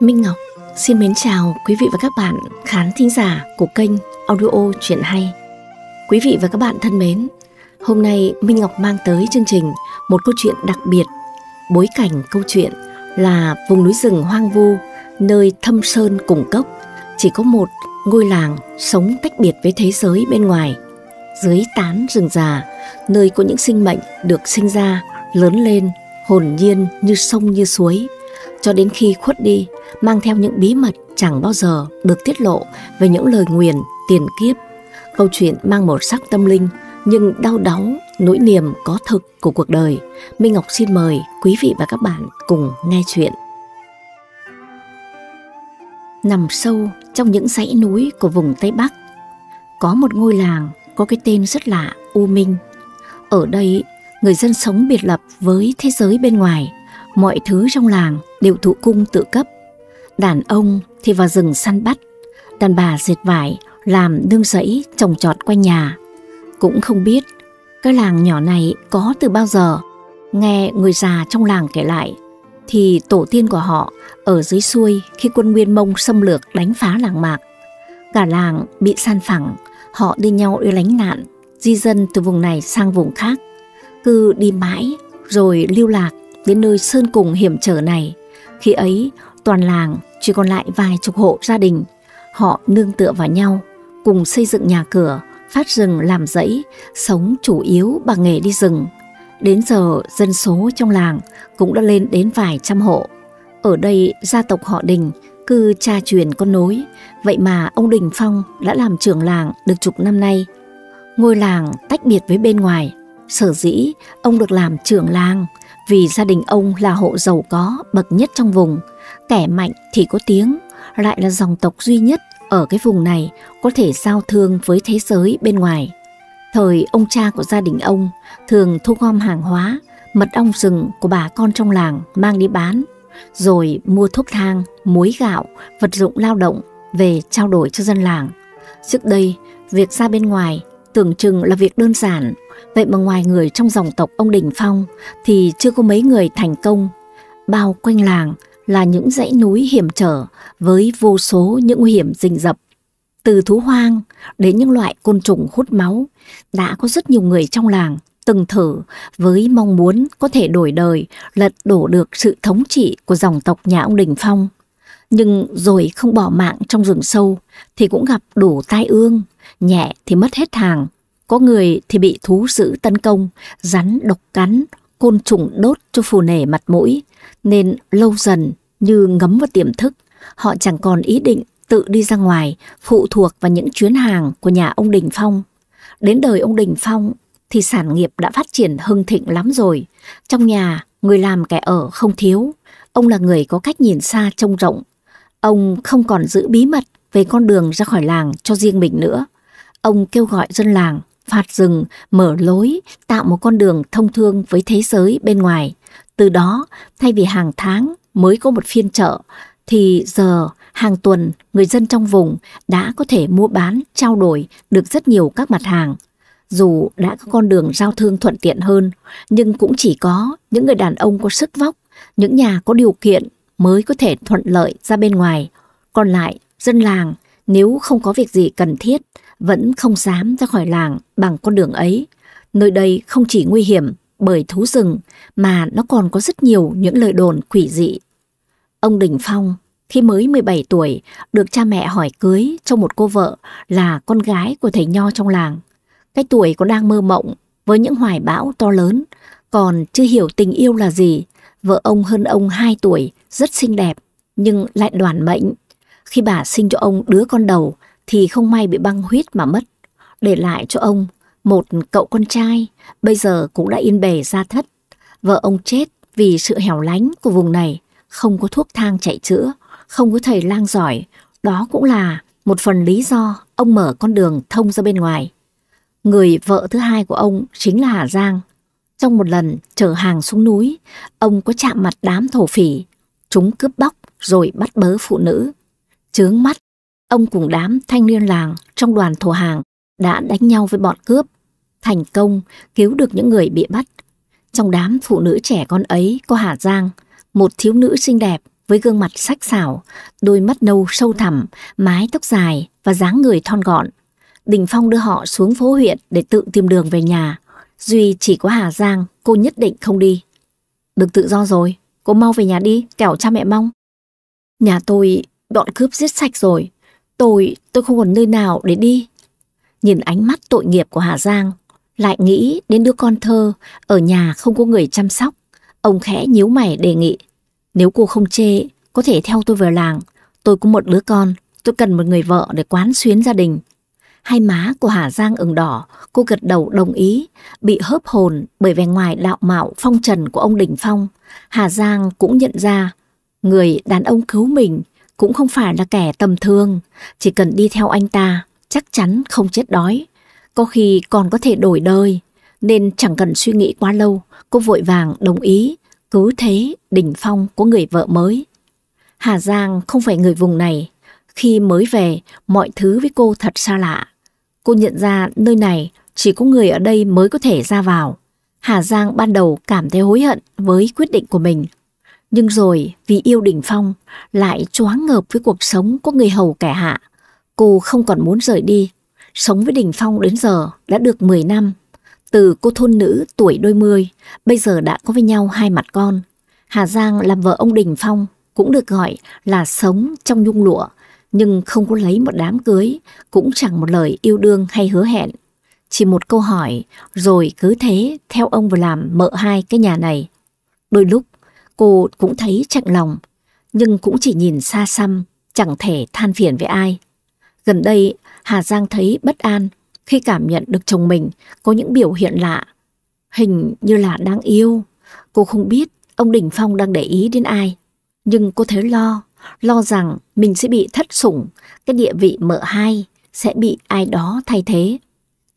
Minh Ngọc xin mến chào quý vị và các bạn khán thính giả của kênh Audio Chuyện Hay. Quý vị và các bạn thân mến, hôm nay Minh Ngọc mang tới chương trình một câu chuyện đặc biệt. Bối cảnh câu chuyện là vùng núi rừng hoang vu, nơi thâm sơn cùng cốc, chỉ có một ngôi làng sống tách biệt với thế giới bên ngoài. Dưới tán rừng già, nơi có những sinh mệnh được sinh ra, lớn lên, hồn nhiên như sông như suối – cho đến khi khuất đi, mang theo những bí mật chẳng bao giờ được tiết lộ về những lời nguyền tiền kiếp. Câu chuyện mang một sắc tâm linh nhưng đau đớn, nỗi niềm có thực của cuộc đời. Minh Ngọc xin mời quý vị và các bạn cùng nghe chuyện. Nằm sâu trong những dãy núi của vùng Tây Bắc, có một ngôi làng có cái tên rất lạ U Minh. Ở đây, người dân sống biệt lập với thế giới bên ngoài, Mọi thứ trong làng đều thụ cung tự cấp. Đàn ông thì vào rừng săn bắt, đàn bà dệt vải làm nương rẫy trồng trọt quanh nhà. Cũng không biết cái làng nhỏ này có từ bao giờ. Nghe người già trong làng kể lại thì tổ tiên của họ ở dưới xuôi khi quân Nguyên Mông xâm lược đánh phá làng Mạc. Cả làng bị san phẳng, họ đi nhau đi lánh nạn, di dân từ vùng này sang vùng khác. Cứ đi mãi rồi lưu lạc đến nơi sơn cùng hiểm trở này. Khi ấy, toàn làng chỉ còn lại vài chục hộ gia đình. Họ nương tựa vào nhau, cùng xây dựng nhà cửa, phát rừng làm rẫy, sống chủ yếu bằng nghề đi rừng. Đến giờ, dân số trong làng cũng đã lên đến vài trăm hộ. Ở đây, gia tộc họ Đình cứ cha truyền con nối, vậy mà ông Đình Phong đã làm trưởng làng được chục năm nay. Ngôi làng tách biệt với bên ngoài, sở dĩ ông được làm trưởng làng vì gia đình ông là hộ giàu có bậc nhất trong vùng, kẻ mạnh thì có tiếng, lại là dòng tộc duy nhất ở cái vùng này có thể giao thương với thế giới bên ngoài. Thời ông cha của gia đình ông thường thu gom hàng hóa, mật ong rừng của bà con trong làng mang đi bán, rồi mua thuốc thang, muối gạo, vật dụng lao động về trao đổi cho dân làng. Trước đây, việc ra bên ngoài Tưởng chừng là việc đơn giản, vậy mà ngoài người trong dòng tộc ông Đình Phong thì chưa có mấy người thành công. Bao quanh làng là những dãy núi hiểm trở với vô số những nguy hiểm rình rập. Từ thú hoang đến những loại côn trùng hút máu, đã có rất nhiều người trong làng từng thử với mong muốn có thể đổi đời, lật đổ được sự thống trị của dòng tộc nhà ông Đình Phong. Nhưng rồi không bỏ mạng trong rừng sâu thì cũng gặp đủ tai ương, nhẹ thì mất hết hàng, có người thì bị thú dữ tấn công, rắn độc cắn, côn trùng đốt cho phù nề mặt mũi, nên lâu dần như ngấm vào tiềm thức, họ chẳng còn ý định tự đi ra ngoài, phụ thuộc vào những chuyến hàng của nhà ông Đình Phong. Đến đời ông Đình Phong thì sản nghiệp đã phát triển hưng thịnh lắm rồi. Trong nhà, người làm kẻ ở không thiếu. Ông là người có cách nhìn xa trông rộng. Ông không còn giữ bí mật về con đường ra khỏi làng cho riêng mình nữa. Ông kêu gọi dân làng phạt rừng, mở lối, tạo một con đường thông thương với thế giới bên ngoài. Từ đó, thay vì hàng tháng mới có một phiên chợ, thì giờ hàng tuần người dân trong vùng đã có thể mua bán, trao đổi được rất nhiều các mặt hàng. Dù đã có con đường giao thương thuận tiện hơn, nhưng cũng chỉ có những người đàn ông có sức vóc, những nhà có điều kiện mới có thể thuận lợi ra bên ngoài. Còn lại, dân làng nếu không có việc gì cần thiết vẫn không dám ra khỏi làng bằng con đường ấy. Nơi đây không chỉ nguy hiểm bởi thú rừng mà nó còn có rất nhiều những lời đồn quỷ dị. Ông Đình Phong khi mới 17 tuổi được cha mẹ hỏi cưới cho một cô vợ là con gái của thầy Nho trong làng. Cái tuổi còn đang mơ mộng với những hoài bão to lớn, còn chưa hiểu tình yêu là gì. Vợ ông hơn ông 2 tuổi, rất xinh đẹp, nhưng lại đoàn mệnh. Khi bà sinh cho ông đứa con đầu, thì không may bị băng huyết mà mất, để lại cho ông một cậu con trai bây giờ cũng đã yên bề ra thất. Vợ ông chết vì sự hẻo lánh của vùng này, không có thuốc thang chạy chữa, không có thầy lang giỏi. Đó cũng là một phần lý do ông mở con đường thông ra bên ngoài. Người vợ thứ hai của ông chính là Hà Giang. Trong một lần chở hàng xuống núi, ông có chạm mặt đám thổ phỉ. Chúng cướp bóc rồi bắt bớ phụ nữ. Chướng mắt Ông cùng đám thanh niên làng trong đoàn thổ hàng đã đánh nhau với bọn cướp, thành công cứu được những người bị bắt. Trong đám phụ nữ trẻ con ấy có Hà Giang, một thiếu nữ xinh đẹp với gương mặt sắc sảo, đôi mắt nâu sâu thẳm, mái tóc dài và dáng người thon gọn. Đình Phong đưa họ xuống phố huyện để tự tìm đường về nhà. Duy chỉ có Hà Giang, cô nhất định không đi. Được tự do rồi, cô mau về nhà đi, kẻo cha mẹ mong. Nhà tôi, bọn cướp giết sạch rồi, Tôi, tôi không còn nơi nào để đi. Nhìn ánh mắt tội nghiệp của Hà Giang, lại nghĩ đến đứa con thơ, ở nhà không có người chăm sóc. Ông khẽ nhíu mày đề nghị, nếu cô không chê, có thể theo tôi về làng. Tôi có một đứa con, tôi cần một người vợ để quán xuyến gia đình. Hai má của Hà Giang ửng đỏ, cô gật đầu đồng ý, bị hớp hồn bởi vẻ ngoài đạo mạo phong trần của ông Đình Phong. Hà Giang cũng nhận ra, người đàn ông cứu mình cũng không phải là kẻ tầm thường, chỉ cần đi theo anh ta, chắc chắn không chết đói, có khi còn có thể đổi đời, nên chẳng cần suy nghĩ quá lâu, cô vội vàng đồng ý, cứ thế đỉnh phong của người vợ mới. Hà Giang không phải người vùng này, khi mới về, mọi thứ với cô thật xa lạ. Cô nhận ra nơi này chỉ có người ở đây mới có thể ra vào. Hà Giang ban đầu cảm thấy hối hận với quyết định của mình nhưng rồi vì yêu Đình Phong lại choáng ngợp với cuộc sống của người hầu kẻ hạ. Cô không còn muốn rời đi. Sống với Đình Phong đến giờ đã được 10 năm. Từ cô thôn nữ tuổi đôi mươi, bây giờ đã có với nhau hai mặt con. Hà Giang làm vợ ông Đình Phong cũng được gọi là sống trong nhung lụa, nhưng không có lấy một đám cưới, cũng chẳng một lời yêu đương hay hứa hẹn. Chỉ một câu hỏi, rồi cứ thế theo ông vào làm mợ hai cái nhà này. Đôi lúc Cô cũng thấy chạnh lòng, nhưng cũng chỉ nhìn xa xăm, chẳng thể than phiền với ai. Gần đây, Hà Giang thấy bất an khi cảm nhận được chồng mình có những biểu hiện lạ. Hình như là đang yêu. Cô không biết ông Đình Phong đang để ý đến ai. Nhưng cô thấy lo, lo rằng mình sẽ bị thất sủng, cái địa vị mợ hai sẽ bị ai đó thay thế.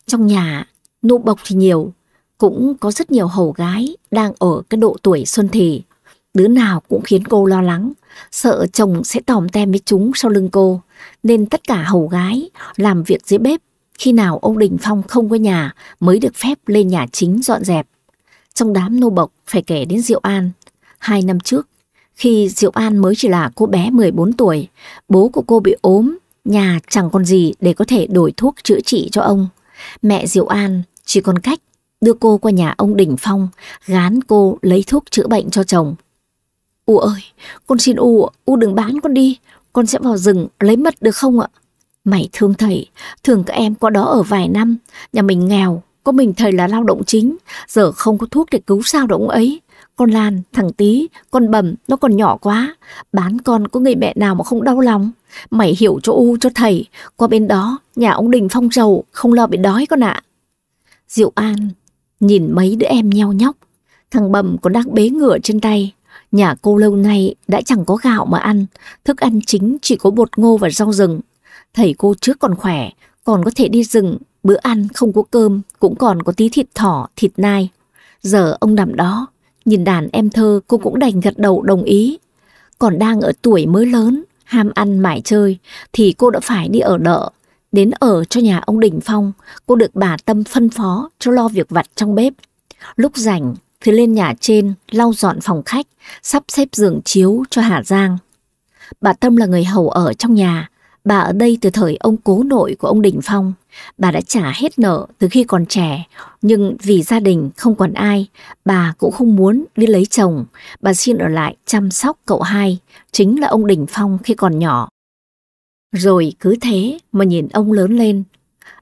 Trong nhà, nụ bọc thì nhiều, cũng có rất nhiều hầu gái đang ở cái độ tuổi xuân thì. Đứa nào cũng khiến cô lo lắng, sợ chồng sẽ tòm tem với chúng sau lưng cô, nên tất cả hầu gái làm việc dưới bếp, khi nào ông Đình Phong không có nhà mới được phép lên nhà chính dọn dẹp. Trong đám nô bộc phải kể đến Diệu An. Hai năm trước, khi Diệu An mới chỉ là cô bé 14 tuổi, bố của cô bị ốm, nhà chẳng còn gì để có thể đổi thuốc chữa trị cho ông. Mẹ Diệu An chỉ còn cách đưa cô qua nhà ông Đình Phong, gán cô lấy thuốc chữa bệnh cho chồng. U ơi, con xin U, U đừng bán con đi, con sẽ vào rừng lấy mật được không ạ? Mày thương thầy, thường các em qua đó ở vài năm, nhà mình nghèo, có mình thầy là lao động chính, giờ không có thuốc để cứu sao được ông ấy. Con Lan, thằng Tí, con Bầm, nó còn nhỏ quá, bán con có người mẹ nào mà không đau lòng. Mày hiểu cho U cho thầy, qua bên đó, nhà ông Đình phong trầu, không lo bị đói con ạ. Diệu An, nhìn mấy đứa em nheo nhóc, thằng Bầm còn đang bế ngựa trên tay, Nhà cô lâu nay đã chẳng có gạo mà ăn, thức ăn chính chỉ có bột ngô và rau rừng. Thầy cô trước còn khỏe, còn có thể đi rừng, bữa ăn không có cơm, cũng còn có tí thịt thỏ, thịt nai. Giờ ông nằm đó, nhìn đàn em thơ cô cũng đành gật đầu đồng ý. Còn đang ở tuổi mới lớn, ham ăn mải chơi, thì cô đã phải đi ở đợ. Đến ở cho nhà ông Đình Phong, cô được bà Tâm phân phó cho lo việc vặt trong bếp. Lúc rảnh, thì lên nhà trên lau dọn phòng khách, sắp xếp giường chiếu cho Hà Giang. Bà Tâm là người hầu ở trong nhà, bà ở đây từ thời ông cố nội của ông Đình Phong. Bà đã trả hết nợ từ khi còn trẻ, nhưng vì gia đình không còn ai, bà cũng không muốn đi lấy chồng. Bà xin ở lại chăm sóc cậu hai, chính là ông Đình Phong khi còn nhỏ. Rồi cứ thế mà nhìn ông lớn lên.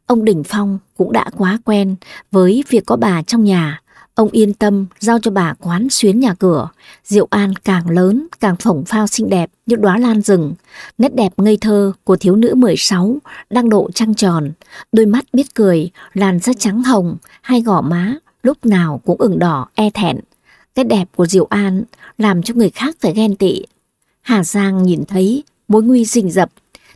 Ông Đình Phong cũng đã quá quen với việc có bà trong nhà, Ông yên tâm giao cho bà quán xuyến nhà cửa, Diệu An càng lớn càng phổng phao xinh đẹp như đóa lan rừng, nét đẹp ngây thơ của thiếu nữ 16 đang độ trăng tròn, đôi mắt biết cười, làn da trắng hồng, hai gò má lúc nào cũng ửng đỏ e thẹn. Cái đẹp của Diệu An làm cho người khác phải ghen tị. Hà Giang nhìn thấy mối nguy rình rập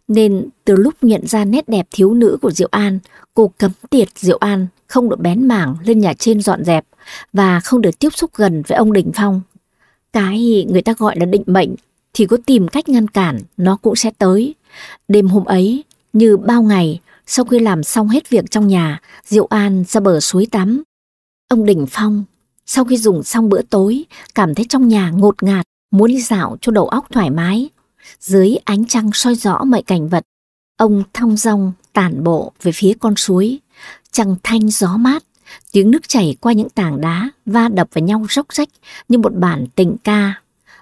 nên từ lúc nhận ra nét đẹp thiếu nữ của Diệu An, cô cấm tiệt Diệu An không được bén mảng lên nhà trên dọn dẹp và không được tiếp xúc gần với ông Đình Phong. Cái người ta gọi là định mệnh thì có tìm cách ngăn cản nó cũng sẽ tới. Đêm hôm ấy, như bao ngày, sau khi làm xong hết việc trong nhà, Diệu An ra bờ suối tắm. Ông Đình Phong, sau khi dùng xong bữa tối, cảm thấy trong nhà ngột ngạt, muốn đi dạo cho đầu óc thoải mái. Dưới ánh trăng soi rõ mọi cảnh vật, ông thong dong tản bộ về phía con suối. Trăng thanh gió mát, tiếng nước chảy qua những tảng đá va đập vào nhau róc rách như một bản tình ca.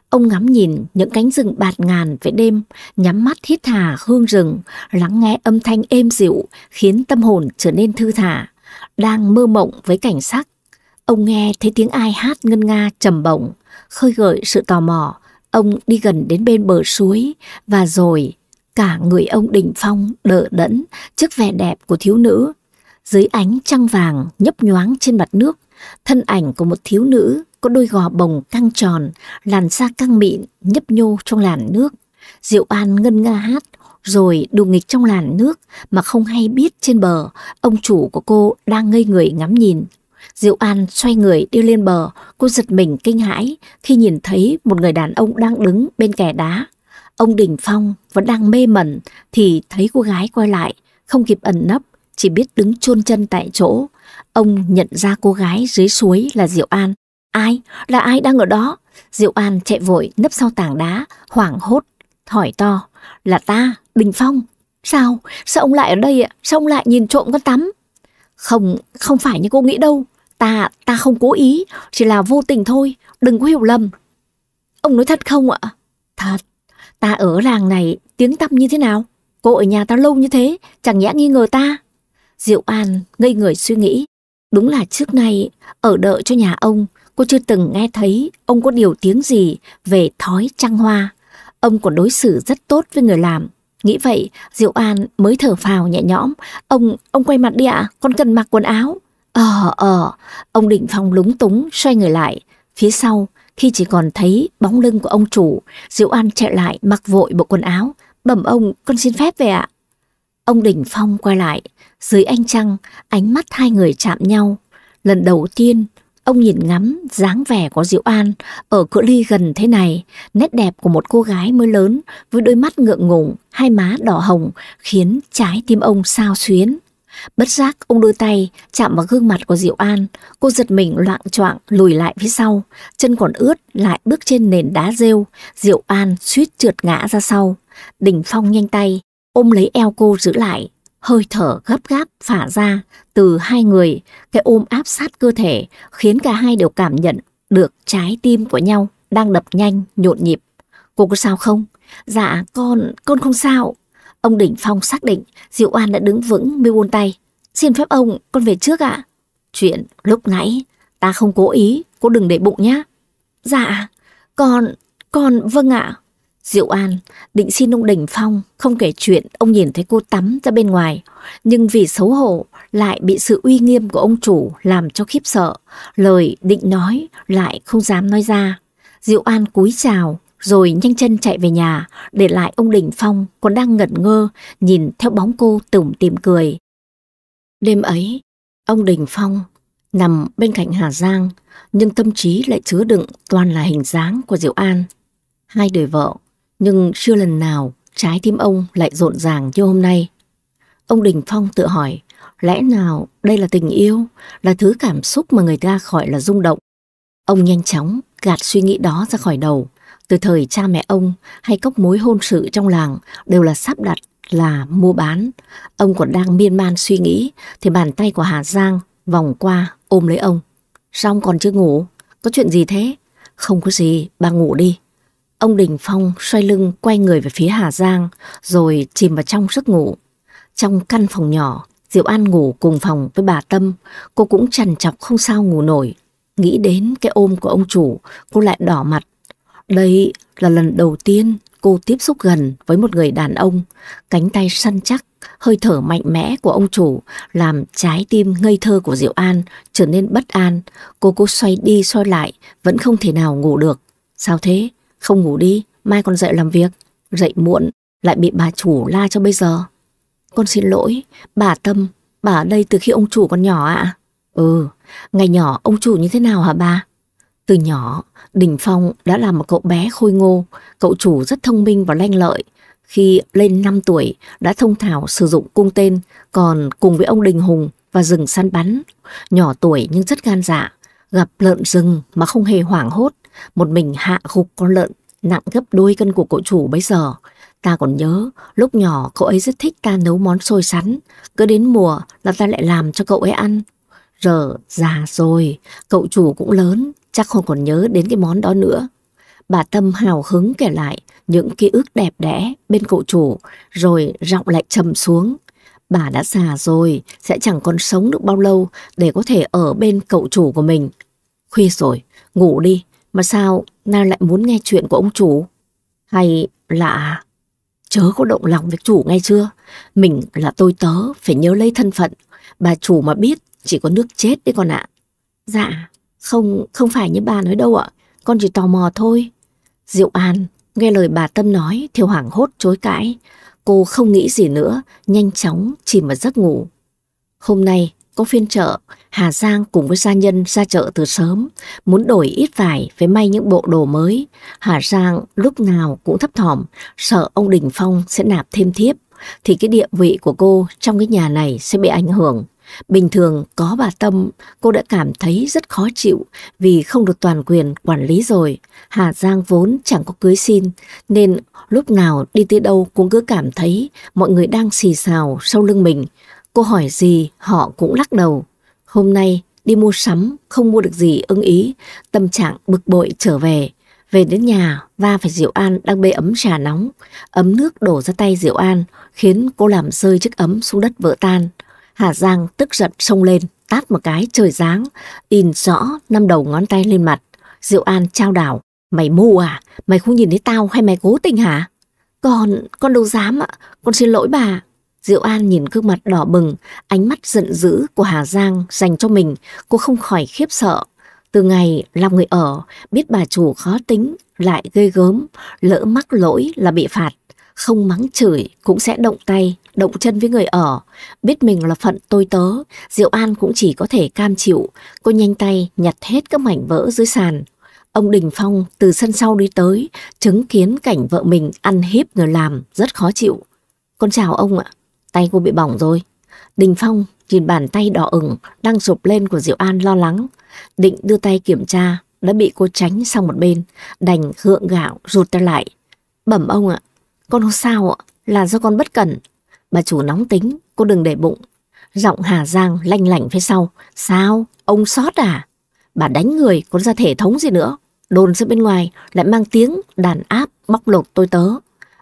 Ông ngắm nhìn những cánh rừng bạt ngàn về đêm, nhắm mắt hít hà hương rừng, lắng nghe âm thanh êm dịu khiến tâm hồn trở nên thư thả, đang mơ mộng với cảnh sắc. Ông nghe thấy tiếng ai hát ngân nga trầm bổng, khơi gợi sự tò mò. Ông đi gần đến bên bờ suối và rồi cả người ông đình phong đỡ đẫn trước vẻ đẹp của thiếu nữ dưới ánh trăng vàng nhấp nhoáng trên mặt nước, thân ảnh của một thiếu nữ có đôi gò bồng căng tròn, làn da căng mịn nhấp nhô trong làn nước. Diệu An ngân nga hát rồi đùa nghịch trong làn nước mà không hay biết trên bờ ông chủ của cô đang ngây người ngắm nhìn. Diệu An xoay người đi lên bờ, cô giật mình kinh hãi khi nhìn thấy một người đàn ông đang đứng bên kẻ đá. Ông Đình Phong vẫn đang mê mẩn thì thấy cô gái quay lại, không kịp ẩn nấp chỉ biết đứng chôn chân tại chỗ. Ông nhận ra cô gái dưới suối là Diệu An. Ai? Là ai đang ở đó? Diệu An chạy vội nấp sau tảng đá, hoảng hốt, hỏi to. Là ta, Đình Phong. Sao? Sao ông lại ở đây ạ? Sao ông lại nhìn trộm con tắm? Không, không phải như cô nghĩ đâu. Ta, ta không cố ý, chỉ là vô tình thôi, đừng có hiểu lầm. Ông nói thật không ạ? Thật, ta ở làng này tiếng tăm như thế nào? Cô ở nhà ta lâu như thế, chẳng nhẽ nghi ngờ ta. Diệu An ngây người suy nghĩ. Đúng là trước nay, ở đợi cho nhà ông, cô chưa từng nghe thấy ông có điều tiếng gì về thói trăng hoa. Ông còn đối xử rất tốt với người làm. Nghĩ vậy, Diệu An mới thở phào nhẹ nhõm. Ông, ông quay mặt đi ạ, con cần mặc quần áo. Ờ, ờ, ông Định phòng lúng túng, xoay người lại. Phía sau, khi chỉ còn thấy bóng lưng của ông chủ, Diệu An chạy lại mặc vội bộ quần áo. Bẩm ông, con xin phép về ạ. Ông Đình Phong quay lại, dưới ánh trăng, ánh mắt hai người chạm nhau. Lần đầu tiên, ông nhìn ngắm dáng vẻ của Diệu An ở cự ly gần thế này, nét đẹp của một cô gái mới lớn với đôi mắt ngượng ngùng, hai má đỏ hồng khiến trái tim ông sao xuyến. Bất giác ông đôi tay chạm vào gương mặt của Diệu An, cô giật mình loạn choạng lùi lại phía sau, chân còn ướt lại bước trên nền đá rêu, Diệu An suýt trượt ngã ra sau. Đình Phong nhanh tay ôm lấy eo cô giữ lại, hơi thở gấp gáp phả ra từ hai người, cái ôm áp sát cơ thể khiến cả hai đều cảm nhận được trái tim của nhau đang đập nhanh, nhộn nhịp. Cô có sao không? Dạ, con, con không sao. Ông Đỉnh Phong xác định Diệu An đã đứng vững mới buông tay. Xin phép ông, con về trước ạ. À? Chuyện lúc nãy, ta không cố ý, cô đừng để bụng nhé. Dạ, con, con, vâng ạ. À. Diệu An định xin ông Đình Phong không kể chuyện ông nhìn thấy cô tắm ra bên ngoài, nhưng vì xấu hổ lại bị sự uy nghiêm của ông chủ làm cho khiếp sợ, lời định nói lại không dám nói ra. Diệu An cúi chào rồi nhanh chân chạy về nhà, để lại ông Đình Phong còn đang ngẩn ngơ nhìn theo bóng cô tủm tỉm cười. Đêm ấy, ông Đình Phong nằm bên cạnh Hà Giang, nhưng tâm trí lại chứa đựng toàn là hình dáng của Diệu An hai đời vợ nhưng chưa lần nào trái tim ông lại rộn ràng như hôm nay. Ông Đình Phong tự hỏi, lẽ nào đây là tình yêu, là thứ cảm xúc mà người ta khỏi là rung động. Ông nhanh chóng gạt suy nghĩ đó ra khỏi đầu. Từ thời cha mẹ ông hay cốc mối hôn sự trong làng đều là sắp đặt là mua bán. Ông còn đang miên man suy nghĩ thì bàn tay của Hà Giang vòng qua ôm lấy ông. Xong còn chưa ngủ? Có chuyện gì thế? Không có gì, bà ngủ đi. Ông Đình Phong xoay lưng quay người về phía Hà Giang rồi chìm vào trong giấc ngủ. Trong căn phòng nhỏ, Diệu An ngủ cùng phòng với bà Tâm, cô cũng trằn trọc không sao ngủ nổi. Nghĩ đến cái ôm của ông chủ, cô lại đỏ mặt. Đây là lần đầu tiên cô tiếp xúc gần với một người đàn ông, cánh tay săn chắc, hơi thở mạnh mẽ của ông chủ làm trái tim ngây thơ của Diệu An trở nên bất an. Cô cố xoay đi xoay lại, vẫn không thể nào ngủ được. Sao thế? Không ngủ đi, mai còn dậy làm việc. Dậy muộn, lại bị bà chủ la cho bây giờ. Con xin lỗi, bà Tâm, bà ở đây từ khi ông chủ còn nhỏ ạ. Ừ, ngày nhỏ ông chủ như thế nào hả bà? Từ nhỏ, Đình Phong đã là một cậu bé khôi ngô, cậu chủ rất thông minh và lanh lợi. Khi lên 5 tuổi đã thông thảo sử dụng cung tên, còn cùng với ông Đình Hùng và rừng săn bắn. Nhỏ tuổi nhưng rất gan dạ, gặp lợn rừng mà không hề hoảng hốt, một mình hạ gục con lợn nặng gấp đôi cân của cậu chủ bấy giờ. Ta còn nhớ, lúc nhỏ cậu ấy rất thích ta nấu món xôi sắn. Cứ đến mùa là ta lại làm cho cậu ấy ăn. Giờ già rồi, cậu chủ cũng lớn, chắc không còn nhớ đến cái món đó nữa. Bà Tâm hào hứng kể lại những ký ức đẹp đẽ bên cậu chủ, rồi giọng lại trầm xuống. Bà đã già rồi, sẽ chẳng còn sống được bao lâu để có thể ở bên cậu chủ của mình. Khuya rồi, ngủ đi, mà sao na lại muốn nghe chuyện của ông chủ? Hay là... Chớ có động lòng với chủ nghe chưa? Mình là tôi tớ, phải nhớ lấy thân phận. Bà chủ mà biết, chỉ có nước chết đấy con ạ. Dạ, không, không phải như bà nói đâu ạ. Con chỉ tò mò thôi. Diệu An, nghe lời bà Tâm nói, thiêu hoảng hốt chối cãi. Cô không nghĩ gì nữa, nhanh chóng chìm vào giấc ngủ. Hôm nay, có phiên chợ, Hà Giang cùng với gia nhân ra chợ từ sớm, muốn đổi ít vải với may những bộ đồ mới. Hà Giang lúc nào cũng thấp thỏm, sợ ông Đình Phong sẽ nạp thêm thiếp, thì cái địa vị của cô trong cái nhà này sẽ bị ảnh hưởng. Bình thường có bà Tâm, cô đã cảm thấy rất khó chịu vì không được toàn quyền quản lý rồi. Hà Giang vốn chẳng có cưới xin, nên lúc nào đi tới đâu cũng cứ cảm thấy mọi người đang xì xào sau lưng mình. Cô hỏi gì họ cũng lắc đầu. Hôm nay đi mua sắm không mua được gì ưng ý, tâm trạng bực bội trở về. Về đến nhà, va phải Diệu An đang bê ấm trà nóng. Ấm nước đổ ra tay Diệu An, khiến cô làm rơi chiếc ấm xuống đất vỡ tan. Hà Giang tức giận xông lên, tát một cái trời giáng, in rõ năm đầu ngón tay lên mặt. Diệu An trao đảo, mày mù à, mày không nhìn thấy tao hay mày cố tình hả? Con, con đâu dám ạ, con xin lỗi bà, Diệu An nhìn gương mặt đỏ bừng, ánh mắt giận dữ của Hà Giang dành cho mình, cô không khỏi khiếp sợ. Từ ngày làm người ở, biết bà chủ khó tính, lại gây gớm, lỡ mắc lỗi là bị phạt. Không mắng chửi cũng sẽ động tay, động chân với người ở. Biết mình là phận tôi tớ, Diệu An cũng chỉ có thể cam chịu. Cô nhanh tay nhặt hết các mảnh vỡ dưới sàn. Ông Đình Phong từ sân sau đi tới, chứng kiến cảnh vợ mình ăn hiếp người làm, rất khó chịu. Con chào ông ạ. Tay cô bị bỏng rồi. Đình Phong nhìn bàn tay đỏ ửng đang sụp lên của Diệu An lo lắng. Định đưa tay kiểm tra, đã bị cô tránh sang một bên, đành hượng gạo rụt tay lại. Bẩm ông ạ, con không sao ạ, là do con bất cẩn. Bà chủ nóng tính, cô đừng để bụng. Giọng Hà Giang lanh lảnh phía sau. Sao? Ông sót à? Bà đánh người còn ra thể thống gì nữa. Đồn ra bên ngoài lại mang tiếng đàn áp bóc lột tôi tớ.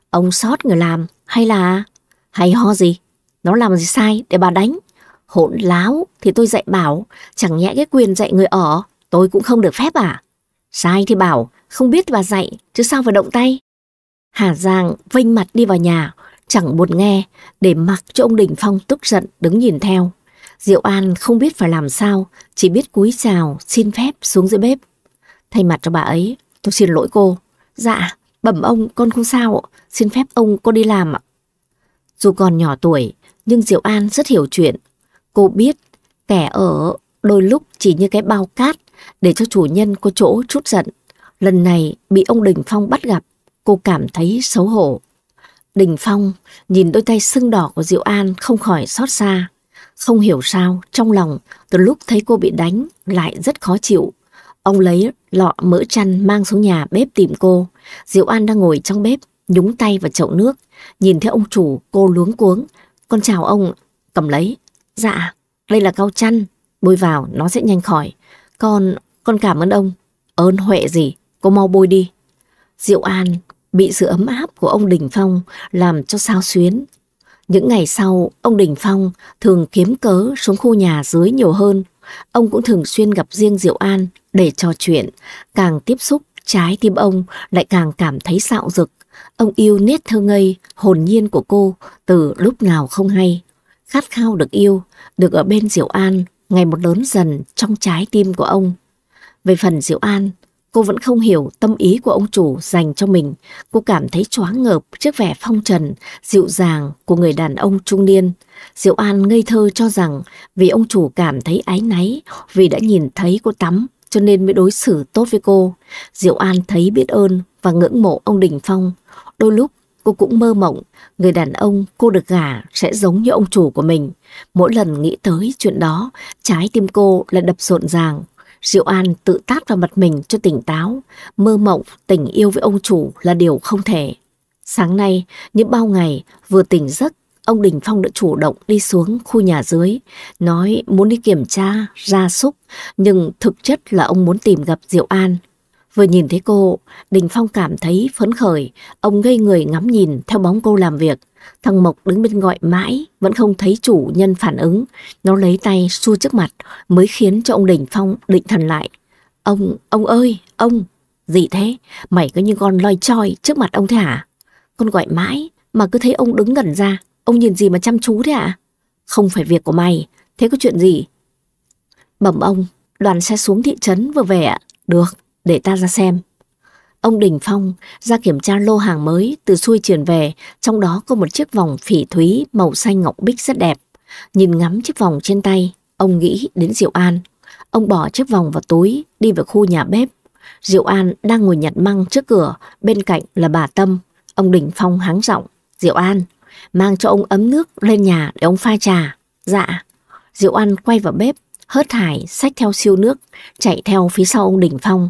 Ông sót người làm hay là... Hay ho gì? Nó làm gì sai để bà đánh? Hỗn láo thì tôi dạy bảo, chẳng nhẽ cái quyền dạy người ở, tôi cũng không được phép à? Sai thì bảo, không biết bà dạy, chứ sao phải động tay? Hà Giang vênh mặt đi vào nhà, chẳng buồn nghe, để mặc cho ông Đình Phong tức giận đứng nhìn theo. Diệu An không biết phải làm sao, chỉ biết cúi chào xin phép xuống dưới bếp. Thay mặt cho bà ấy, tôi xin lỗi cô. Dạ, bẩm ông, con không sao, xin phép ông, cô đi làm ạ. Dù còn nhỏ tuổi, nhưng Diệu An rất hiểu chuyện. Cô biết kẻ ở đôi lúc chỉ như cái bao cát để cho chủ nhân có chỗ chút giận. Lần này bị ông Đình Phong bắt gặp, cô cảm thấy xấu hổ. Đình Phong nhìn đôi tay sưng đỏ của Diệu An không khỏi xót xa. Không hiểu sao, trong lòng, từ lúc thấy cô bị đánh, lại rất khó chịu. Ông lấy lọ mỡ chăn mang xuống nhà bếp tìm cô. Diệu An đang ngồi trong bếp, nhúng tay vào chậu nước, Nhìn thấy ông chủ, cô luống cuống. Con chào ông, cầm lấy. Dạ, đây là cao chăn. Bôi vào, nó sẽ nhanh khỏi. Con, con cảm ơn ông. Ơn huệ gì, cô mau bôi đi. Diệu An bị sự ấm áp của ông Đình Phong làm cho sao xuyến. Những ngày sau, ông Đình Phong thường kiếm cớ xuống khu nhà dưới nhiều hơn. Ông cũng thường xuyên gặp riêng Diệu An để trò chuyện. Càng tiếp xúc, trái tim ông lại càng cảm thấy xạo rực. Ông yêu nét thơ ngây, hồn nhiên của cô từ lúc nào không hay. Khát khao được yêu, được ở bên Diệu An ngày một lớn dần trong trái tim của ông. Về phần Diệu An, cô vẫn không hiểu tâm ý của ông chủ dành cho mình. Cô cảm thấy choáng ngợp trước vẻ phong trần, dịu dàng của người đàn ông trung niên. Diệu An ngây thơ cho rằng vì ông chủ cảm thấy ái náy, vì đã nhìn thấy cô tắm cho nên mới đối xử tốt với cô. Diệu An thấy biết ơn và ngưỡng mộ ông Đình Phong Đôi lúc cô cũng mơ mộng người đàn ông cô được gả sẽ giống như ông chủ của mình. Mỗi lần nghĩ tới chuyện đó, trái tim cô lại đập rộn ràng. Diệu An tự tát vào mặt mình cho tỉnh táo, mơ mộng tình yêu với ông chủ là điều không thể. Sáng nay, những bao ngày, vừa tỉnh giấc, ông Đình Phong đã chủ động đi xuống khu nhà dưới, nói muốn đi kiểm tra, ra súc, nhưng thực chất là ông muốn tìm gặp Diệu An. Vừa nhìn thấy cô, Đình Phong cảm thấy phấn khởi, ông ngây người ngắm nhìn theo bóng cô làm việc. Thằng Mộc đứng bên gọi mãi, vẫn không thấy chủ nhân phản ứng. Nó lấy tay xua trước mặt mới khiến cho ông Đình Phong định thần lại. Ông, ông ơi, ông, gì thế? Mày có như con loi choi trước mặt ông thế hả? Con gọi mãi mà cứ thấy ông đứng gần ra, ông nhìn gì mà chăm chú thế ạ? À? Không phải việc của mày, thế có chuyện gì? Bẩm ông, đoàn xe xuống thị trấn vừa về ạ. Được, để ta ra xem. Ông Đình Phong ra kiểm tra lô hàng mới từ xuôi chuyển về, trong đó có một chiếc vòng phỉ thúy màu xanh ngọc bích rất đẹp. Nhìn ngắm chiếc vòng trên tay, ông nghĩ đến Diệu An. Ông bỏ chiếc vòng vào túi, đi về khu nhà bếp. Diệu An đang ngồi nhặt măng trước cửa, bên cạnh là bà Tâm. Ông Đình Phong háng giọng, Diệu An, mang cho ông ấm nước lên nhà để ông pha trà. Dạ. Diệu An quay vào bếp, hớt hải, xách theo siêu nước, chạy theo phía sau ông Đình Phong.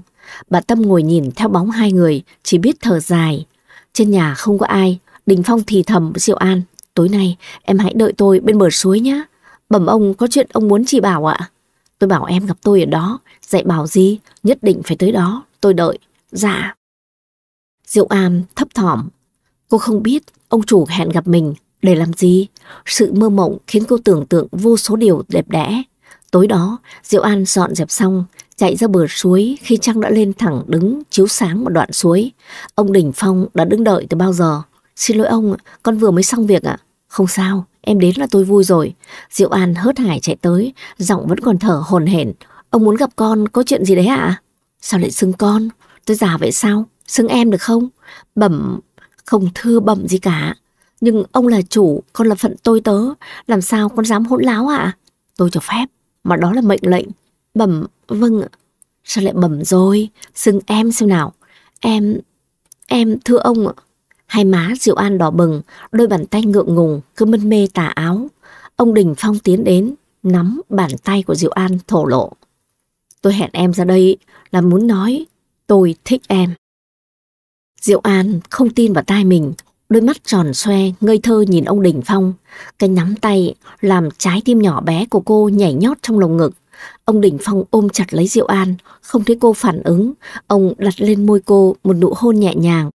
Bà Tâm ngồi nhìn theo bóng hai người, chỉ biết thở dài. Trên nhà không có ai, Đình Phong thì thầm Diệu An. Tối nay em hãy đợi tôi bên bờ suối nhé. Bẩm ông có chuyện ông muốn chỉ bảo ạ. Tôi bảo em gặp tôi ở đó, dạy bảo gì, nhất định phải tới đó, tôi đợi. Dạ. Diệu An thấp thỏm. Cô không biết ông chủ hẹn gặp mình để làm gì. Sự mơ mộng khiến cô tưởng tượng vô số điều đẹp đẽ. Tối đó, Diệu An dọn dẹp xong, Chạy ra bờ suối khi trăng đã lên thẳng đứng chiếu sáng một đoạn suối. Ông Đình Phong đã đứng đợi từ bao giờ. Xin lỗi ông, con vừa mới xong việc ạ. Không sao, em đến là tôi vui rồi. Diệu An hớt hải chạy tới, giọng vẫn còn thở hồn hển. Ông muốn gặp con, có chuyện gì đấy ạ? À? Sao lại xưng con? Tôi già vậy sao? Xưng em được không? Bẩm, không thưa bẩm gì cả. Nhưng ông là chủ, con là phận tôi tớ. Làm sao con dám hỗn láo ạ? À? Tôi cho phép, mà đó là mệnh lệnh. Bẩm, vâng ạ. Sao lại bẩm rồi? Xưng em xem nào. Em, em, thưa ông ạ. Hai má Diệu An đỏ bừng, đôi bàn tay ngượng ngùng, cứ mân mê tà áo. Ông Đình Phong tiến đến, nắm bàn tay của Diệu An thổ lộ. Tôi hẹn em ra đây là muốn nói tôi thích em. Diệu An không tin vào tai mình, đôi mắt tròn xoe, ngây thơ nhìn ông Đình Phong. Cái nắm tay làm trái tim nhỏ bé của cô nhảy nhót trong lồng ngực, Ông Đình Phong ôm chặt lấy Diệu An, không thấy cô phản ứng, ông đặt lên môi cô một nụ hôn nhẹ nhàng.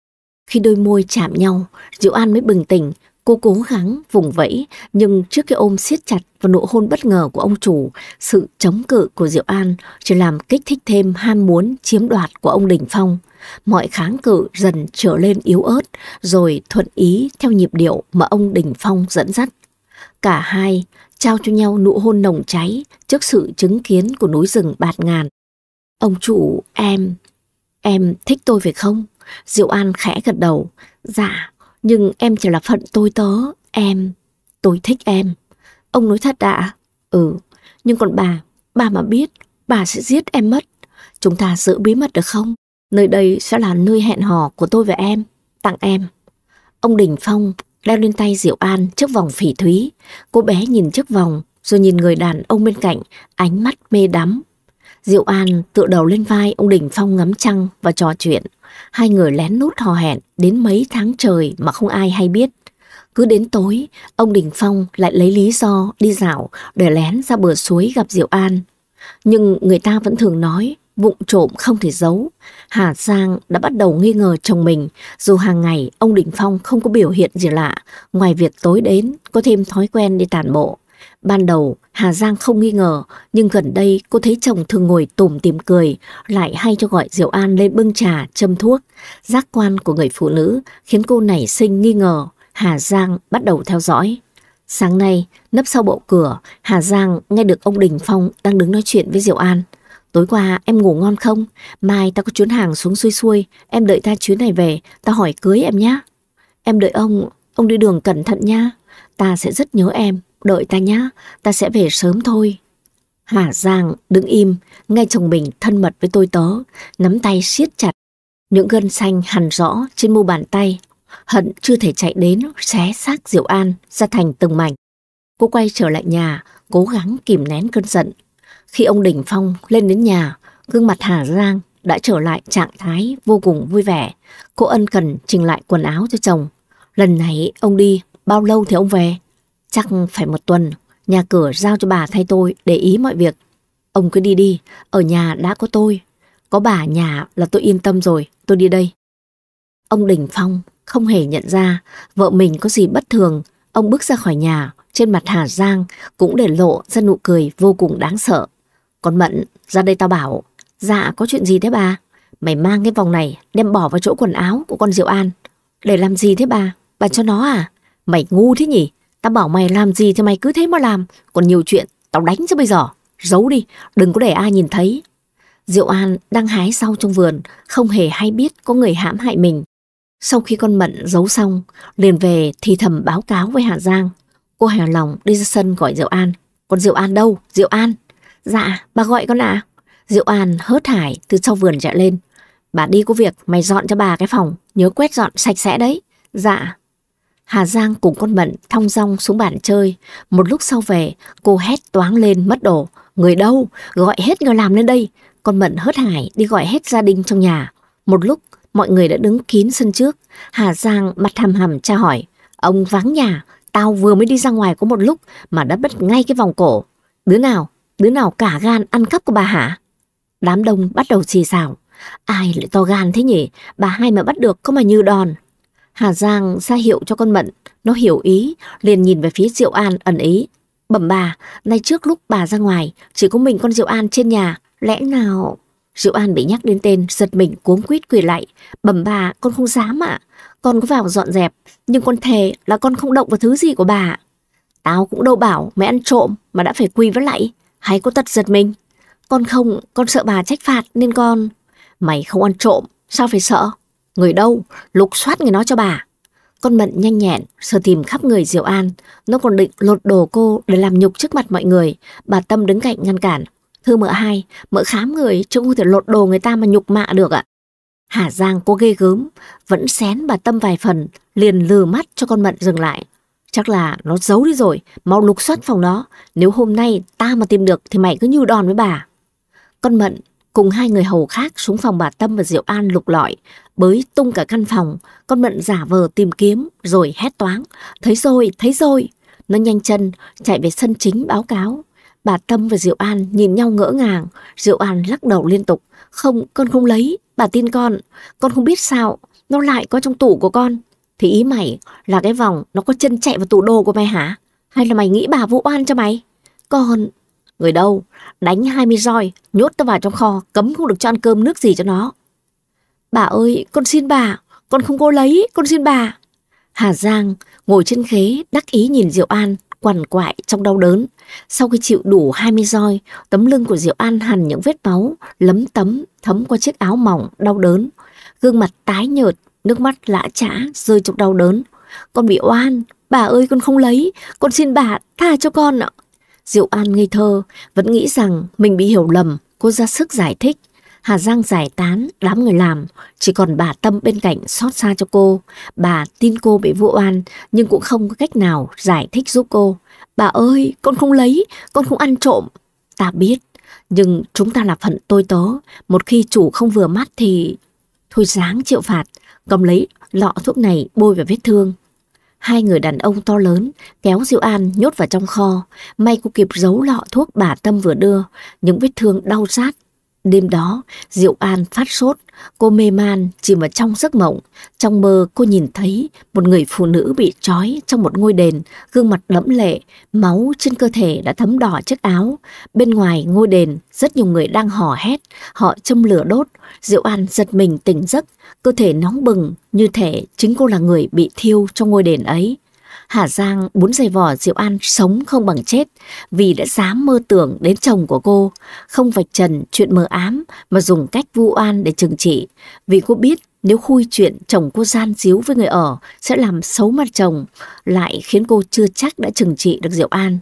Khi đôi môi chạm nhau, Diệu An mới bừng tỉnh, cô cố gắng vùng vẫy, nhưng trước cái ôm siết chặt và nụ hôn bất ngờ của ông chủ, sự chống cự của Diệu An chỉ làm kích thích thêm ham muốn chiếm đoạt của ông Đình Phong. Mọi kháng cự dần trở lên yếu ớt, rồi thuận ý theo nhịp điệu mà ông Đình Phong dẫn dắt. Cả hai trao cho nhau nụ hôn nồng cháy trước sự chứng kiến của núi rừng bạt ngàn. Ông chủ, em, em thích tôi phải không? Diệu An khẽ gật đầu, dạ, nhưng em chỉ là phận tôi tớ, em, tôi thích em. Ông nói thật ạ? Ừ, nhưng còn bà, bà mà biết, bà sẽ giết em mất. Chúng ta giữ bí mật được không? Nơi đây sẽ là nơi hẹn hò của tôi và em, tặng em. Ông Đình Phong Đeo lên tay Diệu An chiếc vòng phỉ thúy, cô bé nhìn chiếc vòng rồi nhìn người đàn ông bên cạnh, ánh mắt mê đắm. Diệu An tựa đầu lên vai ông Đình Phong ngắm trăng và trò chuyện. Hai người lén nút hò hẹn đến mấy tháng trời mà không ai hay biết. Cứ đến tối, ông Đình Phong lại lấy lý do đi dạo để lén ra bờ suối gặp Diệu An. Nhưng người ta vẫn thường nói vụng trộm không thể giấu. Hà Giang đã bắt đầu nghi ngờ chồng mình, dù hàng ngày ông Đình Phong không có biểu hiện gì lạ, ngoài việc tối đến có thêm thói quen đi tản bộ. Ban đầu, Hà Giang không nghi ngờ, nhưng gần đây cô thấy chồng thường ngồi tủm tìm cười, lại hay cho gọi Diệu An lên bưng trà, châm thuốc. Giác quan của người phụ nữ khiến cô nảy sinh nghi ngờ, Hà Giang bắt đầu theo dõi. Sáng nay, nấp sau bộ cửa, Hà Giang nghe được ông Đình Phong đang đứng nói chuyện với Diệu An. Tối qua em ngủ ngon không? Mai ta có chuyến hàng xuống xuôi xuôi, em đợi ta chuyến này về, ta hỏi cưới em nhá. Em đợi ông, ông đi đường cẩn thận nhá. Ta sẽ rất nhớ em, đợi ta nhá, ta sẽ về sớm thôi. Hà Giang đứng im, ngay chồng mình thân mật với tôi tớ, nắm tay siết chặt. Những gân xanh hằn rõ trên mu bàn tay, hận chưa thể chạy đến xé xác Diệu An ra thành từng mảnh. Cô quay trở lại nhà, cố gắng kìm nén cơn giận, khi ông Đình Phong lên đến nhà, gương mặt Hà Giang đã trở lại trạng thái vô cùng vui vẻ. Cô ân cần trình lại quần áo cho chồng. Lần này ông đi, bao lâu thì ông về? Chắc phải một tuần, nhà cửa giao cho bà thay tôi để ý mọi việc. Ông cứ đi đi, ở nhà đã có tôi. Có bà nhà là tôi yên tâm rồi, tôi đi đây. Ông Đình Phong không hề nhận ra vợ mình có gì bất thường. Ông bước ra khỏi nhà, trên mặt Hà Giang cũng để lộ ra nụ cười vô cùng đáng sợ. Con Mận, ra đây tao bảo. Dạ, có chuyện gì thế bà? Mày mang cái vòng này đem bỏ vào chỗ quần áo của con Diệu An. Để làm gì thế bà? Bà cho nó à? Mày ngu thế nhỉ? Tao bảo mày làm gì thì mày cứ thế mà làm. Còn nhiều chuyện, tao đánh cho bây giờ. Giấu đi, đừng có để ai nhìn thấy. Diệu An đang hái rau trong vườn, không hề hay biết có người hãm hại mình. Sau khi con Mận giấu xong, liền về thì thầm báo cáo với Hà Giang. Cô hài lòng đi ra sân gọi Diệu An. Con Diệu An đâu? Diệu An! Dạ, bà gọi con ạ. À? Diệu An hớt hải từ sau vườn chạy lên. Bà đi có việc, mày dọn cho bà cái phòng, nhớ quét dọn sạch sẽ đấy. Dạ. Hà Giang cùng con Mận thong dong xuống bàn chơi. Một lúc sau về, cô hét toáng lên mất đồ. Người đâu? Gọi hết người làm lên đây. Con Mận hớt hải đi gọi hết gia đình trong nhà. Một lúc, mọi người đã đứng kín sân trước. Hà Giang mặt hầm hầm tra hỏi. Ông vắng nhà, tao vừa mới đi ra ngoài có một lúc mà đã bất ngay cái vòng cổ. Đứa nào? Đứa nào cả gan ăn cắp của bà hả? Đám đông bắt đầu xì xào. Ai lại to gan thế nhỉ? Bà hai mà bắt được có mà như đòn. Hà Giang ra hiệu cho con Mận. Nó hiểu ý, liền nhìn về phía Diệu An ẩn ý. Bẩm bà, nay trước lúc bà ra ngoài, chỉ có mình con Diệu An trên nhà. Lẽ nào... Diệu An bị nhắc đến tên, giật mình cuống quýt quỳ lại. Bẩm bà, con không dám ạ. Con có vào dọn dẹp, nhưng con thề là con không động vào thứ gì của bà. Tao cũng đâu bảo mày ăn trộm mà đã phải quỳ với lại. Hay có tật giật mình? Con không, con sợ bà trách phạt nên con... Mày không ăn trộm, sao phải sợ? Người đâu, lục soát người nó cho bà. Con Mận nhanh nhẹn, sờ tìm khắp người Diệu An. Nó còn định lột đồ cô để làm nhục trước mặt mọi người. Bà Tâm đứng cạnh ngăn cản. Thưa mợ hai, mợ khám người chứ không thể lột đồ người ta mà nhục mạ được ạ. Hà Giang cô ghê gớm, vẫn xén bà Tâm vài phần, liền lừ mắt cho con Mận dừng lại. Chắc là nó giấu đi rồi, mau lục soát phòng nó. Nếu hôm nay ta mà tìm được thì mày cứ như đòn với bà. Con Mận cùng hai người hầu khác xuống phòng bà Tâm và Diệu An lục lọi, bới tung cả căn phòng. Con Mận giả vờ tìm kiếm rồi hét toáng. Thấy rồi, thấy rồi. Nó nhanh chân chạy về sân chính báo cáo. Bà Tâm và Diệu An nhìn nhau ngỡ ngàng. Diệu An lắc đầu liên tục. Không, con không lấy. Bà tin con. Con không biết sao. Nó lại có trong tủ của con. Thì ý mày là cái vòng nó có chân chạy vào tủ đồ của mày hả? Hay là mày nghĩ bà vũ oan cho mày? Còn... Người đâu? Đánh 20 roi, nhốt tao vào trong kho, cấm không được cho ăn cơm nước gì cho nó. Bà ơi, con xin bà, con không có lấy, con xin bà. Hà Giang ngồi trên khế, đắc ý nhìn Diệu An, quằn quại trong đau đớn. Sau khi chịu đủ 20 roi, tấm lưng của Diệu An hằn những vết máu, lấm tấm, thấm qua chiếc áo mỏng, đau đớn. Gương mặt tái nhợt, Nước mắt lã chã rơi trong đau đớn. Con bị oan, bà ơi con không lấy, con xin bà tha cho con ạ. Diệu An ngây thơ, vẫn nghĩ rằng mình bị hiểu lầm, cô ra sức giải thích. Hà Giang giải tán đám người làm, chỉ còn bà Tâm bên cạnh xót xa cho cô. Bà tin cô bị vụ oan, nhưng cũng không có cách nào giải thích giúp cô. Bà ơi, con không lấy, con không ăn trộm. Ta biết, nhưng chúng ta là phận tôi tớ, một khi chủ không vừa mắt thì... Thôi dáng chịu phạt, cầm lấy lọ thuốc này bôi vào vết thương. Hai người đàn ông to lớn kéo Diệu An nhốt vào trong kho, may cô kịp giấu lọ thuốc bà Tâm vừa đưa, những vết thương đau rát. Đêm đó, Diệu An phát sốt, Cô mê man chỉ mà trong giấc mộng, trong mơ cô nhìn thấy một người phụ nữ bị trói trong một ngôi đền, gương mặt đẫm lệ, máu trên cơ thể đã thấm đỏ chiếc áo. Bên ngoài ngôi đền, rất nhiều người đang hò hét, họ châm lửa đốt, Diệu An giật mình tỉnh giấc, cơ thể nóng bừng như thể chính cô là người bị thiêu trong ngôi đền ấy. Hà Giang muốn giày vỏ Diệu An sống không bằng chết vì đã dám mơ tưởng đến chồng của cô, không vạch trần chuyện mờ ám mà dùng cách vu oan để trừng trị. Vì cô biết nếu khui chuyện chồng cô gian díu với người ở sẽ làm xấu mặt chồng, lại khiến cô chưa chắc đã trừng trị được Diệu An.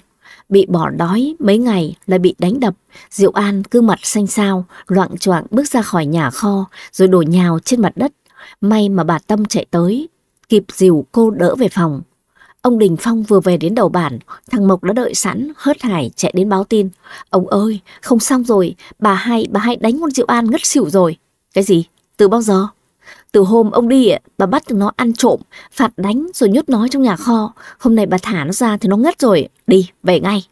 Bị bỏ đói mấy ngày lại bị đánh đập, Diệu An cứ mặt xanh xao, loạn choạng bước ra khỏi nhà kho rồi đổ nhào trên mặt đất. May mà bà Tâm chạy tới, kịp dìu cô đỡ về phòng. Ông Đình Phong vừa về đến đầu bản, thằng Mộc đã đợi sẵn, hớt hải chạy đến báo tin. Ông ơi, không xong rồi, bà hai, bà hai đánh con Diệu An ngất xỉu rồi. Cái gì? Từ bao giờ? Từ hôm ông đi, bà bắt chúng nó ăn trộm, phạt đánh rồi nhốt nó trong nhà kho. Hôm nay bà thả nó ra thì nó ngất rồi, đi, về ngay.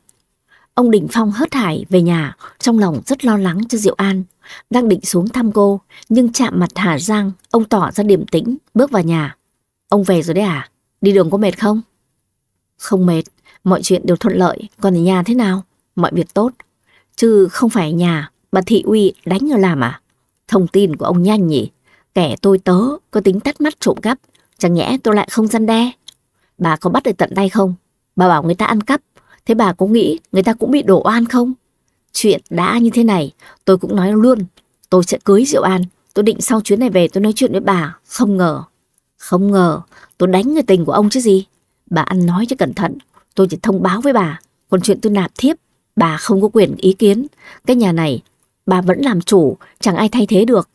Ông Đình Phong hớt hải về nhà, trong lòng rất lo lắng cho Diệu An. Đang định xuống thăm cô, nhưng chạm mặt Hà Giang, ông tỏ ra điềm tĩnh, bước vào nhà. Ông về rồi đấy à? Đi đường có mệt không? Không mệt, mọi chuyện đều thuận lợi, còn ở nhà thế nào? Mọi việc tốt. Chứ không phải ở nhà, bà Thị Uy đánh ở làm à? Thông tin của ông nhanh nhỉ? Kẻ tôi tớ có tính tắt mắt trộm cắp, chẳng nhẽ tôi lại không gian đe. Bà có bắt được tận tay không? Bà bảo người ta ăn cắp, thế bà có nghĩ người ta cũng bị đổ oan không? Chuyện đã như thế này, tôi cũng nói luôn, tôi sẽ cưới Diệu An. Tôi định sau chuyến này về tôi nói chuyện với bà, không ngờ. Không ngờ, tôi đánh người tình của ông chứ gì. Bà ăn nói cho cẩn thận, tôi chỉ thông báo với bà. Còn chuyện tôi nạp thiếp, bà không có quyền ý kiến. Cái nhà này, bà vẫn làm chủ, chẳng ai thay thế được.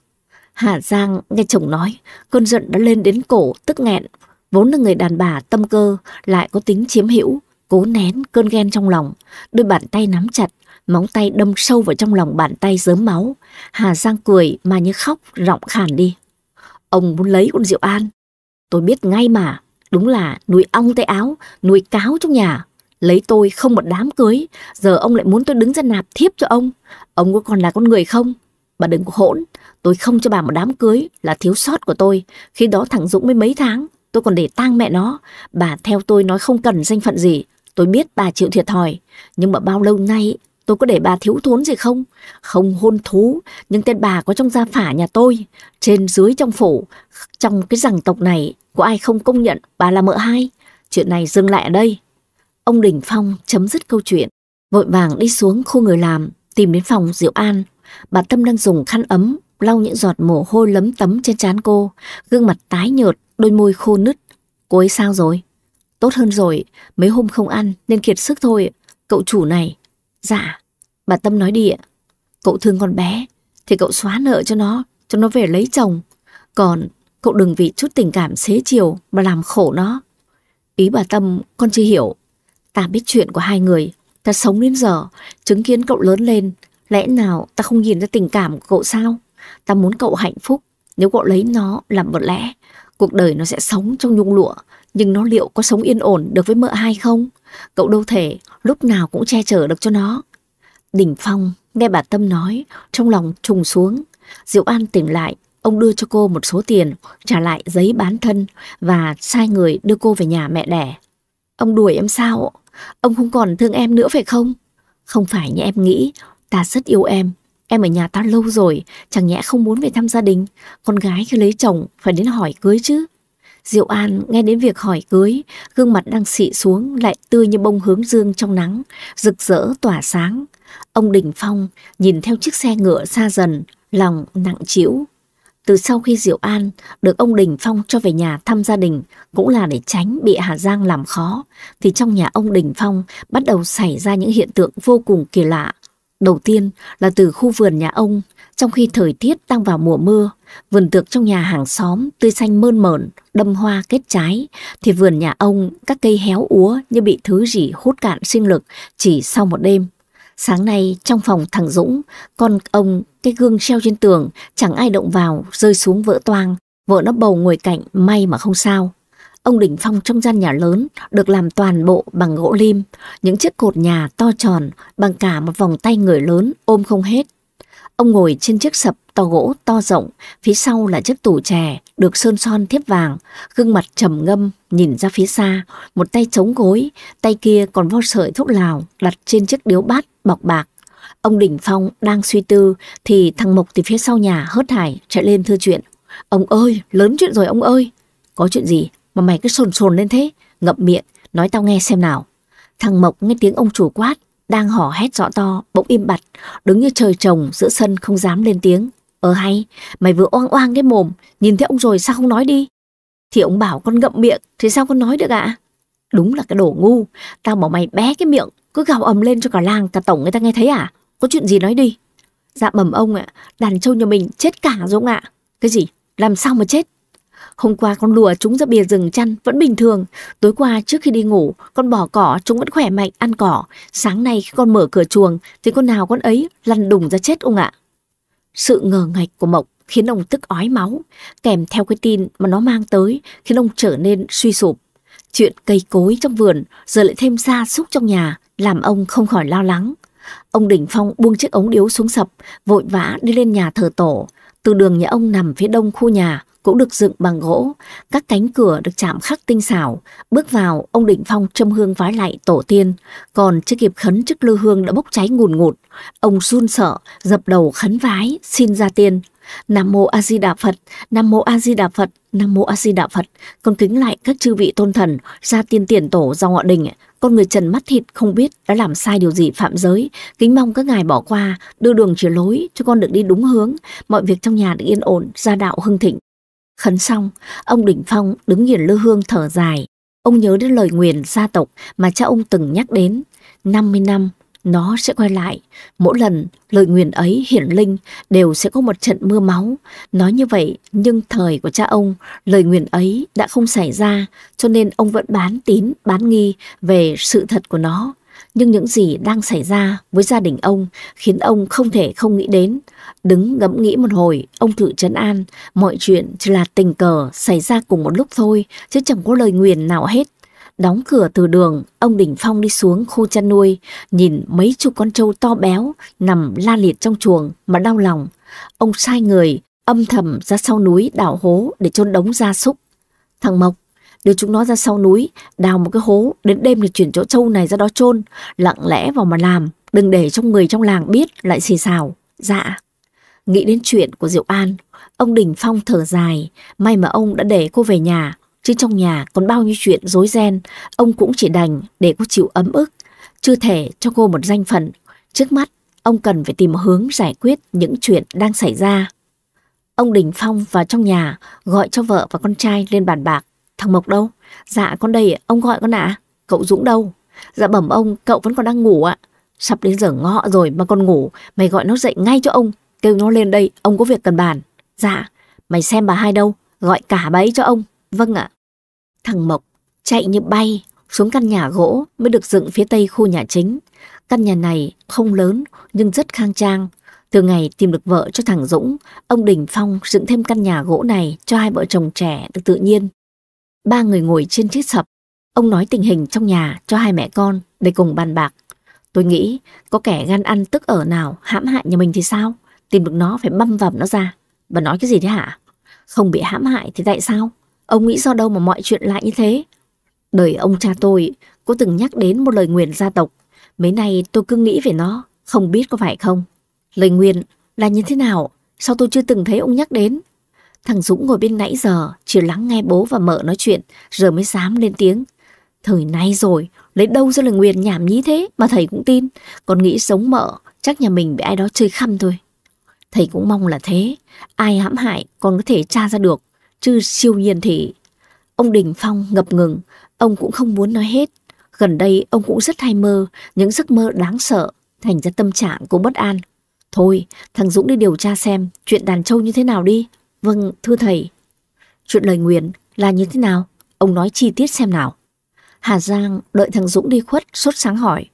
Hà Giang nghe chồng nói, cơn giận đã lên đến cổ, tức nghẹn. Vốn là người đàn bà tâm cơ, lại có tính chiếm hữu, cố nén cơn ghen trong lòng. Đôi bàn tay nắm chặt, móng tay đâm sâu vào trong lòng bàn tay dớm máu. Hà Giang cười mà như khóc, giọng khàn đi. Ông muốn lấy con Diệu An. Tôi biết ngay mà, Đúng là nuôi ong tay áo, nuôi cáo trong nhà. Lấy tôi không một đám cưới, giờ ông lại muốn tôi đứng ra nạp thiếp cho ông. Ông có còn là con người không? Bà đừng có hỗn, tôi không cho bà một đám cưới là thiếu sót của tôi. Khi đó thằng Dũng mới mấy tháng, tôi còn để tang mẹ nó. Bà theo tôi nói không cần danh phận gì, tôi biết bà chịu thiệt thòi. Nhưng mà bao lâu nay Tôi có để bà thiếu thốn gì không? Không hôn thú, nhưng tên bà có trong gia phả nhà tôi. Trên dưới trong phủ, trong cái rằng tộc này, có ai không công nhận bà là mợ hai? Chuyện này dừng lại ở đây. Ông Đình Phong chấm dứt câu chuyện, vội vàng đi xuống khu người làm, tìm đến phòng Diệu An. Bà Tâm đang dùng khăn ấm, lau những giọt mồ hôi lấm tấm trên trán cô, gương mặt tái nhợt, đôi môi khô nứt. Cô ấy sao rồi? Tốt hơn rồi, mấy hôm không ăn nên kiệt sức thôi. Cậu chủ này Dạ, bà Tâm nói đi ạ. Cậu thương con bé, thì cậu xóa nợ cho nó, cho nó về lấy chồng. Còn cậu đừng vì chút tình cảm xế chiều mà làm khổ nó. Ý bà Tâm, con chưa hiểu. Ta biết chuyện của hai người, ta sống đến giờ, chứng kiến cậu lớn lên. Lẽ nào ta không nhìn ra tình cảm của cậu sao? Ta muốn cậu hạnh phúc, nếu cậu lấy nó làm vợ lẽ, cuộc đời nó sẽ sống trong nhung lụa, nhưng nó liệu có sống yên ổn được với mợ hai không? Cậu đâu thể lúc nào cũng che chở được cho nó. Đỉnh Phong nghe bà Tâm nói, trong lòng trùng xuống. Diệu An tỉnh lại, ông đưa cho cô một số tiền, trả lại giấy bán thân và sai người đưa cô về nhà mẹ đẻ. Ông đuổi em sao? Ông không còn thương em nữa phải không? Không phải như em nghĩ, ta rất yêu em. Em ở nhà ta lâu rồi, chẳng nhẽ không muốn về thăm gia đình. Con gái khi lấy chồng phải đến hỏi cưới chứ. Diệu An nghe đến việc hỏi cưới, gương mặt đang xị xuống lại tươi như bông hướng dương trong nắng, rực rỡ tỏa sáng. Ông Đình Phong nhìn theo chiếc xe ngựa xa dần, lòng nặng chịu. Từ sau khi Diệu An được ông Đình Phong cho về nhà thăm gia đình cũng là để tránh bị Hà Giang làm khó, thì trong nhà ông Đình Phong bắt đầu xảy ra những hiện tượng vô cùng kỳ lạ. Đầu tiên là từ khu vườn nhà ông, trong khi thời tiết đang vào mùa mưa, Vườn tược trong nhà hàng xóm tươi xanh mơn mởn, đâm hoa kết trái, thì vườn nhà ông các cây héo úa như bị thứ gì hút cạn sinh lực chỉ sau một đêm. Sáng nay trong phòng thằng Dũng, con ông cái gương treo trên tường chẳng ai động vào rơi xuống vỡ toang, vợ nó bầu ngồi cạnh may mà không sao. Ông đỉnh phong trong gian nhà lớn được làm toàn bộ bằng gỗ lim, những chiếc cột nhà to tròn bằng cả một vòng tay người lớn ôm không hết. Ông ngồi trên chiếc sập to gỗ to rộng, phía sau là chiếc tủ chè được sơn son thiếp vàng, gương mặt trầm ngâm nhìn ra phía xa, một tay chống gối, tay kia còn vo sợi thuốc lào đặt trên chiếc điếu bát bọc bạc. Ông Đình Phong đang suy tư thì thằng Mộc từ phía sau nhà hớt hải chạy lên thưa chuyện. Ông ơi, lớn chuyện rồi ông ơi. Có chuyện gì mà mày cứ sồn sồn lên thế, ngậm miệng, nói tao nghe xem nào. Thằng Mộc nghe tiếng ông chủ quát, đang hò hét rõ to, bỗng im bặt, đứng như trời trồng giữa sân không dám lên tiếng. Ờ hay, mày vừa oang oang cái mồm, nhìn thấy ông rồi sao không nói đi? Thì ông bảo con ngậm miệng, thì sao con nói được ạ? Đúng là cái đồ ngu, tao bảo mày bé cái miệng, cứ gào ầm lên cho cả làng, cả tổng người ta nghe thấy à? Có chuyện gì nói đi. Dạ bẩm ông ạ, đàn trâu nhà mình chết cả rồi ông ạ. Cái gì? Làm sao mà chết? Hôm qua con lùa chúng ra bìa rừng chăn vẫn bình thường. Tối qua trước khi đi ngủ, con bỏ cỏ chúng vẫn khỏe mạnh ăn cỏ. Sáng nay khi con mở cửa chuồng thì con nào con ấy lăn đùng ra chết ông ạ. Sự ngờ ngạch của Mộc khiến ông tức ói máu, kèm theo cái tin mà nó mang tới khiến ông trở nên suy sụp. Chuyện cây cối trong vườn giờ lại thêm gia súc trong nhà làm ông không khỏi lo lắng. Ông Đỉnh Phong buông chiếc ống điếu xuống sập, vội vã đi lên nhà thờ tổ. Từ đường nhà ông nằm phía đông khu nhà, cũng được dựng bằng gỗ, các cánh cửa được chạm khắc tinh xảo, bước vào ông Định Phong châm hương vái lại tổ tiên, còn chưa kịp khấn chức lư hương đã bốc cháy ngùn ngụt, ông run sợ, dập đầu khấn vái, xin ra tiên. Nam mô A Di Đà Phật, Nam mô A Di Đà Phật, Nam mô A Di Đà Phật, con kính lại các chư vị tôn thần, gia tiên tiền tổ do họ Đình, con người trần mắt thịt không biết đã làm sai điều gì phạm giới, kính mong các ngài bỏ qua, đưa đường chỉ lối cho con được đi đúng hướng, mọi việc trong nhà được yên ổn, gia đạo hưng thịnh. Khấn xong, ông Đỉnh Phong đứng nhìn lư hương thở dài. Ông nhớ đến lời nguyền gia tộc mà cha ông từng nhắc đến. 50 năm, nó sẽ quay lại. Mỗi lần lời nguyền ấy hiển linh đều sẽ có một trận mưa máu. Nói như vậy, nhưng thời của cha ông, lời nguyền ấy đã không xảy ra, cho nên ông vẫn bán tín, bán nghi về sự thật của nó. Nhưng những gì đang xảy ra với gia đình ông khiến ông không thể không nghĩ đến. Đứng ngẫm nghĩ một hồi, ông tự trấn an, mọi chuyện chỉ là tình cờ xảy ra cùng một lúc thôi, chứ chẳng có lời nguyền nào hết. Đóng cửa từ đường, ông Đình Phong đi xuống khu chăn nuôi, nhìn mấy chục con trâu to béo nằm la liệt trong chuồng mà đau lòng. Ông sai người, âm thầm ra sau núi đảo hố để chôn đống gia súc. Thằng Mộc, đưa chúng nó ra sau núi, đào một cái hố, đến đêm thì chuyển chỗ trâu này ra đó chôn lặng lẽ vào mà làm, đừng để trong người trong làng biết lại xì xào. Dạ. Nghĩ đến chuyện của Diệu An, ông Đình Phong thở dài, may mà ông đã để cô về nhà, chứ trong nhà còn bao nhiêu chuyện dối ren, ông cũng chỉ đành để cô chịu ấm ức, chưa thể cho cô một danh phận. Trước mắt, ông cần phải tìm hướng giải quyết những chuyện đang xảy ra. Ông Đình Phong vào trong nhà gọi cho vợ và con trai lên bàn bạc. Thằng Mộc đâu? Dạ con đây, ông gọi con ạ. Cậu Dũng đâu? Dạ bẩm ông, cậu vẫn còn đang ngủ ạ. Sắp đến giờ ngọ rồi mà còn ngủ, mày gọi nó dậy ngay cho ông. Kêu nó lên đây, ông có việc cần bàn. Dạ, mày xem bà hai đâu, gọi cả bà ấy cho ông. Vâng ạ. Thằng Mộc chạy như bay xuống căn nhà gỗ mới được dựng phía tây khu nhà chính. Căn nhà này không lớn nhưng rất khang trang. Từ ngày tìm được vợ cho thằng Dũng, ông Đình Phong dựng thêm căn nhà gỗ này cho hai vợ chồng trẻ được tự nhiên. Ba người ngồi trên chiếc sập. Ông nói tình hình trong nhà cho hai mẹ con để cùng bàn bạc. Tôi nghĩ có kẻ gan ăn tức ở nào hãm hại nhà mình thì sao? Tìm được nó phải băm vầm nó ra. Và nói cái gì thế hả? Không bị hãm hại thì tại sao? Ông nghĩ do đâu mà mọi chuyện lại như thế? Đời ông cha tôi có từng nhắc đến một lời nguyền gia tộc. Mấy nay tôi cứ nghĩ về nó, không biết có phải không? Lời nguyền là như thế nào? Sao tôi chưa từng thấy ông nhắc đến? Thằng Dũng ngồi bên nãy giờ, chỉ lắng nghe bố và mợ nói chuyện, giờ mới dám lên tiếng. Thời nay rồi, lấy đâu ra lời nguyền nhảm nhí thế mà thầy cũng tin. Còn nghĩ sống mợ, chắc nhà mình bị ai đó chơi khăm thôi. Thầy cũng mong là thế, ai hãm hại còn có thể tra ra được, chứ siêu nhiên thì... Ông Đình Phong ngập ngừng, ông cũng không muốn nói hết. Gần đây ông cũng rất hay mơ, những giấc mơ đáng sợ, thành ra tâm trạng cũng bất an. Thôi, thằng Dũng đi điều tra xem chuyện đàn trâu như thế nào đi. Vâng, thưa thầy. Chuyện lời nguyền là như thế nào? Ông nói chi tiết xem nào. Hà Giang đợi thằng Dũng đi khuất, sốt sáng hỏi.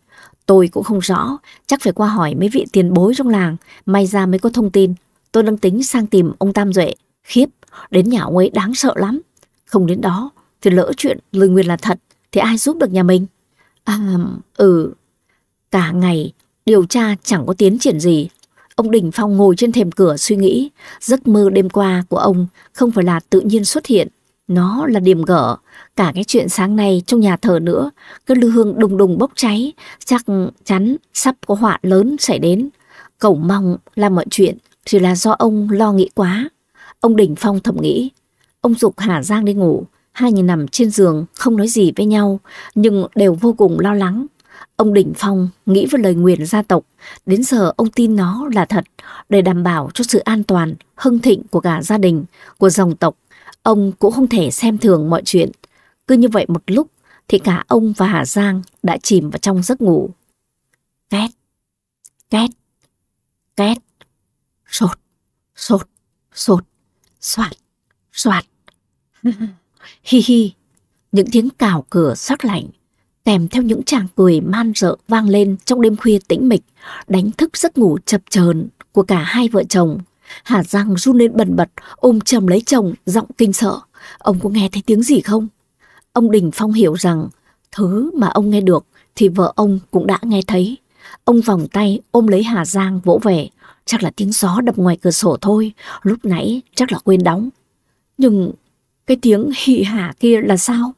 Tôi cũng không rõ, chắc phải qua hỏi mấy vị tiền bối trong làng, may ra mới có thông tin. Tôi đang tính sang tìm ông Tam Duệ. Khiếp, đến nhà ông ấy đáng sợ lắm. Không đến đó, thì lỡ chuyện lời nguyền là thật, thì ai giúp được nhà mình? À, ừ. Cả ngày, điều tra chẳng có tiến triển gì. Ông Đình Phong ngồi trên thềm cửa suy nghĩ, giấc mơ đêm qua của ông không phải là tự nhiên xuất hiện, nó là điểm gở. Cả cái chuyện sáng nay trong nhà thờ nữa, cái lưu hương đùng đùng bốc cháy, chắc chắn sắp có họa lớn xảy đến. Cẩu mong làm mọi chuyện chỉ là do ông lo nghĩ quá. Ông Đình Phong thầm nghĩ, ông dục Hà Giang đi ngủ, hai người nằm trên giường không nói gì với nhau nhưng đều vô cùng lo lắng Ông đỉnh Phong nghĩ về lời nguyền gia tộc, đến giờ ông tin nó là thật để đảm bảo cho sự an toàn, hưng thịnh của cả gia đình, của dòng tộc. Ông cũng không thể xem thường mọi chuyện. Cứ như vậy một lúc thì cả ông và Hà Giang đã chìm vào trong giấc ngủ. Két, két, két, sột, sột, sột, soạt, soạt. hi hi, những tiếng cào cửa sắc lạnh kèm theo những tràng cười man rợ vang lên trong đêm khuya tĩnh mịch, đánh thức giấc ngủ chập chờn của cả hai vợ chồng. Hà Giang run lên bần bật, ôm chầm lấy chồng, giọng kinh sợ. Ông có nghe thấy tiếng gì không? Ông Đình Phong hiểu rằng, thứ mà ông nghe được thì vợ ông cũng đã nghe thấy. Ông vòng tay ôm lấy Hà Giang vỗ về, chắc là tiếng gió đập ngoài cửa sổ thôi, lúc nãy chắc là quên đóng. Nhưng cái tiếng hì hả kia là sao?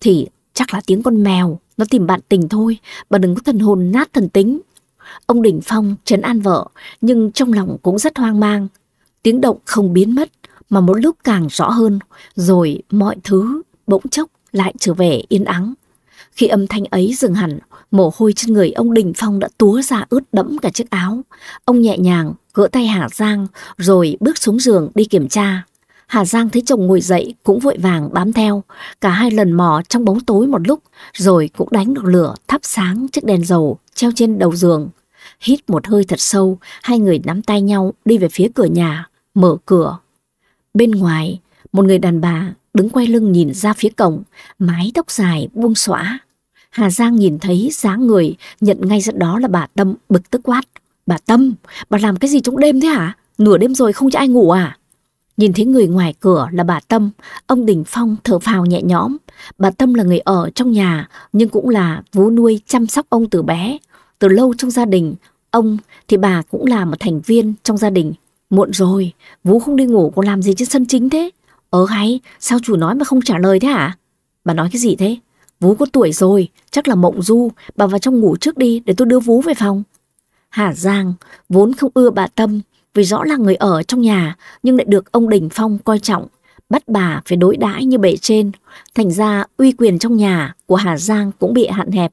Thì Chắc là tiếng con mèo, nó tìm bạn tình thôi, bà đừng có thần hồn nát thần tính. Ông Đình Phong trấn an vợ, nhưng trong lòng cũng rất hoang mang. Tiếng động không biến mất, mà một lúc càng rõ hơn, rồi mọi thứ bỗng chốc lại trở về yên ắng. Khi âm thanh ấy dừng hẳn, mồ hôi trên người ông Đình Phong đã túa ra ướt đẫm cả chiếc áo. Ông nhẹ nhàng gỡ tay Hà Giang rồi bước xuống giường đi kiểm tra. Hà Giang thấy chồng ngồi dậy cũng vội vàng bám theo. Cả hai lần mò trong bóng tối một lúc rồi cũng đánh được lửa thắp sáng chiếc đèn dầu treo trên đầu giường. Hít một hơi thật sâu, hai người nắm tay nhau đi về phía cửa nhà, mở cửa. Bên ngoài, một người đàn bà đứng quay lưng nhìn ra phía cổng, mái tóc dài buông xõa. Hà Giang nhìn thấy dáng người, nhận ngay dẫn đó là bà Tâm bực tức quát. Bà Tâm, bà làm cái gì trong đêm thế hả? Nửa đêm rồi không cho ai ngủ à? Nhìn thấy người ngoài cửa là bà Tâm, ông Đình Phong thở phào nhẹ nhõm. Bà Tâm là người ở trong nhà, nhưng cũng là vú nuôi chăm sóc ông từ bé. Từ lâu trong gia đình, ông thì bà cũng là một thành viên trong gia đình. Muộn rồi, vú không đi ngủ còn làm gì trên sân chính thế? Ớ hay, sao chủ nói mà không trả lời thế hả? Bà nói cái gì thế? Vú có tuổi rồi, chắc là mộng du, bà vào trong ngủ trước đi để tôi đưa vú về phòng. Hà Giang vốn không ưa bà Tâm vì rõ là người ở trong nhà nhưng lại được ông Đình Phong coi trọng, bắt bà phải đối đãi như bể trên, thành ra uy quyền trong nhà của Hà Giang cũng bị hạn hẹp.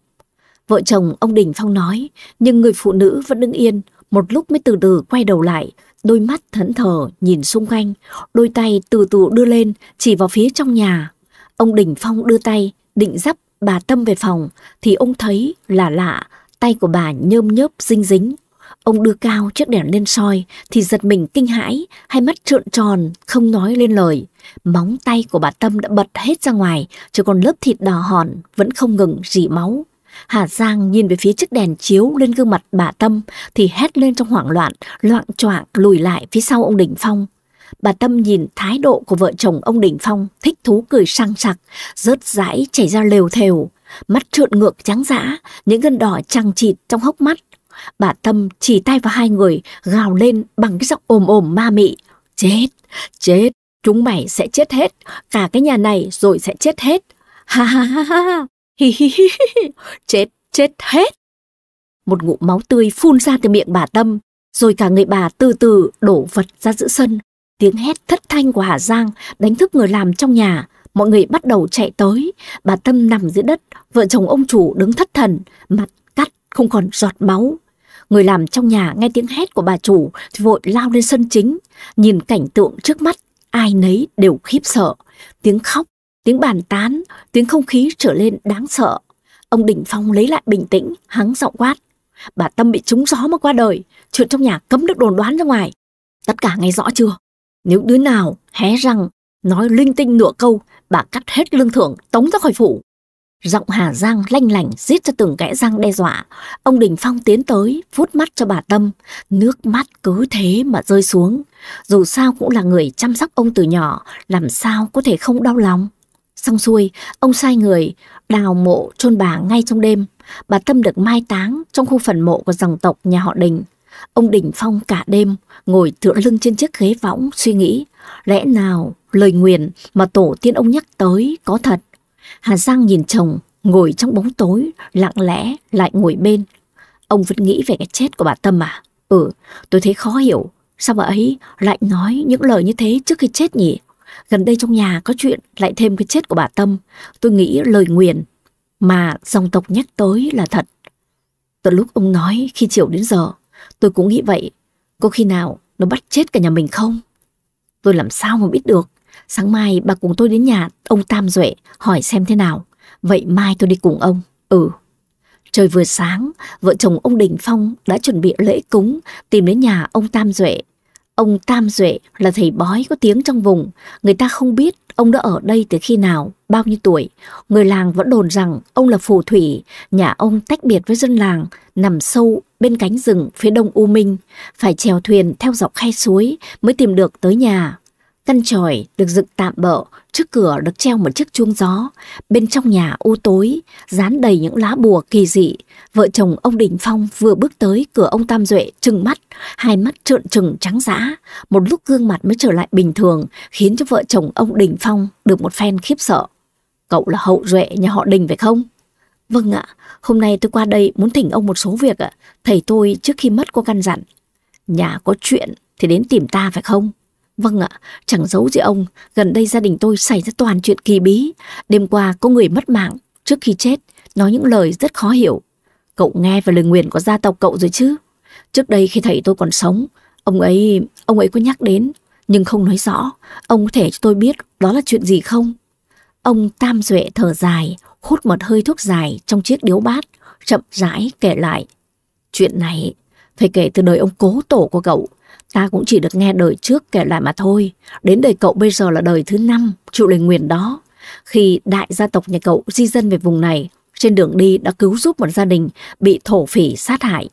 Vợ chồng ông Đình Phong nói, nhưng người phụ nữ vẫn đứng yên, một lúc mới từ từ quay đầu lại, đôi mắt thẫn thờ nhìn xung quanh, đôi tay từ từ đưa lên chỉ vào phía trong nhà. Ông Đình Phong đưa tay, định dắp bà Tâm về phòng, thì ông thấy là lạ, tay của bà nhơm nhớp dinh dính, Ông đưa cao chiếc đèn lên soi thì giật mình kinh hãi, hai mắt trợn tròn, không nói lên lời. Móng tay của bà Tâm đã bật hết ra ngoài, chứ còn lớp thịt đỏ hòn vẫn không ngừng rỉ máu. Hà Giang nhìn về phía chiếc đèn chiếu lên gương mặt bà Tâm thì hét lên trong hoảng loạn, loạn choạng lùi lại phía sau ông Đình Phong. Bà Tâm nhìn thái độ của vợ chồng ông Đình Phong thích thú cười sang sặc, rớt rãi chảy ra lều thều. Mắt trượn ngược trắng dã, những gân đỏ trăng trịt trong hốc mắt bà Tâm chỉ tay vào hai người, gào lên bằng cái giọng ồm ồm ma mị. Chết, chết, chúng mày sẽ chết hết, cả cái nhà này rồi sẽ chết hết. Ha ha ha ha, hi hi hi, chết, chết hết. Một ngụm máu tươi phun ra từ miệng bà Tâm, rồi cả người bà từ từ đổ vật ra giữa sân. Tiếng hét thất thanh của Hà Giang đánh thức người làm trong nhà, mọi người bắt đầu chạy tới. Bà Tâm nằm dưới đất, vợ chồng ông chủ đứng thất thần, mặt cắt, không còn giọt máu. Người làm trong nhà nghe tiếng hét của bà chủ thì vội lao lên sân chính, nhìn cảnh tượng trước mắt, ai nấy đều khiếp sợ. Tiếng khóc, tiếng bàn tán, tiếng không khí trở lên đáng sợ. Ông Đình Phong lấy lại bình tĩnh, hắng giọng quát. Bà Tâm bị trúng gió mà qua đời, chuyện trong nhà cấm được đồn đoán ra ngoài. Tất cả nghe rõ chưa? Nếu đứa nào hé răng, nói linh tinh nửa câu, bà cắt hết lương thưởng, tống ra khỏi phủ. Giọng Hà Giang lanh lảnh giết cho từng kẽ răng đe dọa. Ông Đình Phong tiến tới, vuốt mắt cho bà Tâm. Nước mắt cứ thế mà rơi xuống. Dù sao cũng là người chăm sóc ông từ nhỏ, làm sao có thể không đau lòng. Xong xuôi, ông sai người, đào mộ chôn bà ngay trong đêm. Bà Tâm được mai táng trong khu phần mộ của dòng tộc nhà họ Đình. Ông Đình Phong cả đêm ngồi tựa lưng trên chiếc ghế võng suy nghĩ lẽ nào lời nguyền mà tổ tiên ông nhắc tới có thật Hà Giang nhìn chồng ngồi trong bóng tối, lặng lẽ lại ngồi bên. Ông vẫn nghĩ về cái chết của bà Tâm à? Ừ, tôi thấy khó hiểu. Sao bà ấy lại nói những lời như thế trước khi chết nhỉ? Gần đây trong nhà có chuyện lại thêm cái chết của bà Tâm. Tôi nghĩ lời nguyền mà dòng tộc nhắc tới là thật. Từ lúc ông nói khi chiều đến giờ, tôi cũng nghĩ vậy. Có khi nào nó bắt chết cả nhà mình không? Tôi làm sao mà biết được? Sáng mai bà cùng tôi đến nhà ông Tam Duệ hỏi xem thế nào. Vậy mai tôi đi cùng ông. Ừ. Trời vừa sáng, vợ chồng ông Đình Phong đã chuẩn bị lễ cúng tìm đến nhà ông Tam Duệ. Ông Tam Duệ là thầy bói có tiếng trong vùng. Người ta không biết ông đã ở đây từ khi nào, bao nhiêu tuổi. Người làng vẫn đồn rằng ông là phù thủy, nhà ông tách biệt với dân làng, nằm sâu bên cánh rừng phía đông U Minh. Phải trèo thuyền theo dọc khe suối mới tìm được tới nhà. Căn tròi được dựng tạm bợ, trước cửa được treo một chiếc chuông gió. Bên trong nhà u tối, dán đầy những lá bùa kỳ dị. Vợ chồng ông Đình Phong vừa bước tới cửa ông Tam Duệ trừng mắt, hai mắt trợn trừng trắng dã. Một lúc gương mặt mới trở lại bình thường, khiến cho vợ chồng ông Đình Phong được một phen khiếp sợ. Cậu là hậu duệ nhà họ Đình phải không? Vâng ạ, hôm nay tôi qua đây muốn thỉnh ông một số việc ạ. Thầy tôi trước khi mất có căn dặn. Nhà có chuyện thì đến tìm ta phải không? Vâng ạ, chẳng giấu gì ông, gần đây gia đình tôi xảy ra toàn chuyện kỳ bí. Đêm qua có người mất mạng trước khi chết, nói những lời rất khó hiểu. Cậu nghe về lời nguyền của gia tộc cậu rồi chứ? Trước đây khi thầy tôi còn sống, ông ấy, ông ấy có nhắc đến, nhưng không nói rõ. Ông có thể cho tôi biết đó là chuyện gì không? Ông Tam Duệ thở dài, hút một hơi thuốc dài trong chiếc điếu bát, chậm rãi kể lại. Chuyện này phải kể từ đời ông cố tổ của cậu, Ta cũng chỉ được nghe đời trước kể lại mà thôi. Đến đời cậu bây giờ là đời thứ năm, chịu lời nguyện đó. Khi đại gia tộc nhà cậu di dân về vùng này, trên đường đi đã cứu giúp một gia đình bị thổ phỉ sát hại.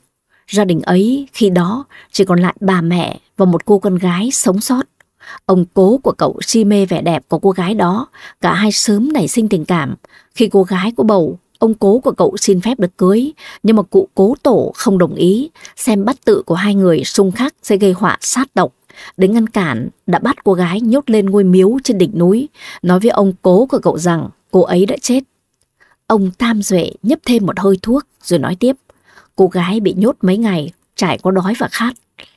Gia đình ấy khi đó chỉ còn lại bà mẹ và một cô con gái sống sót. Ông cố của cậu si mê vẻ đẹp của cô gái đó, cả hai sớm nảy sinh tình cảm. Khi cô gái có bầu, Ông cố của cậu xin phép được cưới, nhưng mà cụ cố tổ không đồng ý, xem bắt tự của hai người xung khắc sẽ gây họa sát độc. Đến ngăn cản, đã bắt cô gái nhốt lên ngôi miếu trên đỉnh núi, nói với ông cố của cậu rằng cô ấy đã chết. Ông Tam Duệ nhấp thêm một hơi thuốc rồi nói tiếp. Cô gái bị nhốt mấy ngày, trải qua đói và khát,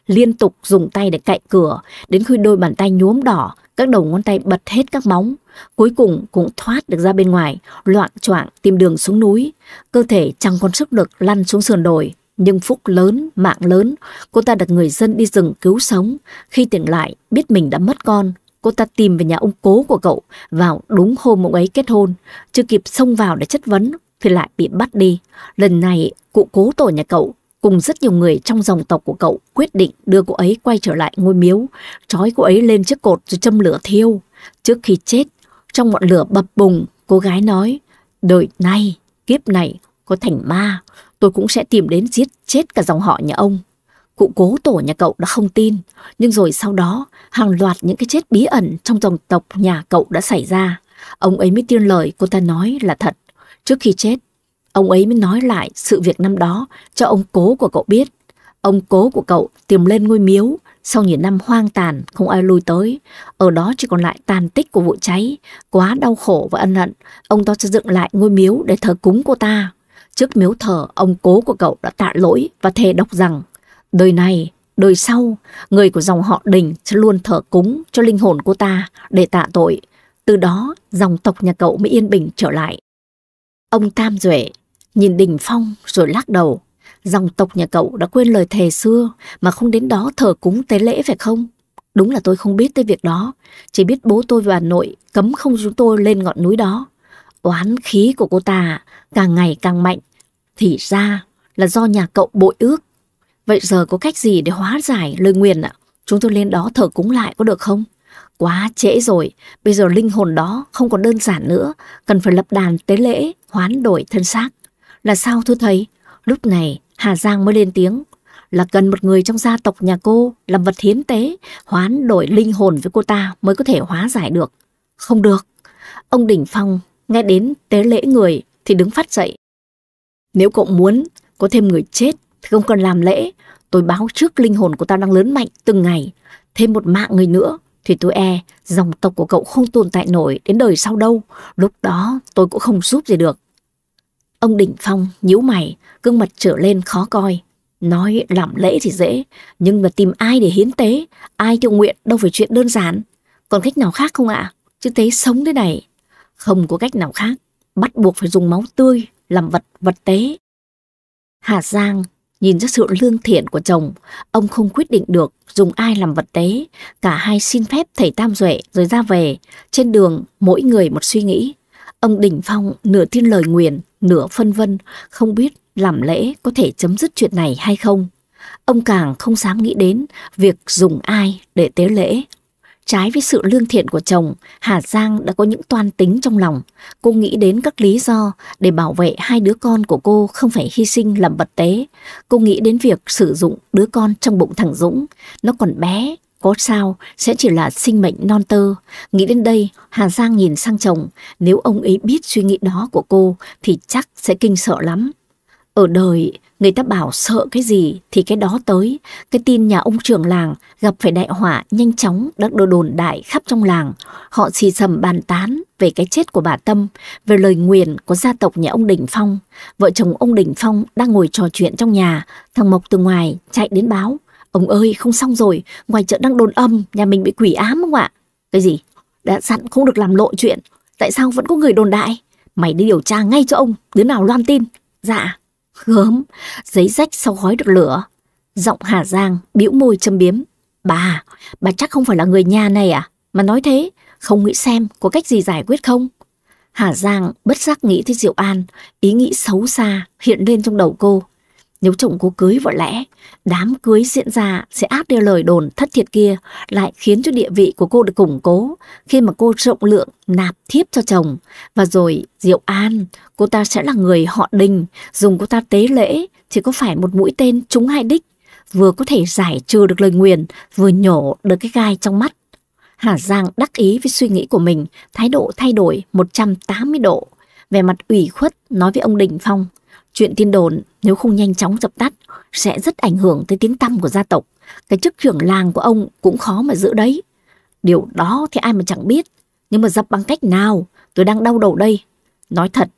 liên tục dùng tay để cạy cửa, đến khi đôi bàn tay nhuốm đỏ, các đầu ngón tay bật hết các móng, cuối cùng cũng thoát được ra bên ngoài, loạn choạng tìm đường xuống núi, cơ thể chẳng còn sức lực lăn xuống sườn đồi. Nhưng phúc lớn, mạng lớn, cô ta được người dân đi rừng cứu sống. Khi tỉnh lại, biết mình đã mất con, cô ta tìm về nhà ông cố của cậu vào đúng hôm ông ấy kết hôn. Chưa kịp xông vào để chất vấn thì lại bị bắt đi. Lần này, cụ cố tổ nhà cậu cùng rất nhiều người trong dòng tộc của cậu quyết định đưa cô ấy quay trở lại ngôi miếu, trói cô ấy lên chiếc cột rồi châm lửa thiêu. Trước khi chết, trong ngọn lửa bập bùng, cô gái nói, đời này, kiếp này, có thành ma, tôi cũng sẽ tìm đến giết chết cả dòng họ nhà ông. Cụ cố tổ nhà cậu đã không tin, nhưng rồi sau đó, hàng loạt những cái chết bí ẩn trong dòng tộc nhà cậu đã xảy ra. Ông ấy mới tiên lời cô ta nói là thật. Trước khi chết, Ông ấy mới nói lại sự việc năm đó cho ông cố của cậu biết. Ông cố của cậu tìm lên ngôi miếu sau nhiều năm hoang tàn không ai lui tới. Ở đó chỉ còn lại tàn tích của vụ cháy. Quá đau khổ và ân hận, ông ta sẽ dựng lại ngôi miếu để thờ cúng cô ta. Trước miếu thờ, ông cố của cậu đã tạ lỗi và thề đọc rằng đời này đời sau, người của dòng họ Đình sẽ luôn thờ cúng cho linh hồn cô ta để tạ tội. Từ đó, dòng tộc nhà cậu mới yên bình trở lại. Ông Tam Duệ nhìn đỉnh phong rồi lắc đầu. Dòng tộc nhà cậu đã quên lời thề xưa mà không đến đó thờ cúng tế lễ phải không? Đúng là tôi không biết tới việc đó, chỉ biết bố tôi và nội cấm không chúng tôi lên ngọn núi đó. Oán khí của cô ta càng ngày càng mạnh, thì ra là do nhà cậu bội ước. Vậy giờ có cách gì để hóa giải lời nguyền ạ? Chúng tôi lên đó thờ cúng lại có được không? Quá trễ rồi, bây giờ linh hồn đó không còn đơn giản nữa, cần phải lập đàn tế lễ, hoán đổi thân xác. Là sao thưa thầy? Lúc này Hà Giang mới lên tiếng là cần một người trong gia tộc nhà cô làm vật hiến tế, hoán đổi linh hồn với cô ta mới có thể hóa giải được. Không được. Ông Đình Phong nghe đến tế lễ người thì đứng phát dậy. Nếu cậu muốn có thêm người chết thì không cần làm lễ. Tôi báo trước linh hồn của ta đang lớn mạnh từng ngày. Thêm một mạng người nữa thì tôi e dòng tộc của cậu không tồn tại nổi đến đời sau đâu. Lúc đó tôi cũng không giúp gì được. Ông Đình Phong nhíu mày, gương mặt trở lên khó coi. Nói làm lễ thì dễ, nhưng mà tìm ai để hiến tế, ai tự nguyện đâu phải chuyện đơn giản. Còn cách nào khác không ạ? Chứ tế sống thế này, không có cách nào khác. Bắt buộc phải dùng máu tươi làm vật vật tế. Hà Giang nhìn ra sự lương thiện của chồng, ông không quyết định được dùng ai làm vật tế. Cả hai xin phép thầy Tam Duệ rồi ra về. Trên đường, mỗi người một suy nghĩ. Ông Đình Phong nửa tin lời nguyền, nửa phân vân, không biết làm lễ có thể chấm dứt chuyện này hay không. Ông càng không dám nghĩ đến việc dùng ai để tế lễ. Trái với sự lương thiện của chồng, Hà Giang đã có những toan tính trong lòng. Cô nghĩ đến các lý do để bảo vệ hai đứa con của cô không phải hy sinh làm vật tế. Cô nghĩ đến việc sử dụng đứa con trong bụng thằng Dũng. Nó còn bé, có sao sẽ chỉ là sinh mệnh non tơ. Nghĩ đến đây, Hà Giang nhìn sang chồng. Nếu ông ấy biết suy nghĩ đó của cô thì chắc sẽ kinh sợ lắm. Ở đời, người ta bảo sợ cái gì thì cái đó tới. Cái tin nhà ông trưởng làng gặp phải đại hỏa nhanh chóng đắc đồ đồn đại khắp trong làng. Họ xì xầm bàn tán về cái chết của bà Tâm, về lời nguyền của gia tộc nhà ông Đình Phong. Vợ chồng ông Đình Phong đang ngồi trò chuyện trong nhà, thằng Mộc từ ngoài chạy đến báo. Ông ơi, không xong rồi, ngoài chợ đang đồn âm, nhà mình bị quỷ ám không ạ? Cái gì? Đã dặn không được làm lộ chuyện, tại sao vẫn có người đồn đại? Mày đi điều tra ngay cho ông, đứa nào loan tin? Dạ. Gớm, giấy rách sau khói được lửa. Giọng Hà Giang, bĩu môi châm biếm. Bà, bà chắc không phải là người nhà này à? Mà nói thế, không nghĩ xem có cách gì giải quyết không? Hà Giang bất giác nghĩ tới Diệu An, ý nghĩ xấu xa hiện lên trong đầu cô. Nếu chồng cô cưới vợ lẽ, đám cưới diễn ra sẽ áp theo lời đồn thất thiệt kia, lại khiến cho địa vị của cô được củng cố khi mà cô rộng lượng nạp thiếp cho chồng. Và rồi Diệu An, cô ta sẽ là người họ đình, dùng cô ta tế lễ, thì có phải một mũi tên trúng hai đích, vừa có thể giải trừ được lời nguyền, vừa nhổ được cái gai trong mắt. Hà Giang đắc ý với suy nghĩ của mình, thái độ thay đổi 180 độ. Về mặt ủy khuất nói với ông Đình Phong, chuyện tin đồn nếu không nhanh chóng dập tắt, sẽ rất ảnh hưởng tới tiếng tăm của gia tộc. Cái chức trưởng làng của ông cũng khó mà giữ đấy. Điều đó thì ai mà chẳng biết. Nhưng mà dập bằng cách nào, tôi đang đau đầu đây. Nói thật,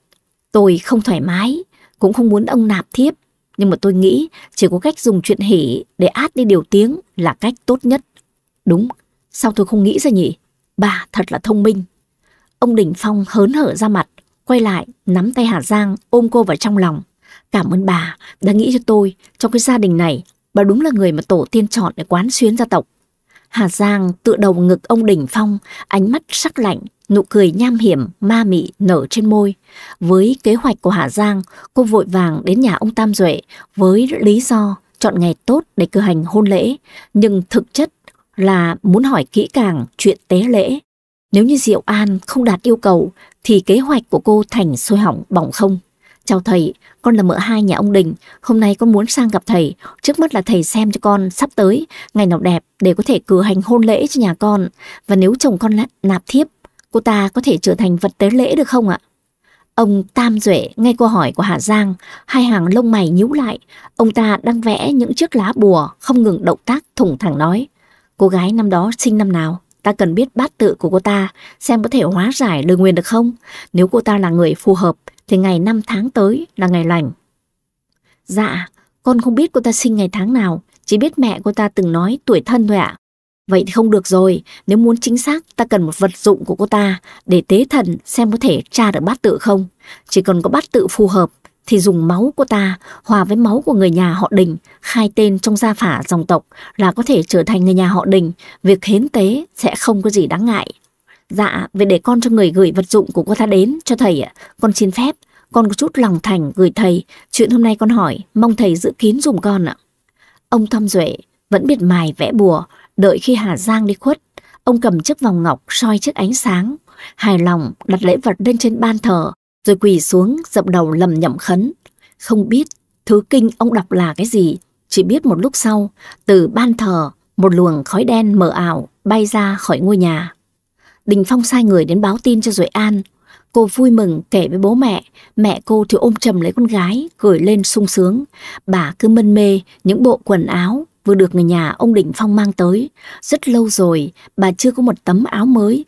tôi không thoải mái, cũng không muốn ông nạp thiếp. Nhưng mà tôi nghĩ chỉ có cách dùng chuyện hỉ để át đi điều tiếng là cách tốt nhất. Đúng, sao tôi không nghĩ ra nhỉ? Bà thật là thông minh. Ông Đình Phong hớn hở ra mặt, quay lại, nắm tay Hà Giang, ôm cô vào trong lòng. Cảm ơn bà đã nghĩ cho tôi, trong cái gia đình này, bà đúng là người mà tổ tiên chọn để quán xuyến gia tộc. Hà Giang tựa đầu ngực ông Đình Phong, ánh mắt sắc lạnh, nụ cười nham hiểm, ma mị nở trên môi. Với kế hoạch của Hà Giang, cô vội vàng đến nhà ông Tam Duệ với lý do chọn ngày tốt để cử hành hôn lễ, nhưng thực chất là muốn hỏi kỹ càng chuyện tế lễ. Nếu như Diệu An không đạt yêu cầu thì kế hoạch của cô thành sôi hỏng bỏng không. Chào thầy, con là mợ hai nhà ông Đình, hôm nay con muốn sang gặp thầy, trước mắt là thầy xem cho con sắp tới, ngày nào đẹp để có thể cử hành hôn lễ cho nhà con, và nếu chồng con nạp thiếp, cô ta có thể trở thành vật tế lễ được không ạ? Ông Tam Duệ nghe câu hỏi của Hà Giang, hai hàng lông mày nhíu lại, ông ta đang vẽ những chiếc lá bùa không ngừng động tác thủng thẳng nói. Cô gái năm đó sinh năm nào? Ta cần biết bát tự của cô ta, xem có thể hóa giải lời nguyền được không? Nếu cô ta là người phù hợp, thì ngày năm tháng tới là ngày lành. Dạ, con không biết cô ta sinh ngày tháng nào, chỉ biết mẹ cô ta từng nói tuổi thân thôi ạ. Vậy thì không được rồi, nếu muốn chính xác ta cần một vật dụng của cô ta để tế thần xem có thể tra được bát tự không. Chỉ cần có bát tự phù hợp thì dùng máu của ta hòa với máu của người nhà họ đình khai tên trong gia phả dòng tộc là có thể trở thành người nhà họ đình việc hiến tế sẽ không có gì đáng ngại Dạ, về để con cho người gửi vật dụng của cô ta đến cho thầy ạ. Con xin phép, con có chút lòng thành gửi thầy. Chuyện hôm nay con hỏi, mong thầy giữ kín dùm con ạ. Ông Thâm Duệ vẫn biệt mài vẽ bùa, đợi khi Hà Giang đi khuất. Ông cầm chiếc vòng ngọc soi chiếc ánh sáng, hài lòng đặt lễ vật lên trên ban thờ, rồi quỳ xuống dập đầu lầm nhậm khấn. Không biết thứ kinh ông đọc là cái gì, chỉ biết một lúc sau, từ ban thờ, một luồng khói đen mờ ảo bay ra khỏi ngôi nhà. Đình Phong sai người đến báo tin cho Duệ An. Cô vui mừng kể với bố mẹ, mẹ cô thì ôm chầm lấy con gái, gửi lên sung sướng. Bà cứ mân mê những bộ quần áo vừa được người nhà ông Đình Phong mang tới. Rất lâu rồi, bà chưa có một tấm áo mới.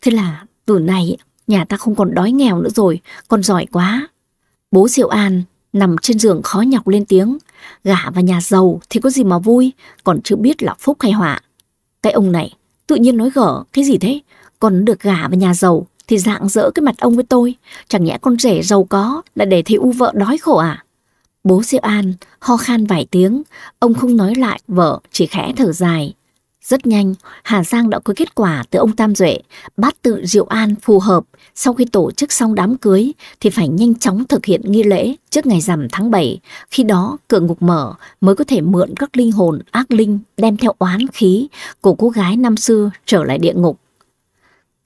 Thế là từ này nhà ta không còn đói nghèo nữa rồi, con giỏi quá. Bố Diệu An nằm trên giường khó nhọc lên tiếng. Gả vào nhà giàu thì có gì mà vui, còn chưa biết là phúc hay họa. Cái ông này, tự nhiên nói gở, cái gì thế? Còn được gả vào nhà giàu thì dạng dỡ cái mặt ông với tôi. Chẳng nhẽ con rể giàu có là để thấy u vợ đói khổ à? Bố Diệu An ho khan vài tiếng, ông không nói lại, vợ chỉ khẽ thở dài. Rất nhanh, Hà Giang đã có kết quả từ ông Tam Duệ, bát tự Diệu An phù hợp. Sau khi tổ chức xong đám cưới thì phải nhanh chóng thực hiện nghi lễ trước ngày rằm tháng 7. Khi đó, cửa ngục mở mới có thể mượn các linh hồn ác linh đem theo oán khí của cô gái năm xưa trở lại địa ngục.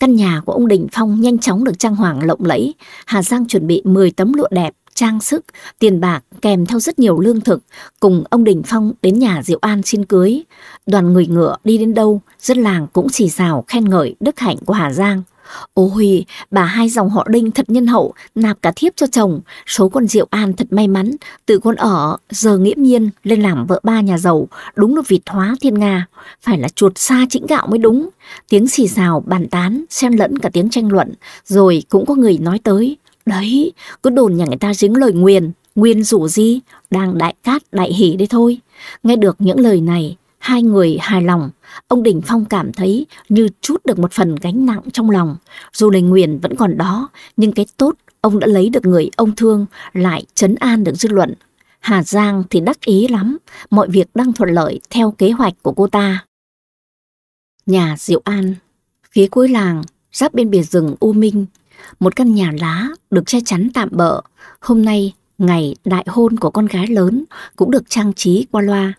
Căn nhà của ông Đình Phong nhanh chóng được trang hoàng lộng lẫy, Hà Giang chuẩn bị 10 tấm lụa đẹp, trang sức, tiền bạc kèm theo rất nhiều lương thực, cùng ông Đình Phong đến nhà Diệu An xin cưới. Đoàn người ngựa đi đến đâu, dân làng cũng chỉ rào khen ngợi đức hạnh của Hà Giang. Ôi, bà hai dòng họ Đinh thật nhân hậu, nạp cả thiếp cho chồng, số con Diệu An thật may mắn, từ con ở, giờ nghiễm nhiên, lên làm vợ ba nhà giàu, đúng là vịt hóa thiên Nga, phải là chuột xa chĩnh gạo mới đúng. Tiếng xì xào, bàn tán, xen lẫn cả tiếng tranh luận, rồi cũng có người nói tới. Đấy, cứ đồn nhà người ta dính lời nguyền, nguyên rủ gì, đang đại cát đại hỉ đấy thôi. Nghe được những lời này, hai người hài lòng, Ông Đình Phong cảm thấy như chút được một phần gánh nặng trong lòng. Dù lời nguyền vẫn còn đó, nhưng cái tốt ông đã lấy được người ông thương lại chấn an được dư luận. Hà Giang thì đắc ý lắm, mọi việc đang thuận lợi theo kế hoạch của cô ta. Nhà Diệu An, phía cuối làng, giáp bên bìa rừng U Minh, một căn nhà lá được che chắn tạm bỡ. Hôm nay, ngày đại hôn của con gái lớn cũng được trang trí qua loa.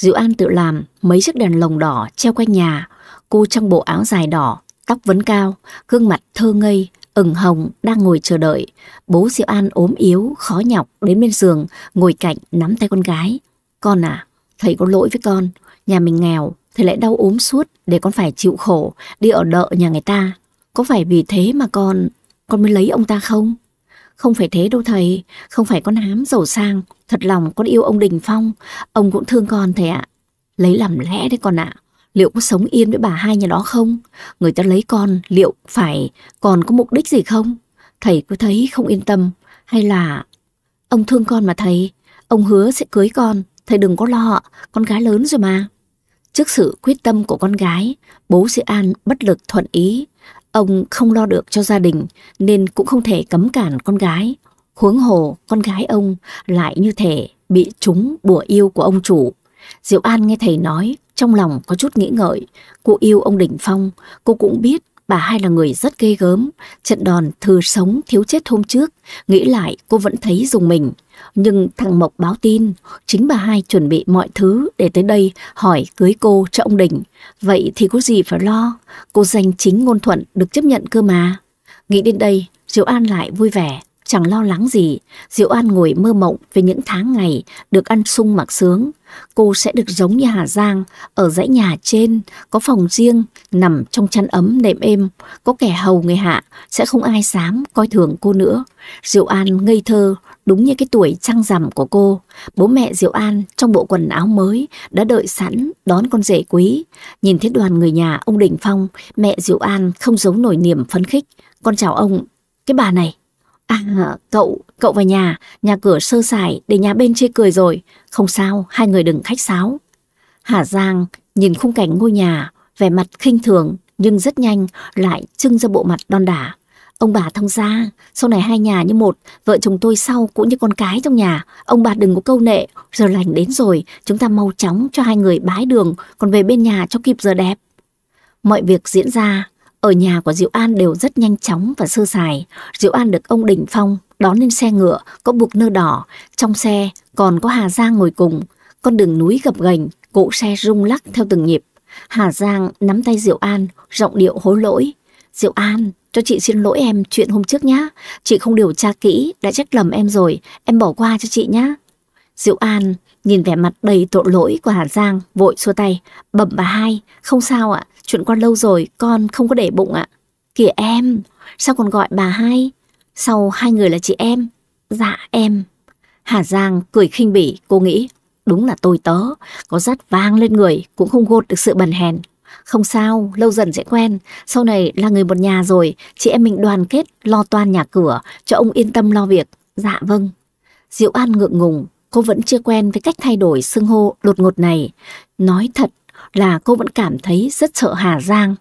Diệu An tự làm mấy chiếc đèn lồng đỏ treo quanh nhà, cô trong bộ áo dài đỏ, tóc vấn cao, gương mặt thơ ngây, ửng hồng đang ngồi chờ đợi. Bố Diệu An ốm yếu, khó nhọc đến bên giường, ngồi cạnh nắm tay con gái. Con à, thầy có lỗi với con, nhà mình nghèo, thầy lại đau ốm suốt để con phải chịu khổ, đi ở đợ nhà người ta. Có phải vì thế mà con, con mới lấy ông ta không? Không phải thế đâu thầy, không phải con hám giàu sang, thật lòng con yêu ông Đình Phong, ông cũng thương con thầy ạ. Lấy làm lẽ đấy con ạ, liệu có sống yên với bà hai nhà đó không? Người ta lấy con, liệu phải còn có mục đích gì không? Thầy cứ thấy không yên tâm, hay là... Ông thương con mà thầy, ông hứa sẽ cưới con, thầy đừng có lo, con gái lớn rồi mà. Trước sự quyết tâm của con gái, bố Sĩ An bất lực thuận ý, Ông không lo được cho gia đình nên cũng không thể cấm cản con gái. Huống hồ con gái ông lại như thể bị trúng bùa yêu của ông chủ. Diệu An nghe thầy nói, trong lòng có chút nghĩ ngợi. Cô yêu ông Đình Phong, cô cũng biết bà hai là người rất ghê gớm. Trận đòn thừa sống thiếu chết hôm trước, nghĩ lại cô vẫn thấy dùng mình nhưng thằng Mộc báo tin, chính bà hai chuẩn bị mọi thứ để tới đây hỏi cưới cô cho ông Đình. Vậy thì có gì phải lo, cô danh chính ngôn thuận được chấp nhận cơ mà. Nghĩ đến đây, Diệu An lại vui vẻ, chẳng lo lắng gì. Diệu An ngồi mơ mộng về những tháng ngày được ăn sung mặc sướng. Cô sẽ được giống như Hà Giang, ở dãy nhà trên, có phòng riêng, nằm trong chăn ấm nệm êm, có kẻ hầu người hạ, sẽ không ai dám coi thường cô nữa. Diệu An ngây thơ, Đúng như cái tuổi trăng rằm của cô, bố mẹ Diệu An trong bộ quần áo mới đã đợi sẵn đón con rể quý. Nhìn thấy đoàn người nhà ông Đình Phong, mẹ Diệu An không giấu nổi niềm phấn khích. Con chào ông, cái bà này. À, cậu, cậu vào nhà, nhà cửa sơ sài để nhà bên chê cười rồi. Không sao, hai người đừng khách sáo. Hà Giang nhìn khung cảnh ngôi nhà, vẻ mặt khinh thường nhưng rất nhanh lại trưng ra bộ mặt đon đả. Ông bà thông gia, sau này hai nhà như một, vợ chồng tôi sau cũng như con cái trong nhà. Ông bà đừng có câu nệ, giờ lành đến rồi, chúng ta mau chóng cho hai người bái đường, còn về bên nhà cho kịp giờ đẹp. Mọi việc diễn ra, ở nhà của Diệu An đều rất nhanh chóng và sơ sài. Diệu An được ông Đình Phong đón lên xe ngựa có buộc nơ đỏ, trong xe còn có Hà Giang ngồi cùng. Con đường núi gập ghềnh, cỗ xe rung lắc theo từng nhịp. Hà Giang nắm tay Diệu An, giọng điệu hối lỗi. Diệu An, cho chị xin lỗi em chuyện hôm trước nhá. Chị không điều tra kỹ, đã trách lầm em rồi. Em bỏ qua cho chị nhá. Diệu An nhìn vẻ mặt đầy tội lỗi của Hà Giang, vội xua tay. Bẩm bà hai, không sao ạ. Chuyện qua lâu rồi, con không có để bụng ạ. Kìa em, sao còn gọi bà hai? Sau hai người là chị em. Dạ em. Hà Giang cười khinh bỉ, cô nghĩ. Đúng là tôi tớ, có rát vang lên người cũng không gột được sự bần hèn không sao, lâu dần sẽ quen. Sau này là người một nhà rồi, chị em mình đoàn kết, lo toan nhà cửa, cho ông yên tâm lo việc. Dạ vâng. Diệu An ngượng ngùng, cô vẫn chưa quen với cách thay đổi xưng hô đột ngột này. Nói thật là cô vẫn cảm thấy rất sợ Hà Giang.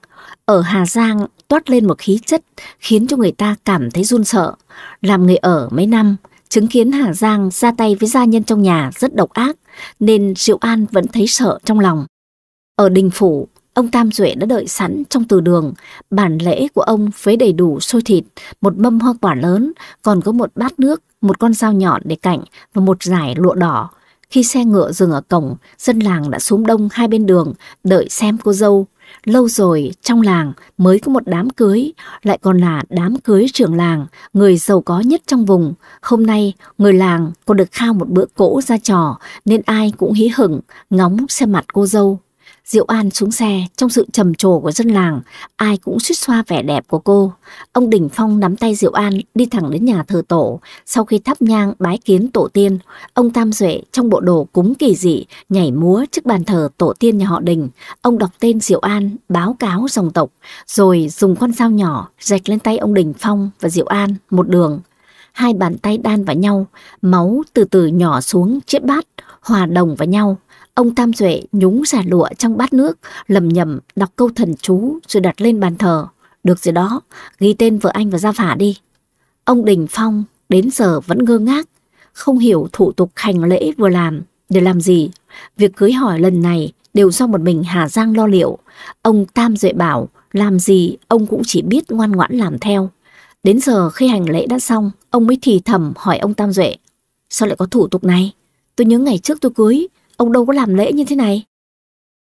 Ở Hà Giang toát lên một khí chất khiến cho người ta cảm thấy run sợ. Làm người ở mấy năm, chứng kiến Hà Giang ra tay với gia nhân trong nhà rất độc ác, nên Diệu An vẫn thấy sợ trong lòng. Ở đình phủ, Ông Tam Duệ đã đợi sẵn trong từ đường, bản lễ của ông với đầy đủ xôi thịt, một mâm hoa quả lớn, còn có một bát nước, một con dao nhọn để cạnh và một giải lụa đỏ. Khi xe ngựa dừng ở cổng, dân làng đã xuống đông hai bên đường, đợi xem cô dâu. Lâu rồi, trong làng mới có một đám cưới, lại còn là đám cưới trưởng làng, người giàu có nhất trong vùng. Hôm nay, người làng còn được khao một bữa cỗ ra trò, nên ai cũng hí hửng, ngóng xem mặt cô dâu. Diệu An xuống xe trong sự trầm trồ của dân làng, ai cũng suýt xoa vẻ đẹp của cô. Ông Đình Phong nắm tay Diệu An đi thẳng đến nhà thờ tổ. Sau khi thắp nhang bái kiến tổ tiên, ông Tam Duệ trong bộ đồ cúng kỳ dị nhảy múa trước bàn thờ tổ tiên nhà họ Đình. Ông đọc tên Diệu An, báo cáo dòng tộc, rồi dùng con dao nhỏ rạch lên tay ông Đình Phong và Diệu An một đường hai bàn tay đan vào nhau, máu từ từ nhỏ xuống chiếc bát, hòa đồng vào nhau. Ông Tam Duệ nhúng xà lụa trong bát nước, lầm nhầm đọc câu thần chú rồi đặt lên bàn thờ. Được rồi đó, ghi tên vợ anh và gia phả đi. Ông Đình Phong đến giờ vẫn ngơ ngác, không hiểu thủ tục hành lễ vừa làm để làm gì. Việc cưới hỏi lần này đều do một mình Hà Giang lo liệu. Ông Tam Duệ bảo làm gì ông cũng chỉ biết ngoan ngoãn làm theo. Đến giờ khi hành lễ đã xong, ông mới thì thầm hỏi ông Tam Duệ. Sao lại có thủ tục này? Tôi nhớ ngày trước tôi cưới, ông đâu có làm lễ như thế này.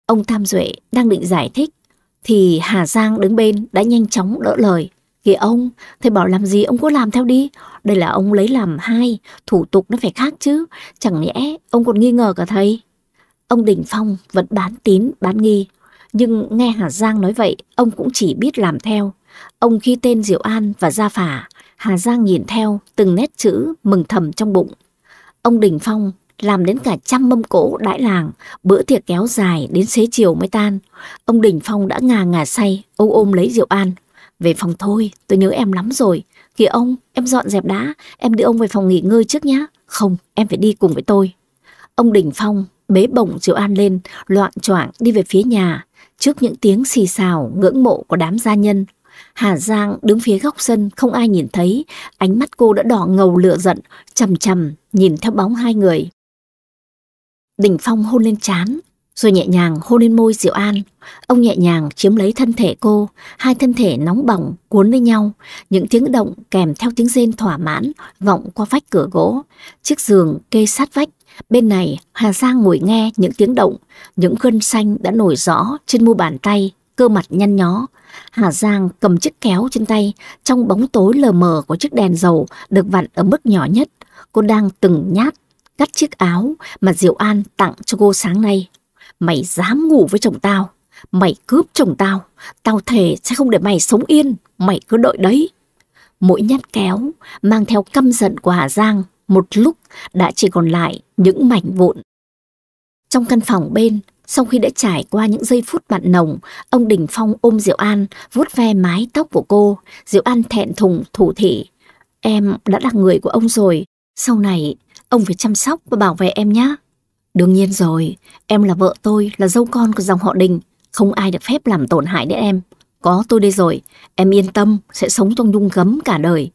Ông Tham Duệ đang định giải thích, thì Hà Giang đứng bên đã nhanh chóng đỡ lời. Kìa ông, thầy bảo làm gì ông cứ làm theo đi. Đây là ông lấy làm hai, thủ tục nó phải khác chứ. Chẳng lẽ ông còn nghi ngờ cả thầy. Ông Đình Phong vẫn bán tín, bán nghi. Nhưng nghe Hà Giang nói vậy, ông cũng chỉ biết làm theo. Ông khi tên Diệu An và Gia Phả, Hà Giang nhìn theo từng nét chữ mừng thầm trong bụng. Ông Đình Phong làm đến cả trăm mâm cỗ đãi làng, bữa tiệc kéo dài đến xế chiều mới tan. Ông Đình Phong đã ngà ngà say, ôm ôm lấy rượu An. Về phòng thôi, tôi nhớ em lắm rồi. Kìa ông, em dọn dẹp đã, em đưa ông về phòng nghỉ ngơi trước nhé. Không, em phải đi cùng với tôi. Ông Đình Phong bế bổng Diệu An lên, loạn choạng đi về phía nhà, trước những tiếng xì xào ngưỡng mộ của đám gia nhân. Hà Giang đứng phía góc sân không ai nhìn thấy, ánh mắt cô đã đỏ ngầu lửa giận, chằm chằm nhìn theo bóng hai người. Đình Phong hôn lên chán, rồi nhẹ nhàng hôn lên môi Diệu An. Ông nhẹ nhàng chiếm lấy thân thể cô, hai thân thể nóng bỏng cuốn lấy nhau, những tiếng động kèm theo tiếng rên thỏa mãn vọng qua vách cửa gỗ, chiếc giường kê sát vách. Bên này, Hà Giang ngồi nghe những tiếng động, những gân xanh đã nổi rõ trên mu bàn tay, cơ mặt nhăn nhó. Hà Giang cầm chiếc kéo trên tay, trong bóng tối lờ mờ của chiếc đèn dầu được vặn ở mức nhỏ nhất. Cô đang từng nhát cắt chiếc áo mà Diệu An tặng cho cô sáng nay. Mày dám ngủ với chồng tao, mày cướp chồng tao, tao thề sẽ không để mày sống yên, mày cứ đợi đấy. Mỗi nhát kéo mang theo căm giận của Hà Giang một lúc đã chỉ còn lại những mảnh vụn. Trong căn phòng bên, sau khi đã trải qua những giây phút mặn nồng, ông Đình Phong ôm Diệu An, vuốt ve mái tóc của cô. Diệu An thẹn thùng, thủ thị. Em đã là người của ông rồi, sau này Ông phải chăm sóc và bảo vệ em nhé. Đương nhiên rồi, em là vợ tôi, là dâu con của dòng họ đình. Không ai được phép làm tổn hại đến em. Có tôi đây rồi, em yên tâm, sẽ sống trong nhung gấm cả đời.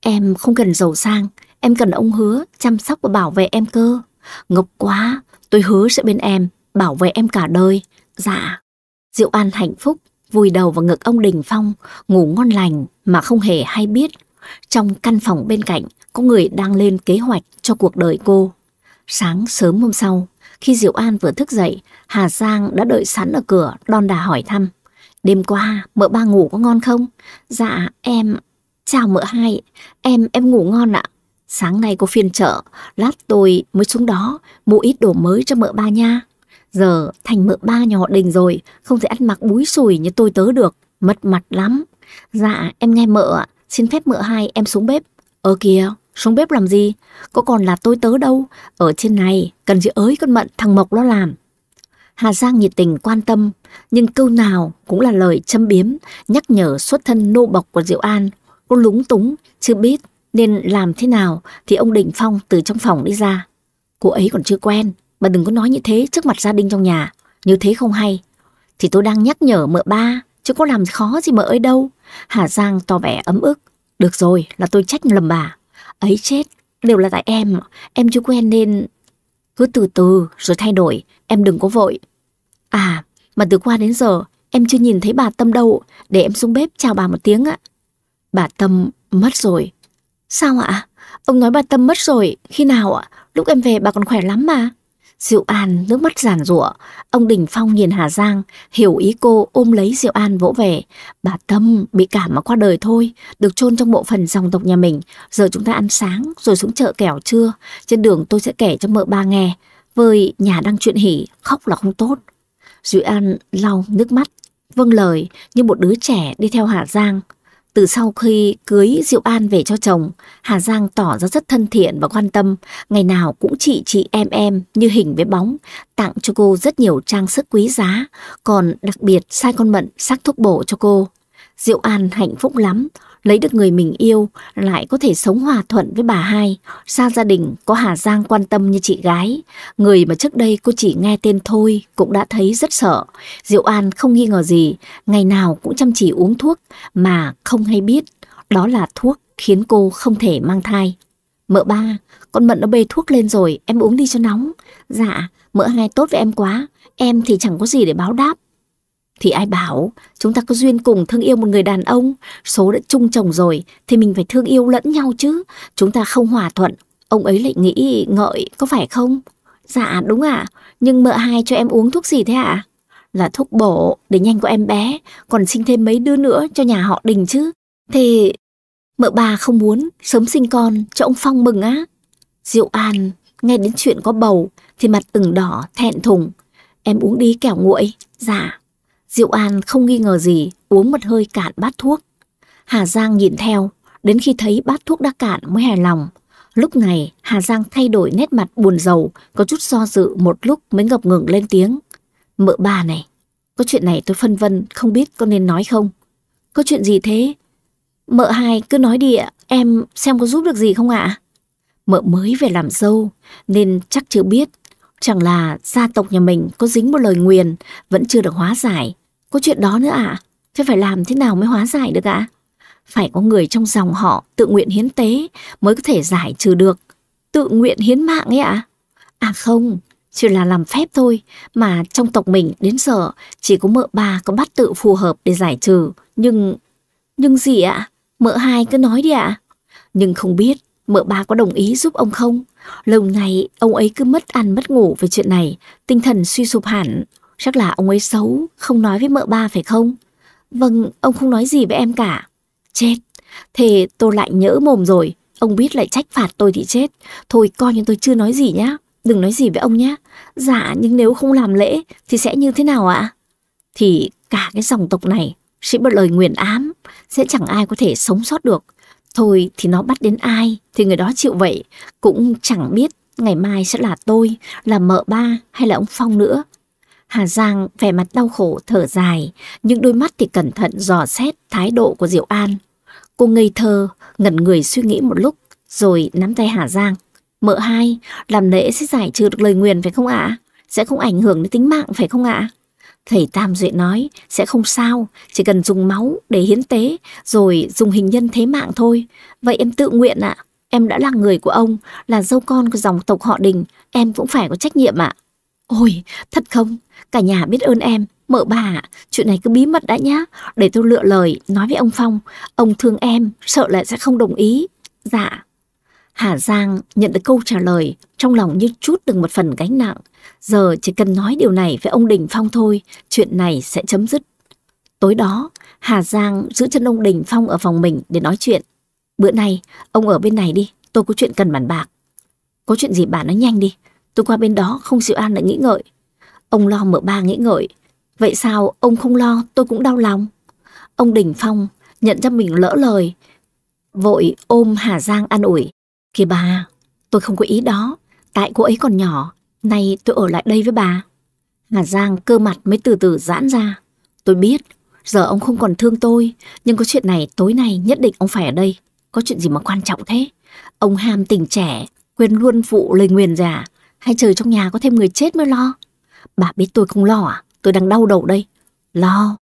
Em không cần giàu sang, em cần ông hứa chăm sóc và bảo vệ em cơ. Ngốc quá, tôi hứa sẽ bên em, bảo vệ em cả đời. Dạ. Diệu An hạnh phúc, vùi đầu vào ngực ông Đình Phong, ngủ ngon lành mà không hề hay biết. Trong căn phòng bên cạnh, có người đang lên kế hoạch cho cuộc đời cô. Sáng sớm hôm sau, khi Diệu An vừa thức dậy, Hà Giang đã đợi sẵn ở cửa, đon đà hỏi thăm. Đêm qua, mợ ba ngủ có ngon không? Dạ, em... Chào mợ hai, em em ngủ ngon ạ. Sáng nay có phiên chợ, lát tôi mới xuống đó, mua ít đồ mới cho mợ ba nha. Giờ thành mợ ba nhà họ đình rồi, không thể ăn mặc búi sùi như tôi tớ được, mất mặt lắm. Dạ, em nghe mợ ạ, xin phép mợ hai em xuống bếp. Ơ ờ kìa, xuống bếp làm gì? Có còn là tôi tớ đâu, ở trên này, cần gì ới con mận thằng Mộc nó làm. Hà Giang nhiệt tình quan tâm, nhưng câu nào cũng là lời châm biếm, nhắc nhở xuất thân nô bọc của Diệu An. Cô lúng túng, chưa biết nên làm thế nào thì ông Đình Phong từ trong phòng đi ra. Cô ấy còn chưa quen, mà đừng có nói như thế trước mặt gia đình trong nhà, như thế không hay. Thì tôi đang nhắc nhở mợ ba, chứ có làm khó gì mợ ấy đâu. Hà Giang tỏ vẻ ấm ức. Được rồi, là tôi trách lầm bà. Ấy chết, đều là tại em, em chưa quen nên... Cứ từ từ rồi thay đổi, em đừng có vội. À, mà từ qua đến giờ em chưa nhìn thấy bà Tâm đâu, để em xuống bếp chào bà một tiếng ạ. Bà Tâm mất rồi. Sao ạ? Ông nói bà Tâm mất rồi, khi nào ạ? Lúc em về bà còn khỏe lắm mà. Diệu An nước mắt giàn rủa, ông Đình Phong nhìn Hà Giang, hiểu ý cô ôm lấy Diệu An vỗ về. Bà Tâm bị cảm mà qua đời thôi, được chôn trong bộ phần dòng tộc nhà mình. Giờ chúng ta ăn sáng rồi xuống chợ kẻo trưa, trên đường tôi sẽ kể cho mợ ba nghe. Với nhà đang chuyện hỉ, khóc là không tốt. Diệu An lau nước mắt, vâng lời như một đứa trẻ đi theo Hà Giang từ sau khi cưới Diệu An về cho chồng, Hà Giang tỏ ra rất thân thiện và quan tâm, ngày nào cũng chị chị em em như hình với bóng, tặng cho cô rất nhiều trang sức quý giá, còn đặc biệt sai con mận sắc thuốc bổ cho cô. Diệu An hạnh phúc lắm, lấy được người mình yêu, lại có thể sống hòa thuận với bà hai, xa gia đình có Hà Giang quan tâm như chị gái. Người mà trước đây cô chỉ nghe tên thôi cũng đã thấy rất sợ. Diệu An không nghi ngờ gì, ngày nào cũng chăm chỉ uống thuốc mà không hay biết. Đó là thuốc khiến cô không thể mang thai. Mỡ ba, con Mận nó bê thuốc lên rồi, em uống đi cho nóng. Dạ, mỡ hai tốt với em quá, em thì chẳng có gì để báo đáp. Thì ai bảo chúng ta có duyên cùng thương yêu một người đàn ông, số đã chung chồng rồi thì mình phải thương yêu lẫn nhau chứ. Chúng ta không hòa thuận, ông ấy lại nghĩ ngợi có phải không? Dạ đúng ạ, à, nhưng mợ hai cho em uống thuốc gì thế ạ? À? Là thuốc bổ để nhanh có em bé, còn sinh thêm mấy đứa nữa cho nhà họ đình chứ. thì mợ bà không muốn sớm sinh con cho ông Phong mừng á. Diệu An nghe đến chuyện có bầu thì mặt ửng đỏ thẹn thùng. Em uống đi kẻo nguội. Dạ. Diệu An không nghi ngờ gì, uống một hơi cạn bát thuốc. Hà Giang nhìn theo, đến khi thấy bát thuốc đã cạn mới hài lòng. Lúc này, Hà Giang thay đổi nét mặt buồn rầu, có chút do dự một lúc mới ngập ngừng lên tiếng. Mợ bà này, có chuyện này tôi phân vân, không biết có nên nói không? Có chuyện gì thế? Mợ hai cứ nói đi ạ, em xem có giúp được gì không ạ? Mợ mới về làm dâu, nên chắc chưa biết. Chẳng là gia tộc nhà mình có dính một lời nguyền, vẫn chưa được hóa giải, có chuyện đó nữa à? Thế phải làm thế nào mới hóa giải được ạ? Phải có người trong dòng họ tự nguyện hiến tế mới có thể giải trừ được. Tự nguyện hiến mạng ấy ạ? À? à không, chỉ là làm phép thôi mà trong tộc mình đến giờ chỉ có mợ bà có bắt tự phù hợp để giải trừ. Nhưng... Nhưng gì ạ? À? Mợ hai cứ nói đi ạ. À? Nhưng không biết mợ ba có đồng ý giúp ông không? Lâu ngày ông ấy cứ mất ăn mất ngủ về chuyện này, tinh thần suy sụp hẳn. Chắc là ông ấy xấu, không nói với mợ ba phải không? Vâng, ông không nói gì với em cả. Chết, thế tôi lại nhỡ mồm rồi. Ông biết lại trách phạt tôi thì chết. Thôi coi như tôi chưa nói gì nhá. Đừng nói gì với ông nhá. Dạ, nhưng nếu không làm lễ thì sẽ như thế nào ạ? Thì cả cái dòng tộc này sẽ bật lời nguyền ám, sẽ chẳng ai có thể sống sót được. Thôi thì nó bắt đến ai thì người đó chịu vậy, cũng chẳng biết ngày mai sẽ là tôi, là mợ ba hay là ông Phong nữa. Hà Giang vẻ mặt đau khổ thở dài, nhưng đôi mắt thì cẩn thận dò xét thái độ của Diệu An. Cô ngây thơ, ngẩn người suy nghĩ một lúc, rồi nắm tay Hà Giang. Mợ hai, làm lễ sẽ giải trừ được lời nguyền phải không ạ? Sẽ không ảnh hưởng đến tính mạng phải không ạ? Thầy Tam Duệ nói, sẽ không sao, chỉ cần dùng máu để hiến tế, rồi dùng hình nhân thế mạng thôi. Vậy em tự nguyện ạ, em đã là người của ông, là dâu con của dòng tộc họ đình, em cũng phải có trách nhiệm ạ. Ôi, thật không? Cả nhà biết ơn em, mợ bà, chuyện này cứ bí mật đã nhá, để tôi lựa lời, nói với ông Phong. Ông thương em, sợ lại sẽ không đồng ý. Dạ. Hà Giang nhận được câu trả lời, trong lòng như chút được một phần gánh nặng. Giờ chỉ cần nói điều này với ông Đình Phong thôi, chuyện này sẽ chấm dứt. Tối đó, Hà Giang giữ chân ông Đình Phong ở phòng mình để nói chuyện. Bữa nay, ông ở bên này đi, tôi có chuyện cần bàn bạc. Có chuyện gì bà nói nhanh đi, tôi qua bên đó không chịu an lại nghĩ ngợi. Ông lo mở ba nghĩ ngợi. Vậy sao ông không lo tôi cũng đau lòng. Ông Đình Phong nhận ra mình lỡ lời. Vội ôm Hà Giang an ủi. Kìa bà, tôi không có ý đó. Tại cô ấy còn nhỏ, nay tôi ở lại đây với bà. Hà Giang cơ mặt mới từ từ giãn ra. Tôi biết, giờ ông không còn thương tôi, nhưng có chuyện này tối nay nhất định ông phải ở đây. Có chuyện gì mà quan trọng thế? Ông ham tình trẻ, quên luôn phụ lời nguyền già hay trời trong nhà có thêm người chết mới lo. Bà biết tôi không lo à? Tôi đang đau đầu đây. Lo.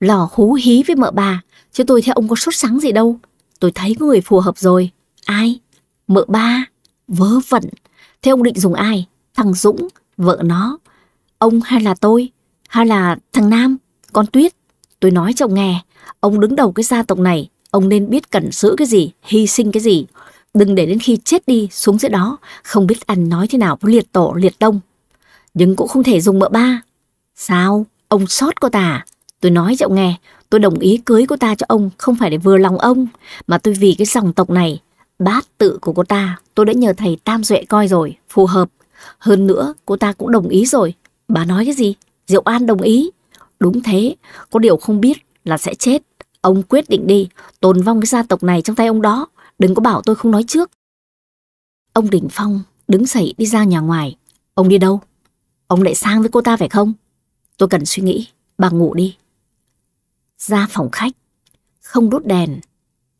lo hú hí với mợ bà, chứ tôi theo ông có sốt sắng gì đâu. Tôi thấy người phù hợp rồi. Ai? Mợ ba. Vớ vẩn. Thế ông định dùng ai? Thằng Dũng, vợ nó. Ông hay là tôi? Hay là thằng Nam, con Tuyết? Tôi nói cho ông nghe, ông đứng đầu cái gia tộc này, ông nên biết cẩn giữ cái gì, hy sinh cái gì. Đừng để đến khi chết đi xuống dưới đó, không biết ăn nói thế nào với liệt tổ, liệt đông nhưng cũng không thể dùng mợ ba. Sao? Ông sót cô ta à? Tôi nói cho ông nghe, tôi đồng ý cưới cô ta cho ông không phải để vừa lòng ông, mà tôi vì cái dòng tộc này, bát tự của cô ta, tôi đã nhờ thầy Tam Duệ coi rồi, phù hợp. Hơn nữa, cô ta cũng đồng ý rồi. Bà nói cái gì? Diệu An đồng ý. Đúng thế, có điều không biết là sẽ chết. Ông quyết định đi, tồn vong cái gia tộc này trong tay ông đó. Đừng có bảo tôi không nói trước. Ông Đình Phong đứng dậy đi ra nhà ngoài. Ông đi đâu? Ông lại sang với cô ta phải không? Tôi cần suy nghĩ, bà ngủ đi. Ra phòng khách, không đốt đèn,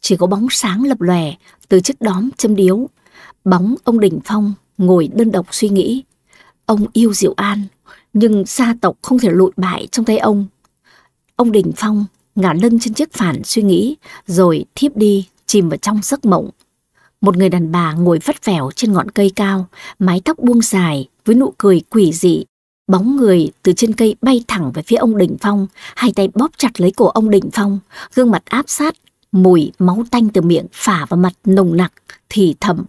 chỉ có bóng sáng lập lòe từ chiếc đóm châm điếu. Bóng ông Đình Phong ngồi đơn độc suy nghĩ. Ông yêu Diệu An, nhưng gia tộc không thể lụi bại trong tay ông. Ông Đình Phong ngả lưng trên chiếc phản suy nghĩ, rồi thiếp đi, chìm vào trong giấc mộng. Một người đàn bà ngồi vắt vẻo trên ngọn cây cao, mái tóc buông dài, với nụ cười quỷ dị. Bóng người từ trên cây bay thẳng về phía ông Đình Phong, hai tay bóp chặt lấy cổ ông Đình Phong, gương mặt áp sát, mùi máu tanh từ miệng phả vào mặt nồng nặc, thì thầm.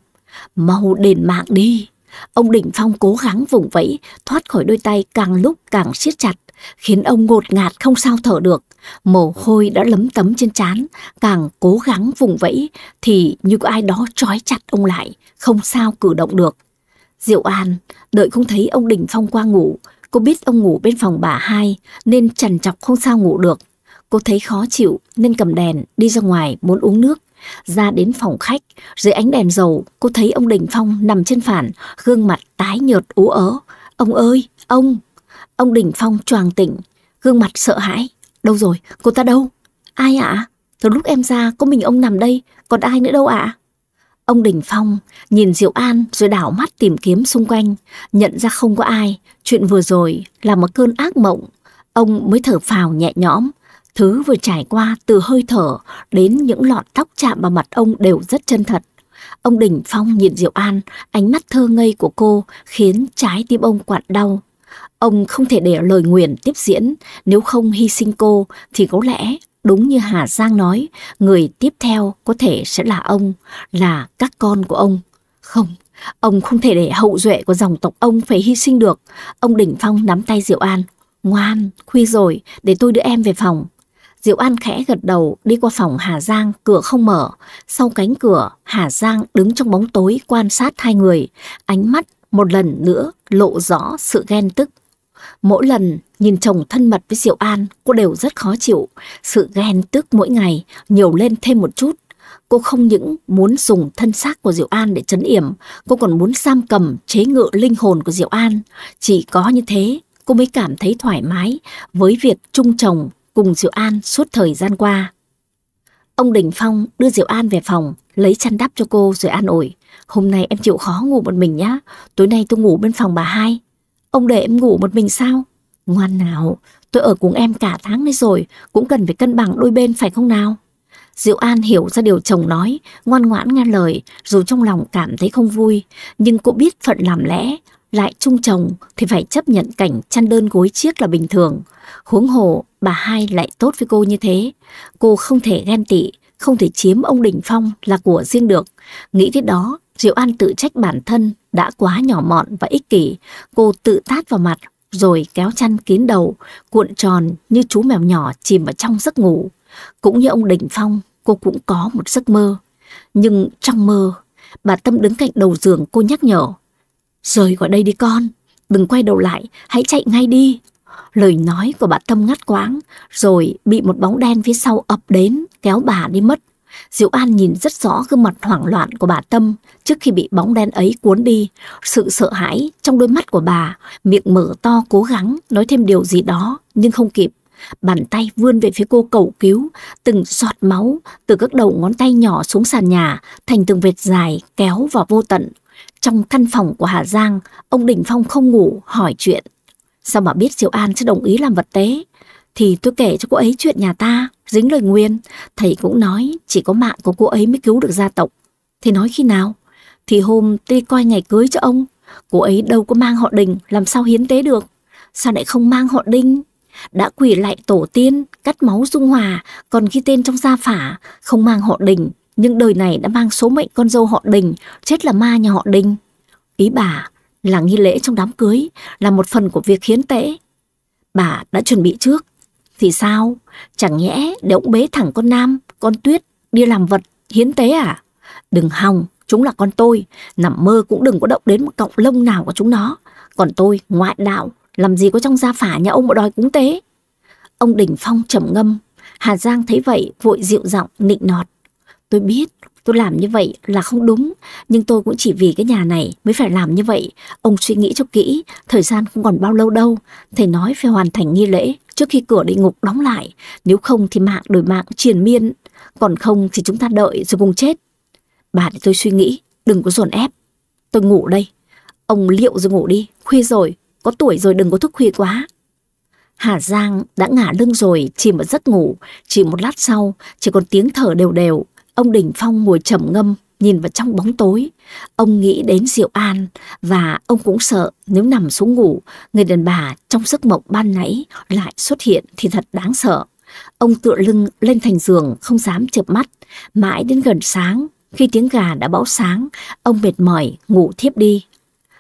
Mau đền mạng đi! Ông Đình Phong cố gắng vùng vẫy, thoát khỏi đôi tay càng lúc càng siết chặt, khiến ông ngột ngạt không sao thở được. Mồ hôi đã lấm tấm trên trán, càng cố gắng vùng vẫy thì như có ai đó trói chặt ông lại, không sao cử động được. Diệu An, đợi không thấy ông Đình Phong qua ngủ, cô biết ông ngủ bên phòng bà hai nên chằn chọc không sao ngủ được. Cô thấy khó chịu nên cầm đèn đi ra ngoài muốn uống nước. Ra đến phòng khách, dưới ánh đèn dầu, cô thấy ông Đình Phong nằm trên phản, gương mặt tái nhợt ú ớ. Ông ơi, ông! Ông Đình Phong choàng tỉnh, gương mặt sợ hãi. Đâu rồi, cô ta đâu? Ai ạ? Từ lúc em ra, có mình ông nằm đây, còn ai nữa đâu ạ? À? Ông Đình Phong nhìn Diệu An rồi đảo mắt tìm kiếm xung quanh, nhận ra không có ai, chuyện vừa rồi là một cơn ác mộng. Ông mới thở phào nhẹ nhõm, thứ vừa trải qua từ hơi thở đến những lọn tóc chạm vào mặt ông đều rất chân thật. Ông Đình Phong nhìn Diệu An, ánh mắt thơ ngây của cô khiến trái tim ông quặn đau. Ông không thể để lời nguyền tiếp diễn, nếu không hy sinh cô thì có lẽ Đúng như Hà Giang nói, người tiếp theo có thể sẽ là ông, là các con của ông. Không, ông không thể để hậu duệ của dòng tộc ông phải hy sinh được. Ông Đình Phong nắm tay Diệu An. Ngoan, khuya rồi, để tôi đưa em về phòng. Diệu An khẽ gật đầu đi qua phòng Hà Giang, cửa không mở. Sau cánh cửa, Hà Giang đứng trong bóng tối quan sát hai người. Ánh mắt một lần nữa lộ rõ sự ghen tức. Mỗi lần nhìn chồng thân mật với Diệu An, cô đều rất khó chịu. Sự ghen tức mỗi ngày nhiều lên thêm một chút. Cô không những muốn dùng thân xác của Diệu An để chấn yểm, cô còn muốn giam cầm, chế ngự linh hồn của Diệu An. Chỉ có như thế, cô mới cảm thấy thoải mái với việc chung chồng cùng Diệu An suốt thời gian qua. Ông Đình Phong đưa Diệu An về phòng, lấy chăn đắp cho cô rồi an ủi. Hôm nay em chịu khó ngủ một mình nhá, tối nay tôi ngủ bên phòng bà hai. Ông để em ngủ một mình sao? Ngoan nào, tôi ở cùng em cả tháng nay rồi, cũng cần phải cân bằng đôi bên phải không nào? Diệu An hiểu ra điều chồng nói, ngoan ngoãn nghe lời, dù trong lòng cảm thấy không vui, nhưng cũng biết phận làm lẽ, lại chung chồng thì phải chấp nhận cảnh chăn đơn gối chiếc là bình thường. Huống hồ, bà hai lại tốt với cô như thế. Cô không thể ghen tị, không thể chiếm ông Đình Phong là của riêng được. Nghĩ tới đó, Diệu An tự trách bản thân đã quá nhỏ mọn và ích kỷ. Cô tự tát vào mặt rồi kéo chăn kín đầu, cuộn tròn như chú mèo nhỏ chìm vào trong giấc ngủ. Cũng như ông Đình Phong, cô cũng có một giấc mơ. Nhưng trong mơ, bà Tâm đứng cạnh đầu giường cô nhắc nhở. Rời khỏi đây đi con, đừng quay đầu lại, hãy chạy ngay đi. Lời nói của bà Tâm ngắt quãng, rồi bị một bóng đen phía sau ập đến, kéo bà đi mất. Diệu An nhìn rất rõ gương mặt hoảng loạn của bà Tâm trước khi bị bóng đen ấy cuốn đi. Sự sợ hãi trong đôi mắt của bà, miệng mở to cố gắng nói thêm điều gì đó nhưng không kịp. Bàn tay vươn về phía cô cầu cứu, từng giọt máu từ các đầu ngón tay nhỏ xuống sàn nhà thành từng vệt dài kéo vào vô tận. Trong căn phòng của Hà Giang, ông Đình Phong không ngủ hỏi chuyện. Sao mà biết Diệu An sẽ đồng ý làm vật tế? Thì tôi kể cho cô ấy chuyện nhà ta dính lời nguyên, thầy cũng nói chỉ có mạng của cô ấy mới cứu được gia tộc. thì nói khi nào? Thì hôm tôi coi ngày cưới cho ông, cô ấy đâu có mang họ đình, làm sao hiến tế được? Sao lại không mang họ đinh? Đã quỷ lại tổ tiên, cắt máu dung hòa, còn khi tên trong gia phả, không mang họ đình, nhưng đời này đã mang số mệnh con dâu họ đình, chết là ma nhà họ đình. Ý bà là nghi lễ trong đám cưới, là một phần của việc hiến tế. Bà đã chuẩn bị trước, thì sao? Chẳng nhẽ để ông bế thẳng con Nam, con Tuyết đi làm vật, hiến tế à? Đừng hòng, chúng là con tôi, nằm mơ cũng đừng có động đến một cọng lông nào của chúng nó. Còn tôi, ngoại đạo, làm gì có trong gia phả nhà ông mà đòi cúng tế? Ông Đình Phong trầm ngâm, Hà Giang thấy vậy vội dịu giọng nịnh nọt. Tôi biết Tôi làm như vậy là không đúng, nhưng tôi cũng chỉ vì cái nhà này mới phải làm như vậy. Ông suy nghĩ cho kỹ, thời gian không còn bao lâu đâu. Thầy nói phải hoàn thành nghi lễ trước khi cửa địa ngục đóng lại, nếu không thì mạng đổi mạng triền miên, còn không thì chúng ta đợi rồi cùng chết. Bà để tôi suy nghĩ, đừng có dồn ép. Tôi ngủ đây. Ông liệu rồi ngủ đi, khuya rồi, có tuổi rồi đừng có thức khuya quá. Hà Giang đã ngả lưng rồi, chìm vào giấc ngủ, chỉ một lát sau, chỉ còn tiếng thở đều đều Ông Đình Phong ngồi trầm ngâm, nhìn vào trong bóng tối. Ông nghĩ đến Diệu An và ông cũng sợ nếu nằm xuống ngủ, người đàn bà trong giấc mộng ban nãy lại xuất hiện thì thật đáng sợ. Ông tựa lưng lên thành giường không dám chợp mắt, mãi đến gần sáng, khi tiếng gà đã báo sáng, ông mệt mỏi ngủ thiếp đi.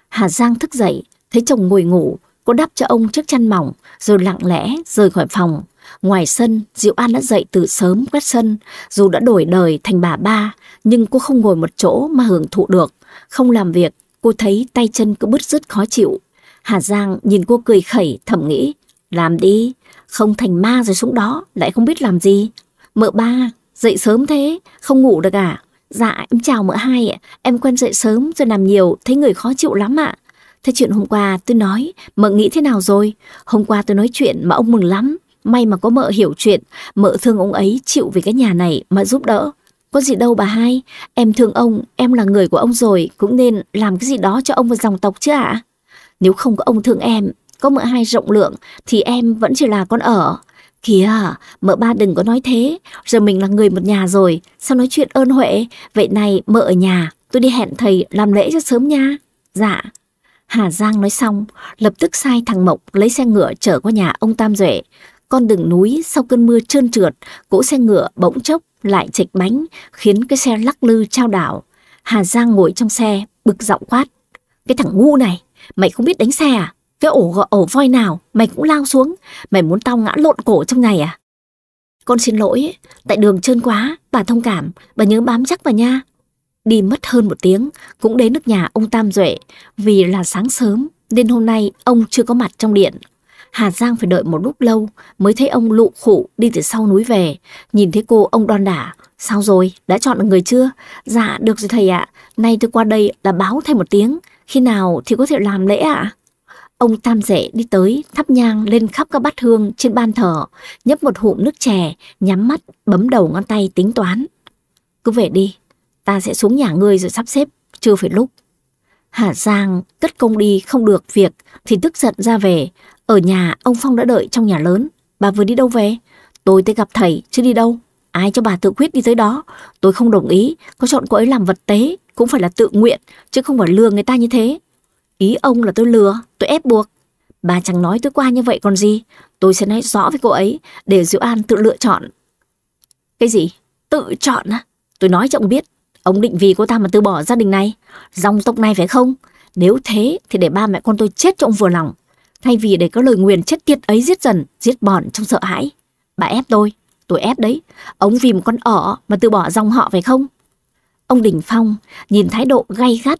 Hà Giang thức dậy, thấy chồng ngồi ngủ, cô đắp cho ông chiếc chăn mỏng rồi lặng lẽ rời khỏi phòng Ngoài sân, Diệu An đã dậy từ sớm quét sân, dù đã đổi đời thành bà ba, nhưng cô không ngồi một chỗ mà hưởng thụ được. Không làm việc, cô thấy tay chân cứ bứt rứt khó chịu. Hà Giang nhìn cô cười khẩy thầm nghĩ, làm đi, không thành ma rồi xuống đó, lại không biết làm gì. Mợ ba, dậy sớm thế, không ngủ được à? Dạ, em chào mợ hai em quen dậy sớm rồi làm nhiều, thấy người khó chịu lắm ạ. À. Thế chuyện hôm qua tôi nói, mợ nghĩ thế nào rồi? Hôm qua tôi nói chuyện mà ông mừng lắm, May mà có mợ hiểu chuyện, mợ thương ông ấy chịu vì cái nhà này mà giúp đỡ. Có gì đâu bà hai, em thương ông, em là người của ông rồi, cũng nên làm cái gì đó cho ông và dòng tộc chứ ạ. Nếu không có ông thương em, có mợ hai rộng lượng thì em vẫn chỉ là con ở. Kìa, mợ ba đừng có nói thế, giờ mình là người một nhà rồi, sao nói chuyện ơn huệ, vậy này mợ ở nhà, tôi đi hẹn thầy làm lễ cho sớm nha. Dạ. Hà Giang nói xong, lập tức sai thằng Mộc lấy xe ngựa chở qua nhà ông Tam Duệ, con đường núi sau cơn mưa trơn trượt, cỗ xe ngựa bỗng chốc lại chệch bánh, khiến cái xe lắc lư trao đảo. Hà Giang ngồi trong xe, bực giọng quát. Cái thằng ngu này, mày không biết đánh xe à? Cái ổ gọ ổ voi nào, mày cũng lao xuống. Mày muốn tao ngã lộn cổ trong này à? Con xin lỗi, tại đường trơn quá, bà thông cảm, bà nhớ bám chắc vào nha. Đi mất hơn một tiếng, cũng đến nước nhà ông Tam Duệ, vì là sáng sớm nên hôm nay ông chưa có mặt trong điện. Hà Giang phải đợi một lúc lâu mới thấy ông lụ khụ đi từ sau núi về. Nhìn thấy cô ông đon đả. Sao rồi? Đã chọn được người chưa? Dạ, được rồi thầy ạ. Nay tôi qua đây là báo thầy một tiếng. Khi nào thì có thể làm lễ ạ? Ông Tam Dệ đi tới, thắp nhang lên khắp các bát hương trên ban thờ, nhấp một hụm nước chè, nhắm mắt, bấm đầu ngón tay tính toán. Cứ về đi, ta sẽ xuống nhà ngươi rồi sắp xếp, chưa phải lúc. Hà Giang cất công đi không được việc thì tức giận ra về, ở nhà, ông Phong đã đợi trong nhà lớn. Bà vừa đi đâu về? Tôi tới gặp thầy, chứ đi đâu? Ai cho bà tự quyết đi tới đó? Tôi không đồng ý, có chọn cô ấy làm vật tế, cũng phải là tự nguyện, chứ không phải lừa người ta như thế. Ý ông là tôi lừa, tôi ép buộc. Bà chẳng nói tôi qua như vậy còn gì. Tôi sẽ nói rõ với cô ấy, để Diệu An tự lựa chọn. Cái gì? Tự chọn á? Tôi nói cho ông biết, ông định vì cô ta mà từ bỏ gia đình này. Dòng tộc này phải không? Nếu thế thì để ba mẹ con tôi chết cho ông vừa lòng. Thay vì để có lời nguyền chết tiệt ấy giết dần, giết bọn trong sợ hãi. Bà ép tôi, tôi ép đấy. Ông vì một con ỏ mà từ bỏ dòng họ phải không? Ông Đình Phong nhìn thái độ gay gắt.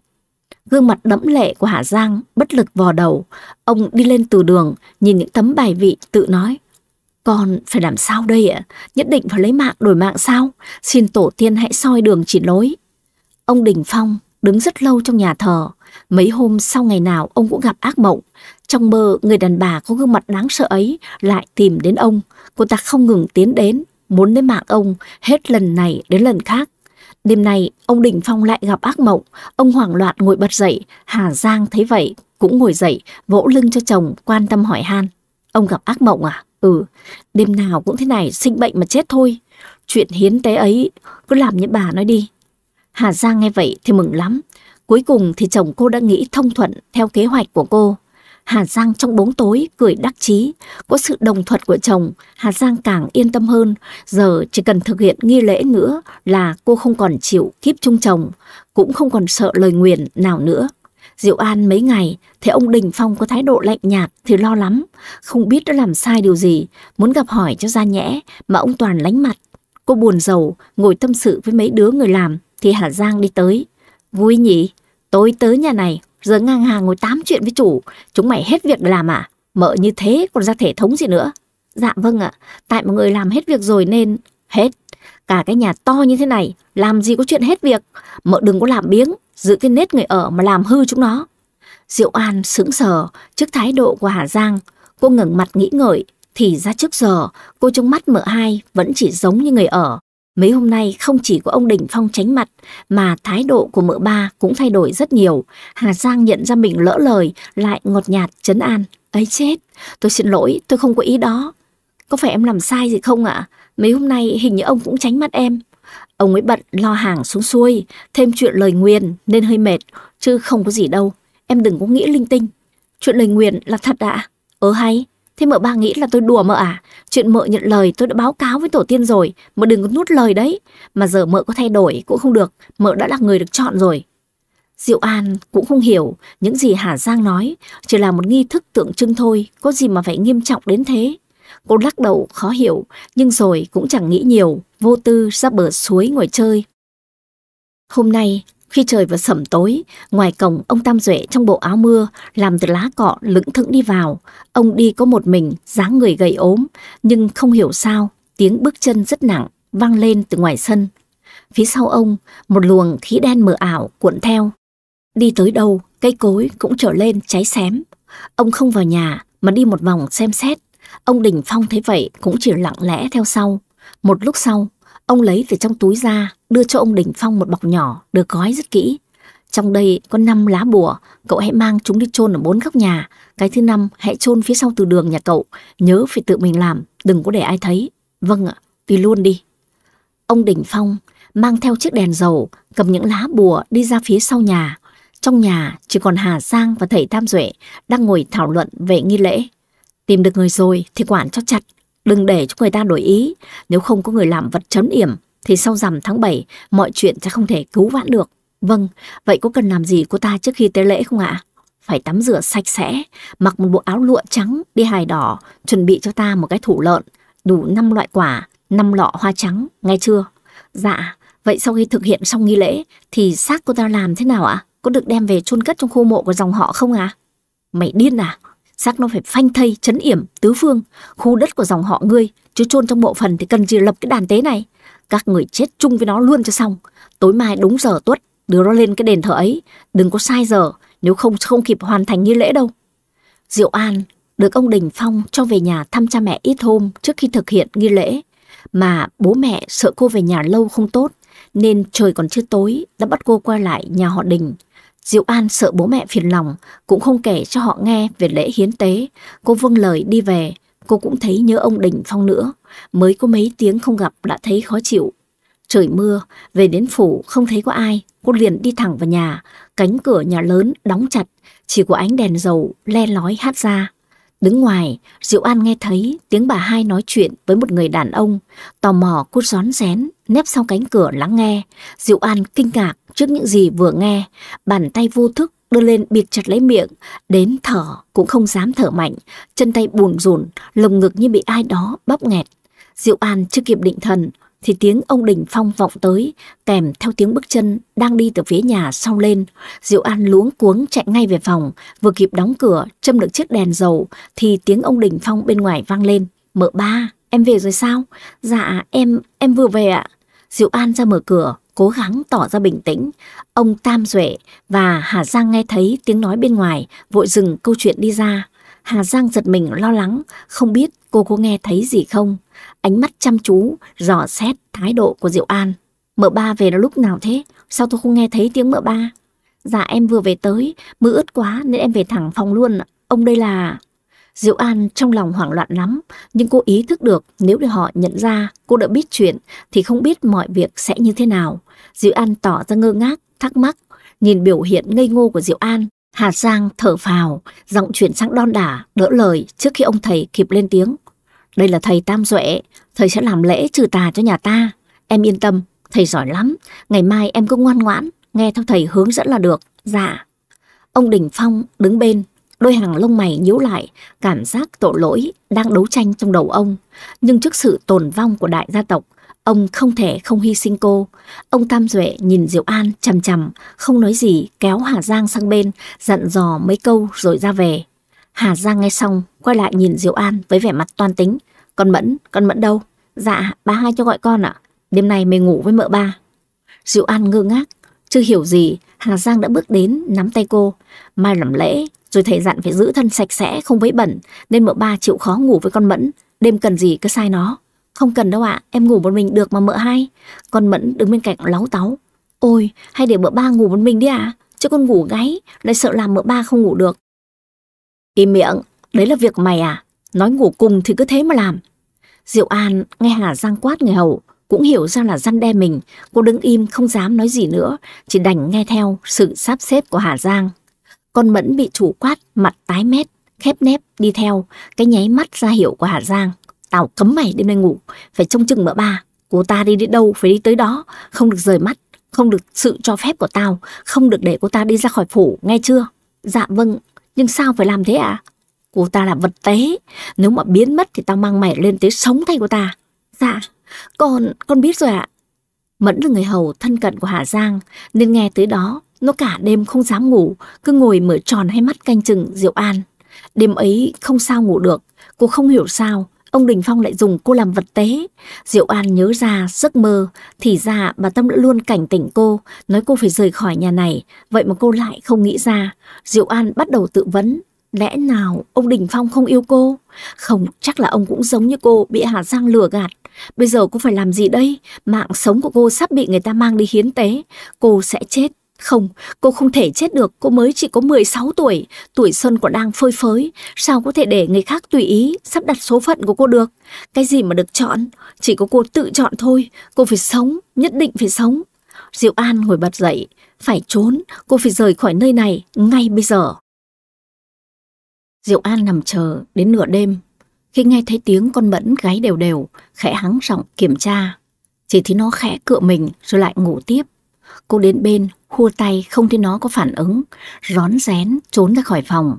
Gương mặt đẫm lệ của Hà Giang bất lực vò đầu. Ông đi lên từ đường, nhìn những tấm bài vị tự nói. Con phải làm sao đây ạ? Nhất định phải lấy mạng đổi mạng sao? Xin tổ tiên hãy soi đường chỉ lối. Ông Đình Phong đứng rất lâu trong nhà thờ, Mấy hôm sau ngày nào ông cũng gặp ác mộng. Trong mơ, người đàn bà có gương mặt đáng sợ ấy lại tìm đến ông. Cô ta không ngừng tiến đến, muốn lấy mạng ông hết lần này đến lần khác. Đêm này ông Đình Phong lại gặp ác mộng. Ông hoảng loạn ngồi bật dậy. Hà Giang thấy vậy, cũng ngồi dậy, vỗ lưng cho chồng, quan tâm hỏi han. Ông gặp ác mộng à? Ừ, đêm nào cũng thế này, sinh bệnh mà chết thôi. Chuyện hiến tế ấy, cứ làm như bà nói đi. Hà Giang nghe vậy thì mừng lắm, Cuối cùng thì chồng cô đã nghĩ thông thuận theo kế hoạch của cô. Hà Giang trong bóng tối cười đắc chí, có sự đồng thuận của chồng, Hà Giang càng yên tâm hơn, giờ chỉ cần thực hiện nghi lễ nữa là cô không còn chịu kiếp chung chồng, cũng không còn sợ lời nguyền nào nữa. Diệu An mấy ngày, thấy ông Đình Phong có thái độ lạnh nhạt thì lo lắm, không biết đã làm sai điều gì, muốn gặp hỏi cho ra nhẽ mà ông Toàn lánh mặt. Cô buồn giàu, ngồi tâm sự với mấy đứa người làm thì Hà Giang đi tới. Vui nhỉ, tôi tới nhà này, giờ ngang hàng ngồi tám chuyện với chủ, chúng mày hết việc làm à? Mợ như thế còn ra thể thống gì nữa? Dạ vâng ạ, tại mọi người làm hết việc rồi nên... Hết, cả cái nhà to như thế này, làm gì có chuyện hết việc. Mợ đừng có làm biếng, giữ cái nết người ở mà làm hư chúng nó. Diệu An sững sờ trước thái độ của Hà Giang, cô ngẩng mặt nghĩ ngợi, thì ra trước giờ cô trong mắt mợ hai vẫn chỉ giống như người ở, Mấy hôm nay không chỉ có ông Đình Phong tránh mặt mà thái độ của mợ ba cũng thay đổi rất nhiều. Hà Giang nhận ra mình lỡ lời lại ngọt nhạt chấn an. ấy chết, tôi xin lỗi, tôi không có ý đó. Có phải em làm sai gì không ạ? Mấy hôm nay hình như ông cũng tránh mặt em. Ông ấy bận lo hàng xuống xuôi, thêm chuyện lời nguyền nên hơi mệt, chứ không có gì đâu. Em đừng có nghĩ linh tinh. Chuyện lời nguyền là thật ạ. À? Ờ hay, Thế mợ ba nghĩ là tôi đùa mợ à? Chuyện mợ nhận lời tôi đã báo cáo với tổ tiên rồi, mợ đừng có nuốt lời đấy. Mà giờ mợ có thay đổi cũng không được, mợ đã là người được chọn rồi. Diệu An cũng không hiểu những gì Hà Giang nói, chỉ là một nghi thức tượng trưng thôi, có gì mà phải nghiêm trọng đến thế. Cô lắc đầu khó hiểu, nhưng rồi cũng chẳng nghĩ nhiều, vô tư ra bờ suối ngồi chơi. Hôm nay, khi trời vừa sẩm tối, ngoài cổng ông Tam Duệ trong bộ áo mưa, làm từ lá cọ lững thững đi vào. Ông đi có một mình, dáng người gầy ốm, nhưng không hiểu sao, tiếng bước chân rất nặng, vang lên từ ngoài sân. Phía sau ông, một luồng khí đen mờ ảo cuộn theo. Đi tới đâu, cây cối cũng trở lên cháy xém. Ông không vào nhà, mà đi một vòng xem xét. Ông Đình Phong thấy vậy cũng chỉ lặng lẽ theo sau. Một lúc sau, Ông lấy từ trong túi ra, đưa cho ông Đình Phong một bọc nhỏ, được gói rất kỹ. Trong đây có 5 lá bùa, cậu hãy mang chúng đi chôn ở bốn góc nhà. Cái thứ năm hãy chôn phía sau từ đường nhà cậu, nhớ phải tự mình làm, đừng có để ai thấy. Vâng ạ, tùy luôn đi. Ông Đình Phong mang theo chiếc đèn dầu, cầm những lá bùa đi ra phía sau nhà. Trong nhà chỉ còn Hà Giang và thầy Tam Duệ đang ngồi thảo luận về nghi lễ. Tìm được người rồi thì quản cho chặt, Đừng để cho người ta đổi ý, nếu không có người làm vật chấn yểm thì sau rằm tháng 7 mọi chuyện sẽ không thể cứu vãn được. Vâng, vậy có cần làm gì cô ta trước khi tế lễ không ạ? À? Phải tắm rửa sạch sẽ, mặc một bộ áo lụa trắng đi hài đỏ, chuẩn bị cho ta một cái thủ lợn, đủ 5 loại quả, 5 lọ hoa trắng, nghe chưa? Dạ, vậy sau khi thực hiện xong nghi lễ thì xác cô ta làm thế nào ạ? Có được đem về chôn cất trong khu mộ của dòng họ không ạ? À? Mày điên à? xác nó phải phanh thây chấn yểm tứ phương khu đất của dòng họ ngươi chứ chôn trong bộ phần thì cần gì lập cái đàn tế này các người chết chung với nó luôn cho xong tối mai đúng giờ tuất đưa nó lên cái đền thờ ấy đừng có sai giờ nếu không không kịp hoàn thành nghi lễ đâu diệu an được ông đình phong cho về nhà thăm cha mẹ ít hôm trước khi thực hiện nghi lễ mà bố mẹ sợ cô về nhà lâu không tốt nên trời còn chưa tối đã bắt cô quay lại nhà họ đình Diệu An sợ bố mẹ phiền lòng, cũng không kể cho họ nghe về lễ hiến tế. Cô vâng lời đi về, cô cũng thấy nhớ ông Đình Phong nữa. Mới có mấy tiếng không gặp đã thấy khó chịu. Trời mưa, về đến phủ không thấy có ai, cô liền đi thẳng vào nhà. Cánh cửa nhà lớn đóng chặt, chỉ có ánh đèn dầu le lói hát ra. Đứng ngoài, Diệu An nghe thấy tiếng bà hai nói chuyện với một người đàn ông. Tò mò cô gión rén, nép sau cánh cửa lắng nghe. Diệu An kinh ngạc, Trước những gì vừa nghe, bàn tay vô thức đưa lên bịt chặt lấy miệng, đến thở cũng không dám thở mạnh, chân tay buồn rùn, lồng ngực như bị ai đó bóp nghẹt. Diệu An chưa kịp định thần, thì tiếng ông Đình Phong vọng tới, kèm theo tiếng bước chân đang đi từ phía nhà sau lên. Diệu An luống cuống chạy ngay về phòng, vừa kịp đóng cửa, châm được chiếc đèn dầu, thì tiếng ông Đình Phong bên ngoài vang lên. Mở ba, em về rồi sao? Dạ, em, em vừa về ạ. Diệu An ra mở cửa, cố gắng tỏ ra bình tĩnh. Ông Tam Duệ và Hà Giang nghe thấy tiếng nói bên ngoài, vội dừng câu chuyện đi ra. Hà Giang giật mình lo lắng, không biết cô có nghe thấy gì không. Ánh mắt chăm chú, dò xét thái độ của Diệu An. Mợ ba về là lúc nào thế? Sao tôi không nghe thấy tiếng mợ ba? Dạ em vừa về tới, mưa ướt quá nên em về thẳng phòng luôn. Ông đây là... Diệu An trong lòng hoảng loạn lắm, nhưng cô ý thức được nếu để họ nhận ra cô đã biết chuyện thì không biết mọi việc sẽ như thế nào. Diệu An tỏ ra ngơ ngác, thắc mắc, nhìn biểu hiện ngây ngô của Diệu An. Hà Giang thở phào, giọng chuyển sang đon đả, đỡ lời trước khi ông thầy kịp lên tiếng. Đây là thầy Tam Duệ, thầy sẽ làm lễ trừ tà cho nhà ta. Em yên tâm, thầy giỏi lắm, ngày mai em cứ ngoan ngoãn, nghe theo thầy hướng dẫn là được. Dạ. Ông Đình Phong đứng bên, Đôi hàng lông mày nhíu lại, cảm giác tội lỗi đang đấu tranh trong đầu ông. Nhưng trước sự tồn vong của đại gia tộc, ông không thể không hy sinh cô. Ông Tam Duệ nhìn Diệu An chằm chằm, không nói gì, kéo Hà Giang sang bên, dặn dò mấy câu rồi ra về. Hà Giang nghe xong, quay lại nhìn Diệu An với vẻ mặt toan tính. Con Mẫn, con Mẫn đâu? Dạ, ba hai cho gọi con ạ. Đêm nay mày ngủ với mợ ba. Diệu An ngơ ngác, chưa hiểu gì, Hà Giang đã bước đến nắm tay cô. Mai làm lễ, rồi thầy dặn phải giữ thân sạch sẽ, không vấy bẩn, nên mợ ba chịu khó ngủ với con Mẫn, đêm cần gì cứ sai nó. Không cần đâu ạ, em ngủ một mình được mà mợ hai. Con Mẫn đứng bên cạnh láu táu. Ôi, hay để mợ ba ngủ một mình đi ạ, à? chứ con ngủ gáy, lại sợ làm mợ ba không ngủ được. Im miệng, đấy là việc mày à, nói ngủ cùng thì cứ thế mà làm. Diệu An nghe Hà Giang quát người hầu, cũng hiểu ra là răn đe mình, cô đứng im không dám nói gì nữa, chỉ đành nghe theo sự sắp xếp của Hà Giang. Con Mẫn bị chủ quát, mặt tái mét, khép nép, đi theo, cái nháy mắt ra hiệu của Hà Giang. Tao cấm mày đêm nay ngủ, phải trông chừng mợ ba. Cô ta đi đến đâu phải đi tới đó, không được rời mắt, không được sự cho phép của tao, không được để cô ta đi ra khỏi phủ, nghe chưa? Dạ vâng, nhưng sao phải làm thế ạ? À? Cô ta là vật tế, nếu mà biến mất thì tao mang mày lên tới sống thay cô ta. Dạ, con, con biết rồi ạ. À. Mẫn là người hầu thân cận của Hà Giang nên nghe tới đó nó cả đêm không dám ngủ, cứ ngồi mở tròn hai mắt canh chừng Diệu An. Đêm ấy không sao ngủ được, cô không hiểu sao, ông Đình Phong lại dùng cô làm vật tế. Diệu An nhớ ra giấc mơ, thì ra bà Tâm đã luôn cảnh tỉnh cô, nói cô phải rời khỏi nhà này, vậy mà cô lại không nghĩ ra. Diệu An bắt đầu tự vấn, lẽ nào ông Đình Phong không yêu cô? Không, chắc là ông cũng giống như cô, bị Hà Giang lừa gạt. Bây giờ cô phải làm gì đây? Mạng sống của cô sắp bị người ta mang đi hiến tế, cô sẽ chết. Không, cô không thể chết được, cô mới chỉ có 16 tuổi, tuổi xuân còn đang phơi phới, sao có thể để người khác tùy ý sắp đặt số phận của cô được? Cái gì mà được chọn, chỉ có cô tự chọn thôi, cô phải sống, nhất định phải sống. Diệu An ngồi bật dậy, phải trốn, cô phải rời khỏi nơi này ngay bây giờ. Diệu An nằm chờ đến nửa đêm, khi nghe thấy tiếng con mẫn gáy đều đều, khẽ hắng giọng kiểm tra. Chỉ thấy nó khẽ cựa mình rồi lại ngủ tiếp. Cô đến bên, hua tay không thấy nó có phản ứng, rón rén trốn ra khỏi phòng.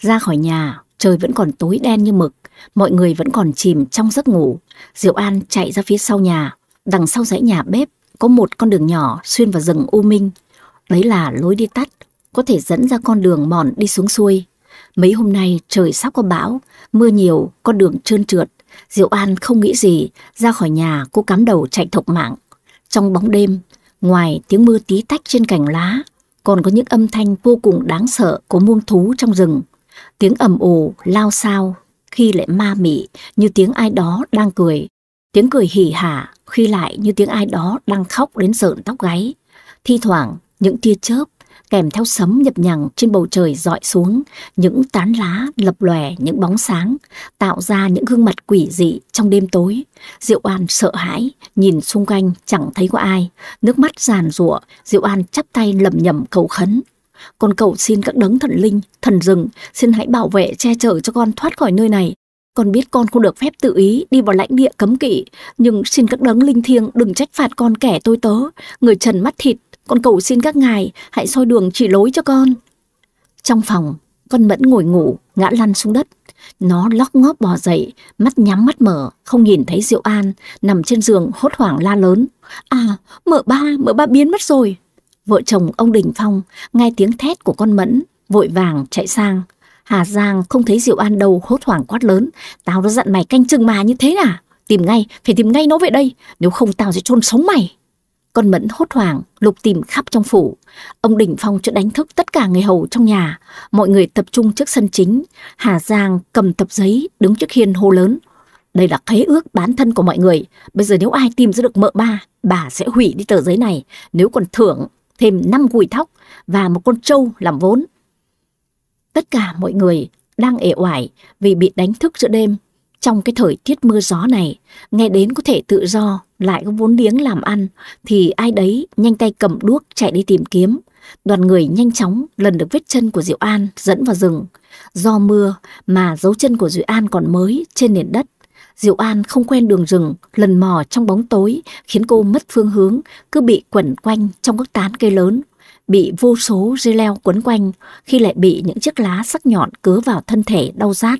Ra khỏi nhà, trời vẫn còn tối đen như mực, mọi người vẫn còn chìm trong giấc ngủ. Diệu An chạy ra phía sau nhà, đằng sau dãy nhà bếp có một con đường nhỏ xuyên vào rừng U Minh. Đấy là lối đi tắt, có thể dẫn ra con đường mòn đi xuống xuôi. Mấy hôm nay trời sắp có bão, mưa nhiều, con đường trơn trượt. Diệu An không nghĩ gì, ra khỏi nhà cô cắm đầu chạy thục mạng. Trong bóng đêm, Ngoài tiếng mưa tí tách trên cành lá, còn có những âm thanh vô cùng đáng sợ của muông thú trong rừng. Tiếng ầm ồ, lao sao, khi lại ma mị như tiếng ai đó đang cười. Tiếng cười hỉ hả khi lại như tiếng ai đó đang khóc đến sợn tóc gáy. Thi thoảng, những tia chớp kèm theo sấm nhập nhằng trên bầu trời dọi xuống, những tán lá lập lòe những bóng sáng, tạo ra những gương mặt quỷ dị trong đêm tối. Diệu An sợ hãi, nhìn xung quanh chẳng thấy có ai, nước mắt giàn rụa, Diệu An chắp tay lầm nhầm cầu khấn. Con cầu xin các đấng thần linh, thần rừng, xin hãy bảo vệ che chở cho con thoát khỏi nơi này, con biết con không được phép tự ý đi vào lãnh địa cấm kỵ, nhưng xin các đấng linh thiêng đừng trách phạt con kẻ tôi tớ, người trần mắt thịt, con cầu xin các ngài hãy soi đường chỉ lối cho con. Trong phòng, con mẫn ngồi ngủ, ngã lăn xuống đất. Nó lóc ngóp bò dậy, mắt nhắm mắt mở, không nhìn thấy Diệu An, nằm trên giường hốt hoảng la lớn. À, mở ba, mở ba biến mất rồi. Vợ chồng ông Đình Phong nghe tiếng thét của con mẫn, vội vàng chạy sang. Hà Giang không thấy Diệu An đâu hốt hoảng quát lớn. Tao đã dặn mày canh chừng mà như thế à? Tìm ngay, phải tìm ngay nó về đây, nếu không tao sẽ chôn sống mày. Con Mẫn hốt hoảng, lục tìm khắp trong phủ. Ông Đình Phong cho đánh thức tất cả người hầu trong nhà. Mọi người tập trung trước sân chính. Hà Giang cầm tập giấy, đứng trước hiên hô lớn. Đây là khế ước bán thân của mọi người. Bây giờ nếu ai tìm ra được mợ ba, bà sẽ hủy đi tờ giấy này. Nếu còn thưởng, thêm năm gùi thóc và một con trâu làm vốn. Tất cả mọi người đang ể oải vì bị đánh thức giữa đêm trong cái thời tiết mưa gió này, nghe đến có thể tự do, lại có vốn liếng làm ăn, thì ai đấy nhanh tay cầm đuốc chạy đi tìm kiếm. Đoàn người nhanh chóng lần được vết chân của Diệu An dẫn vào rừng. Do mưa mà dấu chân của Diệu An còn mới trên nền đất. Diệu An không quen đường rừng, lần mò trong bóng tối khiến cô mất phương hướng, cứ bị quẩn quanh trong các tán cây lớn, bị vô số dây leo quấn quanh khi lại bị những chiếc lá sắc nhọn cứa vào thân thể đau rát.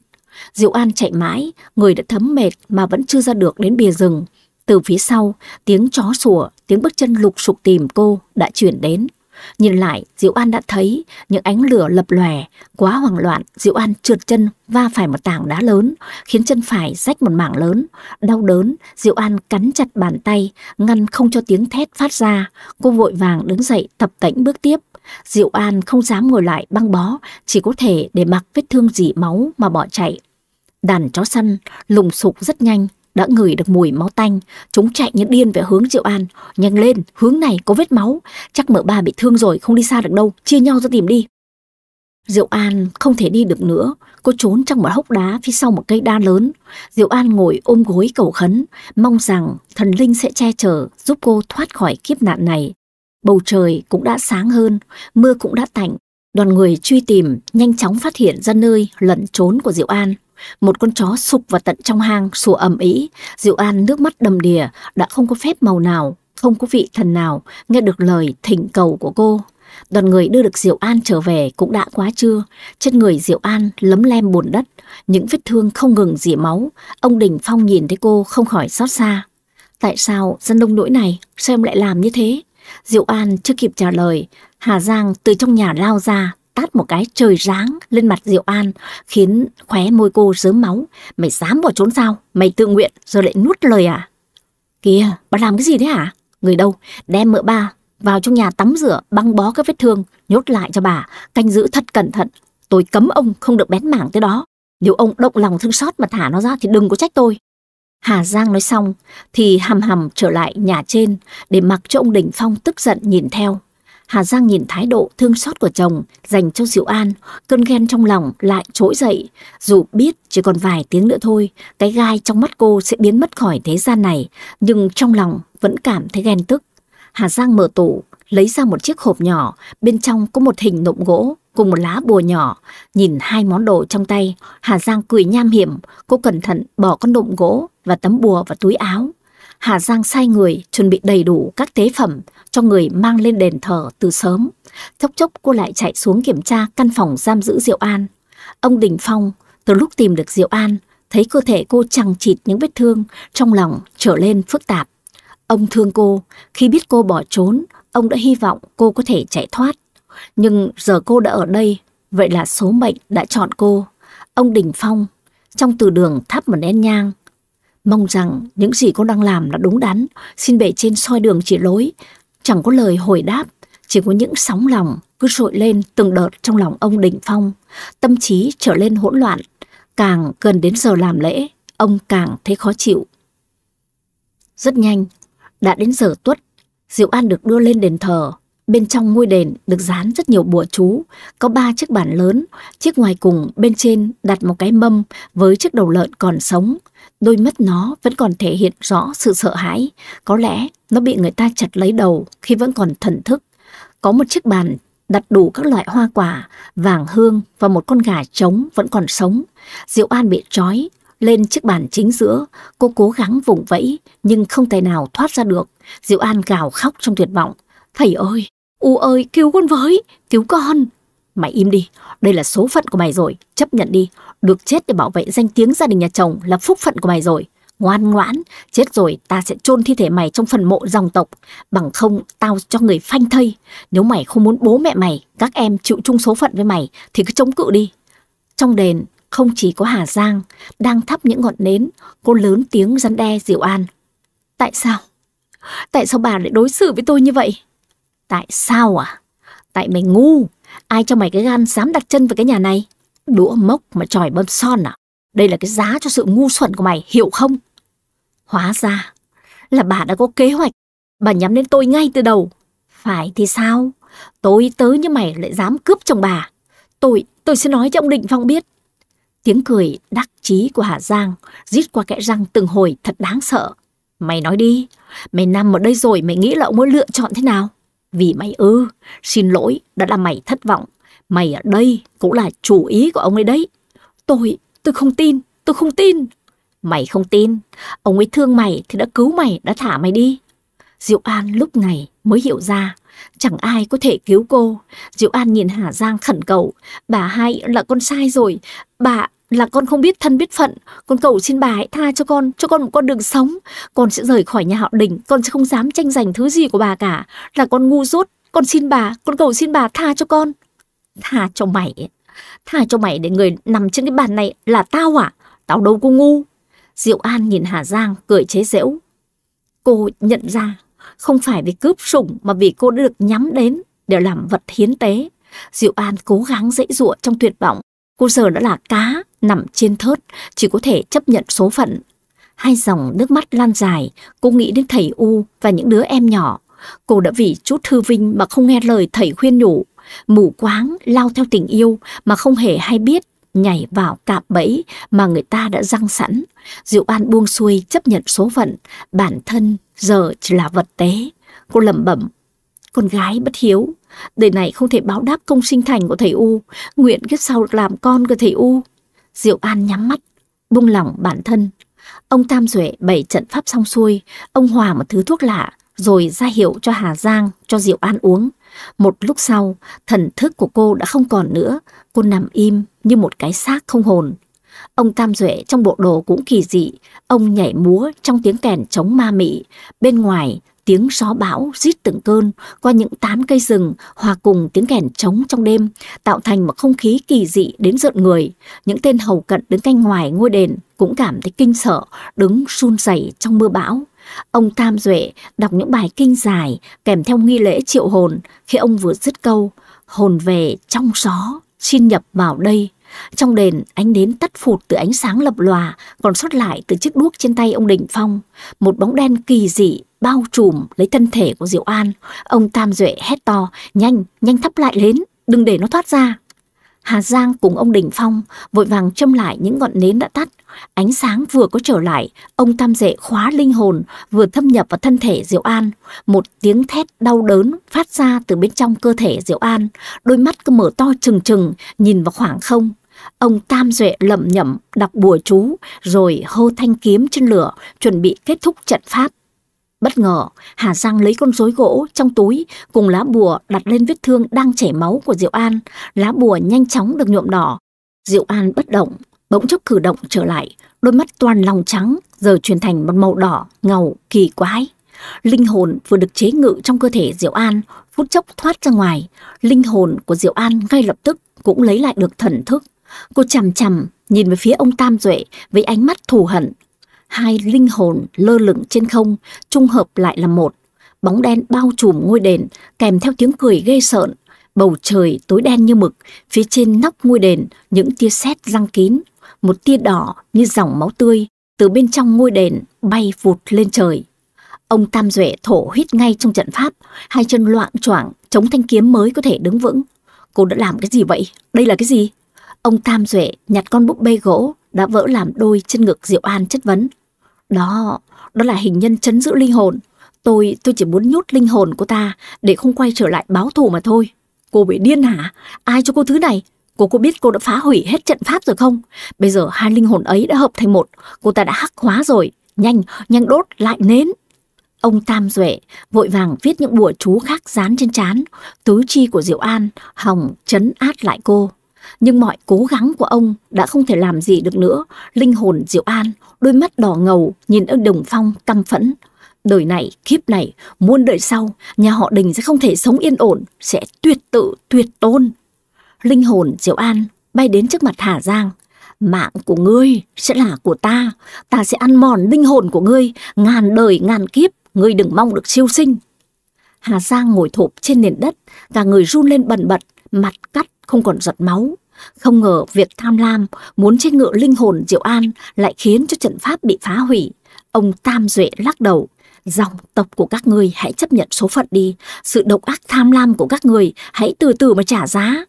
Diệu An chạy mãi, người đã thấm mệt mà vẫn chưa ra được đến bìa rừng. Từ phía sau, tiếng chó sủa, tiếng bước chân lục sục tìm cô đã chuyển đến. Nhìn lại, Diệu An đã thấy những ánh lửa lập lòe, quá hoảng loạn, Diệu An trượt chân va phải một tảng đá lớn, khiến chân phải rách một mảng lớn. Đau đớn, Diệu An cắn chặt bàn tay, ngăn không cho tiếng thét phát ra. Cô vội vàng đứng dậy tập tễnh bước tiếp. Diệu An không dám ngồi lại băng bó, chỉ có thể để mặc vết thương dỉ máu mà bỏ chạy. Đàn chó săn lùng sục rất nhanh, đã ngửi được mùi máu tanh, chúng chạy như điên về hướng Diệu An, nhanh lên, hướng này có vết máu, chắc mợ ba bị thương rồi không đi xa được đâu, chia nhau ra tìm đi. Diệu An không thể đi được nữa, cô trốn trong một hốc đá phía sau một cây đa lớn. Diệu An ngồi ôm gối cầu khấn, mong rằng thần linh sẽ che chở giúp cô thoát khỏi kiếp nạn này. Bầu trời cũng đã sáng hơn, mưa cũng đã tạnh. Đoàn người truy tìm, nhanh chóng phát hiện ra nơi lẩn trốn của Diệu An. Một con chó sụp vào tận trong hang, sủa ầm ĩ. Diệu An nước mắt đầm đìa, đã không có phép màu nào, không có vị thần nào nghe được lời thỉnh cầu của cô. Đoàn người đưa được Diệu An trở về cũng đã quá trưa. Chân người Diệu An lấm lem bùn đất, những vết thương không ngừng rỉ máu. Ông Đình Phong nhìn thấy cô không khỏi xót xa. Tại sao dân đông nỗi này, sao em lại làm như thế? Diệu An chưa kịp trả lời, Hà Giang từ trong nhà lao ra, tát một cái trời ráng lên mặt Diệu An, khiến khóe môi cô rớm máu. Mày dám bỏ trốn sao? Mày tự nguyện rồi lại nuốt lời à? Kìa, bà làm cái gì đấy hả? Người đâu? Đem mợ ba vào trong nhà tắm rửa, băng bó các vết thương, nhốt lại cho bà, canh giữ thật cẩn thận. Tôi cấm ông không được bén mảng tới đó. Nếu ông động lòng thương xót mà thả nó ra thì đừng có trách tôi. Hà Giang nói xong thì hầm hầm trở lại nhà trên để mặc cho ông Đình Phong tức giận nhìn theo. Hà Giang nhìn thái độ thương xót của chồng dành cho Diệu An, cơn ghen trong lòng lại trỗi dậy. Dù biết chỉ còn vài tiếng nữa thôi, cái gai trong mắt cô sẽ biến mất khỏi thế gian này, nhưng trong lòng vẫn cảm thấy ghen tức. Hà Giang mở tủ, lấy ra một chiếc hộp nhỏ, bên trong có một hình nộm gỗ cùng một lá bùa nhỏ, nhìn hai món đồ trong tay, Hà Giang cười nham hiểm, cô cẩn thận bỏ con đụng gỗ và tấm bùa vào túi áo. Hà Giang sai người chuẩn bị đầy đủ các tế phẩm cho người mang lên đền thờ từ sớm. Chốc chốc cô lại chạy xuống kiểm tra căn phòng giam giữ Diệu An. Ông Đình Phong từ lúc tìm được Diệu An, thấy cơ thể cô chằng chịt những vết thương, trong lòng trở lên phức tạp. Ông thương cô, khi biết cô bỏ trốn, ông đã hy vọng cô có thể chạy thoát. Nhưng giờ cô đã ở đây, vậy là số mệnh đã chọn cô. Ông Đình Phong, trong từ đường thắp một nén nhang. Mong rằng những gì cô đang làm là đúng đắn, xin bề trên soi đường chỉ lối. Chẳng có lời hồi đáp, chỉ có những sóng lòng cứ trội lên từng đợt trong lòng ông Đình Phong. Tâm trí trở lên hỗn loạn, càng gần đến giờ làm lễ, ông càng thấy khó chịu. Rất nhanh, đã đến giờ tuất, Diệu An được đưa lên đền thờ, Bên trong ngôi đền được dán rất nhiều bùa chú, có ba chiếc bàn lớn, chiếc ngoài cùng bên trên đặt một cái mâm với chiếc đầu lợn còn sống. Đôi mắt nó vẫn còn thể hiện rõ sự sợ hãi, có lẽ nó bị người ta chặt lấy đầu khi vẫn còn thần thức. Có một chiếc bàn đặt đủ các loại hoa quả, vàng hương và một con gà trống vẫn còn sống. Diệu An bị trói, lên chiếc bàn chính giữa, cô cố gắng vùng vẫy nhưng không thể nào thoát ra được. Diệu An gào khóc trong tuyệt vọng. Thầy ơi, U ơi, cứu con với, cứu con. Mày im đi, đây là số phận của mày rồi, chấp nhận đi. Được chết để bảo vệ danh tiếng gia đình nhà chồng là phúc phận của mày rồi. Ngoan ngoãn, chết rồi ta sẽ chôn thi thể mày trong phần mộ dòng tộc. Bằng không, tao cho người phanh thây. Nếu mày không muốn bố mẹ mày, các em chịu chung số phận với mày, thì cứ chống cự đi. Trong đền, không chỉ có Hà Giang, đang thắp những ngọn nến, cô lớn tiếng răn đe Diệu An. Tại sao? Tại sao bà lại đối xử với tôi như vậy? Tại sao à? Tại mày ngu. Ai cho mày cái gan dám đặt chân vào cái nhà này? Đũa mốc mà tròi bơm son à? Đây là cái giá cho sự ngu xuẩn của mày, hiểu không? Hóa ra là bà đã có kế hoạch. Bà nhắm đến tôi ngay từ đầu. Phải thì sao? Tôi tớ như mày lại dám cướp chồng bà. Tôi, tôi sẽ nói cho ông Định Phong biết. Tiếng cười đắc chí của Hà Giang rít qua kẽ răng từng hồi thật đáng sợ. Mày nói đi, mày nằm ở đây rồi mày nghĩ là ông ấy lựa chọn thế nào? Vì mày ư, ừ, xin lỗi, đã làm mày thất vọng. Mày ở đây cũng là chủ ý của ông ấy đấy. Tôi, tôi không tin, tôi không tin. Mày không tin, ông ấy thương mày thì đã cứu mày, đã thả mày đi. Diệu An lúc này mới hiểu ra, chẳng ai có thể cứu cô. Diệu An nhìn Hà Giang khẩn cầu, bà hai là con sai rồi, bà là con không biết thân biết phận con cầu xin bà hãy tha cho con cho con một con đường sống con sẽ rời khỏi nhà họ đình con sẽ không dám tranh giành thứ gì của bà cả là con ngu dốt con xin bà con cầu xin bà tha cho con tha cho mày tha cho mày để người nằm trên cái bàn này là tao à tao đâu có ngu diệu an nhìn hà giang cười chế giễu cô nhận ra không phải vì cướp sủng mà vì cô đã được nhắm đến để làm vật hiến tế diệu an cố gắng dễ dụa trong tuyệt vọng cô giờ đã là cá nằm trên thớt, chỉ có thể chấp nhận số phận. Hai dòng nước mắt lan dài, cô nghĩ đến thầy U và những đứa em nhỏ. Cô đã vì chút thư vinh mà không nghe lời thầy khuyên nhủ, mù quáng lao theo tình yêu mà không hề hay biết nhảy vào cạm bẫy mà người ta đã răng sẵn. Diệu An buông xuôi chấp nhận số phận, bản thân giờ chỉ là vật tế. Cô lẩm bẩm, con gái bất hiếu, đời này không thể báo đáp công sinh thành của thầy U, nguyện kiếp sau làm con của thầy U. Diệu An nhắm mắt, buông lỏng bản thân. Ông Tam Duệ bày trận pháp xong xuôi, ông hòa một thứ thuốc lạ, rồi ra hiệu cho Hà Giang, cho Diệu An uống. Một lúc sau, thần thức của cô đã không còn nữa, cô nằm im như một cái xác không hồn. Ông Tam Duệ trong bộ đồ cũng kỳ dị, ông nhảy múa trong tiếng kèn chống ma mị, bên ngoài Tiếng gió bão rít từng cơn qua những tán cây rừng hòa cùng tiếng kèn trống trong đêm, tạo thành một không khí kỳ dị đến rợn người. Những tên hầu cận đứng canh ngoài ngôi đền cũng cảm thấy kinh sợ, đứng run rẩy trong mưa bão. Ông Tam Duệ đọc những bài kinh dài kèm theo nghi lễ triệu hồn khi ông vừa dứt câu, hồn về trong gió, xin nhập vào đây. Trong đền, ánh nến tắt phụt từ ánh sáng lập lòa, còn sót lại từ chiếc đuốc trên tay ông Đình Phong. Một bóng đen kỳ dị bao trùm lấy thân thể của Diệu An. Ông Tam Duệ hét to, nhanh, nhanh thắp lại đến, đừng để nó thoát ra. Hà Giang cùng ông Đình Phong vội vàng châm lại những ngọn nến đã tắt. Ánh sáng vừa có trở lại, ông Tam Dệ khóa linh hồn, vừa thâm nhập vào thân thể Diệu An. Một tiếng thét đau đớn phát ra từ bên trong cơ thể Diệu An. Đôi mắt cứ mở to trừng trừng, nhìn vào khoảng không. Ông Tam Duệ lẩm nhẩm đọc bùa chú, rồi hô thanh kiếm trên lửa, chuẩn bị kết thúc trận pháp. Bất ngờ, Hà Giang lấy con rối gỗ trong túi cùng lá bùa đặt lên vết thương đang chảy máu của Diệu An. Lá bùa nhanh chóng được nhuộm đỏ. Diệu An bất động, bỗng chốc cử động trở lại, đôi mắt toàn lòng trắng giờ chuyển thành một màu đỏ, ngầu, kỳ quái. Linh hồn vừa được chế ngự trong cơ thể Diệu An, phút chốc thoát ra ngoài. Linh hồn của Diệu An ngay lập tức cũng lấy lại được thần thức. Cô chằm chằm nhìn về phía ông Tam Duệ với ánh mắt thù hận, hai linh hồn lơ lửng trên không, trung hợp lại là một. Bóng đen bao trùm ngôi đền, kèm theo tiếng cười ghê sợn. Bầu trời tối đen như mực, phía trên nóc ngôi đền những tia sét răng kín. Một tia đỏ như dòng máu tươi, từ bên trong ngôi đền bay vụt lên trời. Ông Tam Duệ thổ huyết ngay trong trận pháp, hai chân loạn choạng chống thanh kiếm mới có thể đứng vững. Cô đã làm cái gì vậy? Đây là cái gì? Ông Tam Duệ nhặt con búp bê gỗ đã vỡ làm đôi trên ngực Diệu An chất vấn. Đó, đó là hình nhân chấn giữ linh hồn. Tôi, tôi chỉ muốn nhốt linh hồn của ta để không quay trở lại báo thù mà thôi. Cô bị điên hả? Ai cho cô thứ này? Cô có biết cô đã phá hủy hết trận pháp rồi không? Bây giờ hai linh hồn ấy đã hợp thành một, cô ta đã hắc hóa rồi. Nhanh, nhanh đốt lại nến. Ông Tam Duệ vội vàng viết những bùa chú khác dán trên trán, tứ chi của Diệu An, hỏng chấn át lại cô. Nhưng mọi cố gắng của ông đã không thể làm gì được nữa. Linh hồn Diệu An, đôi mắt đỏ ngầu, nhìn ở Đồng Phong căm phẫn. Đời này, kiếp này, muôn đời sau, nhà họ đình sẽ không thể sống yên ổn, sẽ tuyệt tự, tuyệt tôn. Linh hồn Diệu An bay đến trước mặt Hà Giang. Mạng của ngươi sẽ là của ta, ta sẽ ăn mòn linh hồn của ngươi, ngàn đời ngàn kiếp, ngươi đừng mong được siêu sinh. Hà Giang ngồi thộp trên nền đất, cả người run lên bần bật, mặt cắt không còn giọt máu. Không ngờ việc tham lam, muốn chết ngựa linh hồn Diệu An lại khiến cho trận pháp bị phá hủy. Ông Tam Duệ lắc đầu, dòng tộc của các ngươi hãy chấp nhận số phận đi, sự độc ác tham lam của các người hãy từ từ mà trả giá.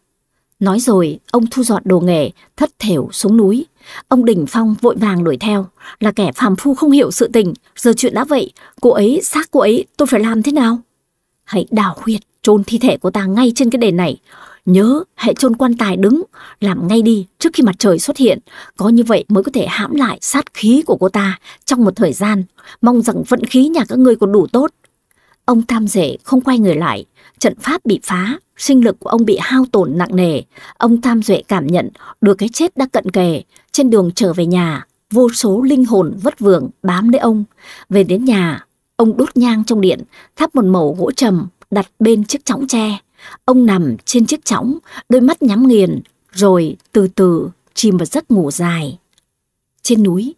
Nói rồi, ông thu dọn đồ nghề, thất thểu xuống núi. Ông Đình Phong vội vàng đuổi theo, là kẻ phàm phu không hiểu sự tình, giờ chuyện đã vậy, cô ấy, xác cô ấy, tôi phải làm thế nào? Hãy đào huyệt, chôn thi thể của ta ngay trên cái đền này, Nhớ hãy chôn quan tài đứng, làm ngay đi trước khi mặt trời xuất hiện. Có như vậy mới có thể hãm lại sát khí của cô ta trong một thời gian. Mong rằng vận khí nhà các ngươi còn đủ tốt. Ông tam rể không quay người lại, trận pháp bị phá, sinh lực của ông bị hao tổn nặng nề. Ông tam duệ cảm nhận được cái chết đã cận kề, trên đường trở về nhà, vô số linh hồn vất vưởng bám lấy ông. Về đến nhà, ông đốt nhang trong điện, thắp một mẩu gỗ trầm đặt bên chiếc chõng tre. Ông nằm trên chiếc chõng, đôi mắt nhắm nghiền, rồi từ từ chìm vào giấc ngủ dài. Trên núi,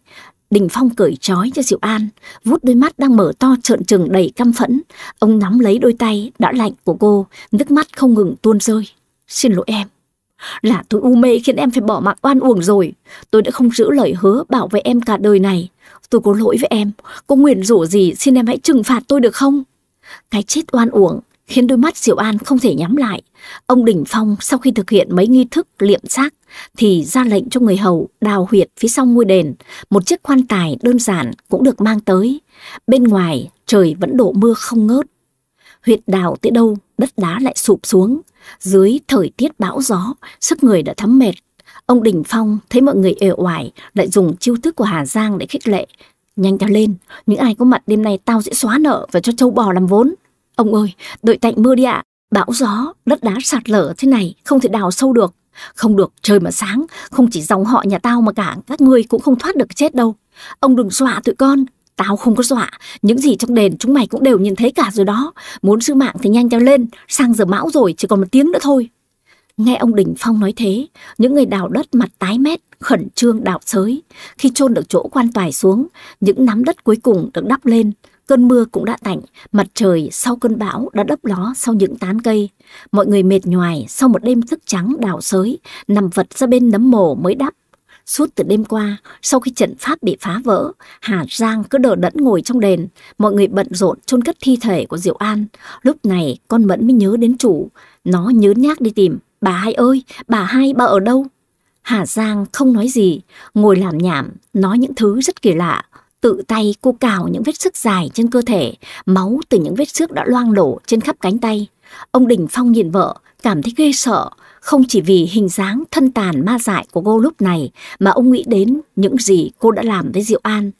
Đình Phong cởi trói cho Diệu An, vút đôi mắt đang mở to trợn trừng đầy căm phẫn. Ông nắm lấy đôi tay đã lạnh của cô, nước mắt không ngừng tuôn rơi. Xin lỗi em. Là tôi u mê khiến em phải bỏ mạng oan uổng rồi. Tôi đã không giữ lời hứa bảo vệ em cả đời này. Tôi có lỗi với em. Có nguyện rủa gì xin em hãy trừng phạt tôi được không? Cái chết oan uổng khiến đôi mắt Diệu An không thể nhắm lại. Ông Đình Phong sau khi thực hiện mấy nghi thức liệm xác thì ra lệnh cho người hầu đào huyệt phía sau ngôi đền. Một chiếc quan tài đơn giản cũng được mang tới. Bên ngoài trời vẫn đổ mưa không ngớt. Huyệt đào tới đâu đất đá lại sụp xuống. Dưới thời tiết bão gió sức người đã thấm mệt. Ông Đình Phong thấy mọi người ẻo oải lại dùng chiêu thức của Hà Giang để khích lệ. Nhanh ta lên, những ai có mặt đêm nay tao sẽ xóa nợ và cho châu bò làm vốn. Ông ơi, đợi tạnh mưa đi ạ. Bão gió, đất đá sạt lở thế này, không thể đào sâu được. Không được, trời mà sáng, không chỉ dòng họ nhà tao mà cả các ngươi cũng không thoát được chết đâu. Ông đừng dọa tụi con, Tao không có dọa, những gì trong đền chúng mày cũng đều nhìn thấy cả rồi đó. Muốn giữ mạng thì nhanh theo lên, sang giờ mão rồi, chỉ còn một tiếng nữa thôi. Nghe ông Đình Phong nói thế, những người đào đất mặt tái mét, khẩn trương đào sới. Khi chôn được chỗ quan tài xuống, những nắm đất cuối cùng được đắp lên, Cơn mưa cũng đã tạnh, mặt trời sau cơn bão đã đấp ló sau những tán cây. Mọi người mệt nhoài sau một đêm thức trắng đào sới, nằm vật ra bên nấm mồ mới đắp. Suốt từ đêm qua, sau khi trận pháp bị phá vỡ, Hà Giang cứ đờ đẫn ngồi trong đền. Mọi người bận rộn chôn cất thi thể của Diệu An. Lúc này, con Mẫn mới nhớ đến chủ. Nó nhớ nhác đi tìm. Bà hai ơi, bà hai, bà ở đâu? Hà Giang không nói gì, ngồi làm nhảm, nói những thứ rất kỳ lạ. Tự tay cô cào những vết sức dài trên cơ thể, máu từ những vết xước đã loang lổ trên khắp cánh tay. Ông Đình Phong nhìn vợ, cảm thấy ghê sợ, không chỉ vì hình dáng thân tàn ma dại của cô lúc này mà ông nghĩ đến những gì cô đã làm với Diệu An.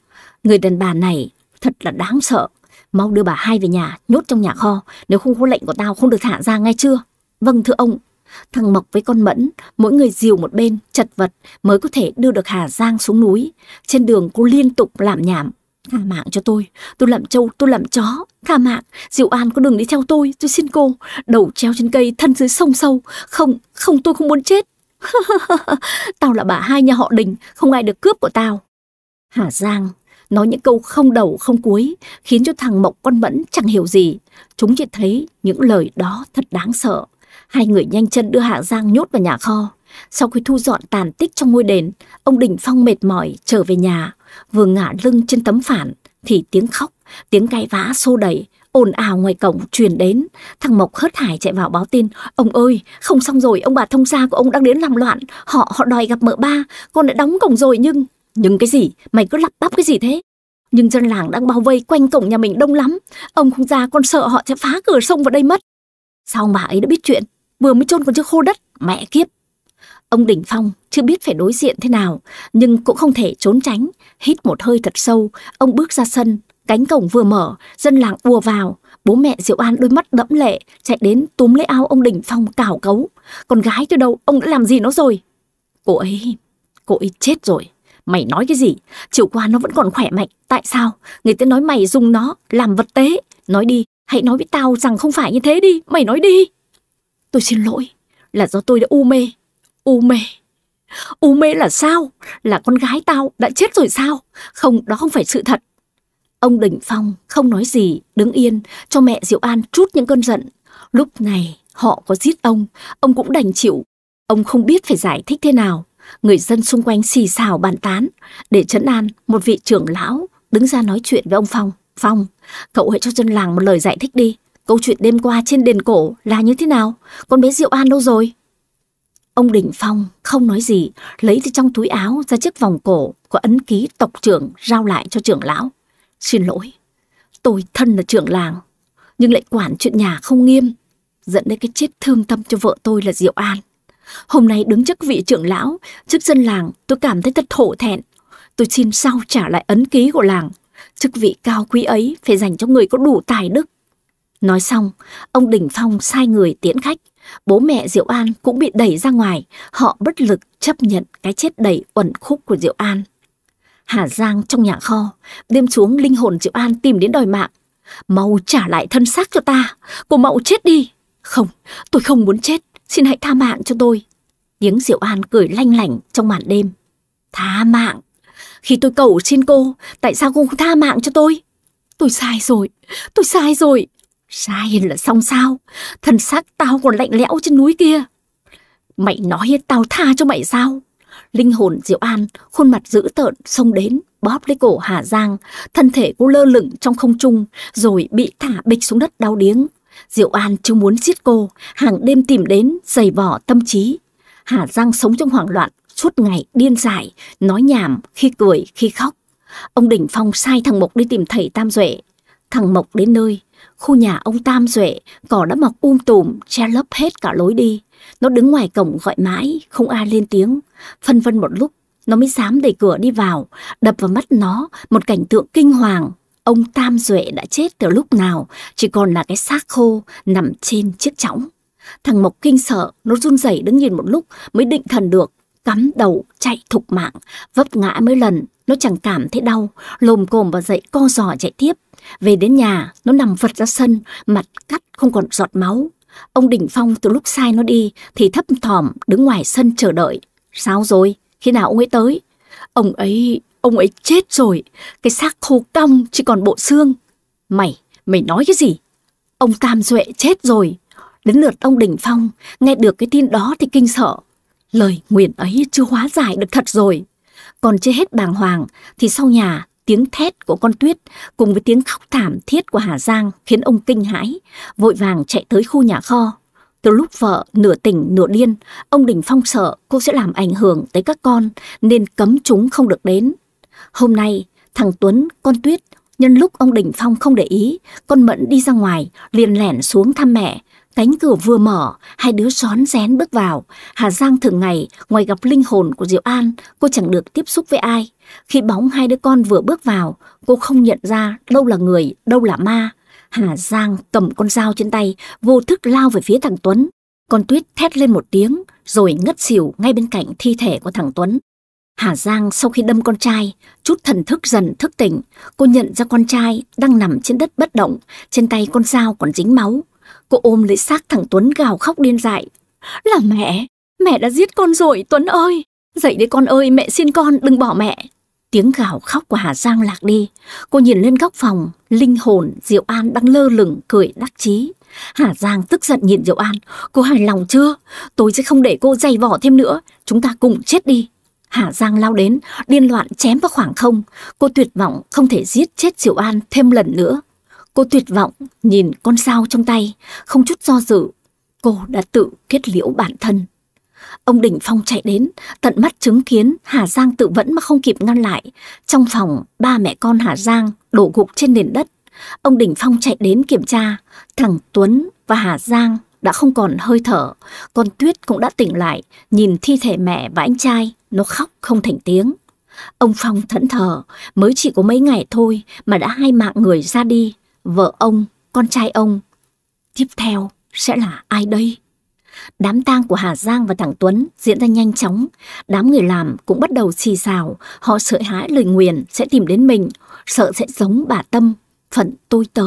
Người đàn bà này thật là đáng sợ. Mau đưa bà hai về nhà, nhốt trong nhà kho, nếu không có lệnh của tao không được thả ra ngay chưa? Vâng thưa ông, Thằng Mộc với con Mẫn, mỗi người dìu một bên, chật vật mới có thể đưa được Hà Giang xuống núi. Trên đường cô liên tục làm nhảm. Tha mạng cho tôi, tôi làm trâu, tôi làm chó. Tha mạng, Diệu An có đừng đi theo tôi, tôi xin cô. Đầu treo trên cây, thân dưới sông sâu. Không, không tôi không muốn chết. tao là bà hai nhà họ đình, không ai được cướp của tao. Hà Giang nói những câu không đầu không cuối khiến cho thằng Mộc con Mẫn chẳng hiểu gì. Chúng chỉ thấy những lời đó thật đáng sợ. Hai người nhanh chân đưa Hạ Giang nhốt vào nhà kho. Sau khi thu dọn tàn tích trong ngôi đền, ông Đình Phong mệt mỏi trở về nhà, vừa ngả lưng trên tấm phản, thì tiếng khóc, tiếng cãi vã xô đẩy, ồn ào ngoài cổng truyền đến. Thằng Mộc hớt hải chạy vào báo tin, ông ơi, không xong rồi, ông bà thông gia của ông đang đến làm loạn, họ họ đòi gặp mợ ba, con đã đóng cổng rồi nhưng... Nhưng cái gì? Mày cứ lặp bắp cái gì thế? Nhưng dân làng đang bao vây quanh cổng nhà mình đông lắm. Ông không ra con sợ họ sẽ phá cửa sông vào đây mất. Sao bà ấy đã biết chuyện? vừa mới chôn còn chưa khô đất, mẹ kiếp. Ông Đình Phong chưa biết phải đối diện thế nào, nhưng cũng không thể trốn tránh. Hít một hơi thật sâu, ông bước ra sân, cánh cổng vừa mở, dân làng ùa vào. Bố mẹ Diệu An đôi mắt đẫm lệ, chạy đến túm lấy áo ông Đình Phong cào cấu. Con gái tôi đâu, ông đã làm gì nó rồi? Cô ấy, cô ấy chết rồi. Mày nói cái gì? Chiều qua nó vẫn còn khỏe mạnh. Tại sao? Người ta nói mày dùng nó làm vật tế. Nói đi, hãy nói với tao rằng không phải như thế đi. Mày nói đi. Tôi xin lỗi, là do tôi đã u mê. U mê. U mê là sao? Là con gái tao đã chết rồi sao? Không, đó không phải sự thật. Ông Đình Phong không nói gì, đứng yên, cho mẹ Diệu An trút những cơn giận. Lúc này, họ có giết ông, ông cũng đành chịu. Ông không biết phải giải thích thế nào. Người dân xung quanh xì xào bàn tán. Để trấn an, một vị trưởng lão đứng ra nói chuyện với ông Phong. Phong, cậu hãy cho dân làng một lời giải thích đi. Câu chuyện đêm qua trên đền cổ là như thế nào? Con bé Diệu An đâu rồi? Ông Đình Phong không nói gì, lấy từ trong túi áo ra chiếc vòng cổ có ấn ký tộc trưởng giao lại cho trưởng lão. Xin lỗi, tôi thân là trưởng làng, nhưng lại quản chuyện nhà không nghiêm, dẫn đến cái chết thương tâm cho vợ tôi là Diệu An. Hôm nay đứng trước vị trưởng lão, trước dân làng, tôi cảm thấy thật thổ thẹn. Tôi xin sao trả lại ấn ký của làng. Chức vị cao quý ấy phải dành cho người có đủ tài đức. Nói xong, ông Đình Phong sai người tiễn khách. Bố mẹ Diệu An cũng bị đẩy ra ngoài, họ bất lực chấp nhận cái chết đầy uẩn khúc của Diệu An. Hà Giang trong nhà kho, đêm xuống linh hồn Diệu An tìm đến đòi mạng. Mau trả lại thân xác cho ta, cô Mậu chết đi. Không, tôi không muốn chết, xin hãy tha mạng cho tôi. Tiếng Diệu An cười lanh lảnh trong màn đêm. Tha mạng? Khi tôi cầu xin cô, tại sao cô không tha mạng cho tôi? Tôi sai rồi, tôi sai rồi, Sai là xong sao? Thân xác tao còn lạnh lẽo trên núi kia. Mày nói tao tha cho mày sao? Linh hồn Diệu An, khuôn mặt dữ tợn xông đến, bóp lấy cổ Hà Giang, thân thể cô lơ lửng trong không trung, rồi bị thả bịch xuống đất đau điếng. Diệu An chưa muốn giết cô, hàng đêm tìm đến, giày vỏ tâm trí. Hà Giang sống trong hoảng loạn, suốt ngày điên dại, nói nhảm, khi cười, khi khóc. Ông Đỉnh Phong sai thằng Mộc đi tìm thầy Tam Duệ. Thằng Mộc đến nơi, Khu nhà ông Tam Duệ, cỏ đã mọc um tùm, che lấp hết cả lối đi. Nó đứng ngoài cổng gọi mãi, không ai lên tiếng. Phân vân một lúc, nó mới dám đẩy cửa đi vào, đập vào mắt nó một cảnh tượng kinh hoàng. Ông Tam Duệ đã chết từ lúc nào, chỉ còn là cái xác khô nằm trên chiếc chõng. Thằng Mộc kinh sợ, nó run rẩy đứng nhìn một lúc mới định thần được cắm đầu chạy thục mạng, vấp ngã mấy lần, nó chẳng cảm thấy đau, lồm cồm và dậy co giò chạy tiếp. Về đến nhà, nó nằm vật ra sân, mặt cắt không còn giọt máu. Ông Đình Phong từ lúc sai nó đi thì thấp thỏm đứng ngoài sân chờ đợi. Sao rồi? Khi nào ông ấy tới? Ông ấy, ông ấy chết rồi. Cái xác khô cong chỉ còn bộ xương. Mày, mày nói cái gì? Ông Tam Duệ chết rồi. Đến lượt ông Đình Phong, nghe được cái tin đó thì kinh sợ. Lời nguyện ấy chưa hóa giải được thật rồi. Còn chưa hết bàng hoàng thì sau nhà tiếng thét của con tuyết cùng với tiếng khóc thảm thiết của Hà Giang khiến ông kinh hãi, vội vàng chạy tới khu nhà kho. Từ lúc vợ nửa tỉnh nửa điên, ông Đình Phong sợ cô sẽ làm ảnh hưởng tới các con nên cấm chúng không được đến. Hôm nay, thằng Tuấn, con Tuyết, nhân lúc ông Đình Phong không để ý, con Mận đi ra ngoài, liền lẻn xuống thăm mẹ, Cánh cửa vừa mở, hai đứa xón rén bước vào. Hà Giang thường ngày, ngoài gặp linh hồn của Diệu An, cô chẳng được tiếp xúc với ai. Khi bóng hai đứa con vừa bước vào, cô không nhận ra đâu là người, đâu là ma. Hà Giang cầm con dao trên tay, vô thức lao về phía thằng Tuấn. Con Tuyết thét lên một tiếng, rồi ngất xỉu ngay bên cạnh thi thể của thằng Tuấn. Hà Giang sau khi đâm con trai, chút thần thức dần thức tỉnh, cô nhận ra con trai đang nằm trên đất bất động, trên tay con dao còn dính máu. Cô ôm lấy xác thằng Tuấn gào khóc điên dại. Là mẹ, mẹ đã giết con rồi Tuấn ơi. Dậy đi con ơi, mẹ xin con đừng bỏ mẹ. Tiếng gào khóc của Hà Giang lạc đi. Cô nhìn lên góc phòng, linh hồn Diệu An đang lơ lửng cười đắc chí. Hà Giang tức giận nhìn Diệu An. Cô hài lòng chưa? Tôi sẽ không để cô dày vỏ thêm nữa. Chúng ta cùng chết đi. Hà Giang lao đến, điên loạn chém vào khoảng không. Cô tuyệt vọng không thể giết chết Diệu An thêm lần nữa. Cô tuyệt vọng nhìn con dao trong tay, không chút do dự. Cô đã tự kết liễu bản thân. Ông Đình Phong chạy đến, tận mắt chứng kiến Hà Giang tự vẫn mà không kịp ngăn lại. Trong phòng, ba mẹ con Hà Giang đổ gục trên nền đất. Ông Đình Phong chạy đến kiểm tra, thằng Tuấn và Hà Giang đã không còn hơi thở, con Tuyết cũng đã tỉnh lại, nhìn thi thể mẹ và anh trai, nó khóc không thành tiếng. Ông Phong thẫn thờ, mới chỉ có mấy ngày thôi mà đã hai mạng người ra đi, vợ ông, con trai ông. Tiếp theo sẽ là ai đây? Đám tang của Hà Giang và Thẳng Tuấn diễn ra nhanh chóng. Đám người làm cũng bắt đầu xì xào. Họ sợ hãi lời nguyền sẽ tìm đến mình, sợ sẽ giống bà Tâm. Phận tôi tớ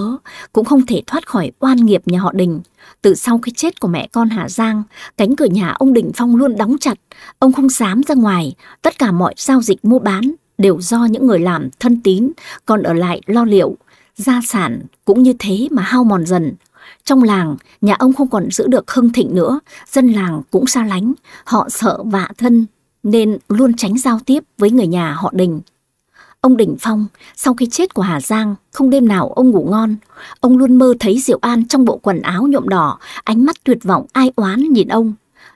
cũng không thể thoát khỏi oan nghiệp nhà họ Đình. Từ sau cái chết của mẹ con Hà Giang, cánh cửa nhà ông Đình Phong luôn đóng chặt. Ông không dám ra ngoài. Tất cả mọi giao dịch mua bán đều do những người làm thân tín còn ở lại lo liệu gia sản cũng như thế mà hao mòn dần. Trong làng, nhà ông không còn giữ được hưng thịnh nữa, dân làng cũng xa lánh, họ sợ vạ thân nên luôn tránh giao tiếp với người nhà họ Đình. Ông Đình Phong, sau khi chết của Hà Giang, không đêm nào ông ngủ ngon. Ông luôn mơ thấy Diệu An trong bộ quần áo nhuộm đỏ, ánh mắt tuyệt vọng ai oán nhìn ông.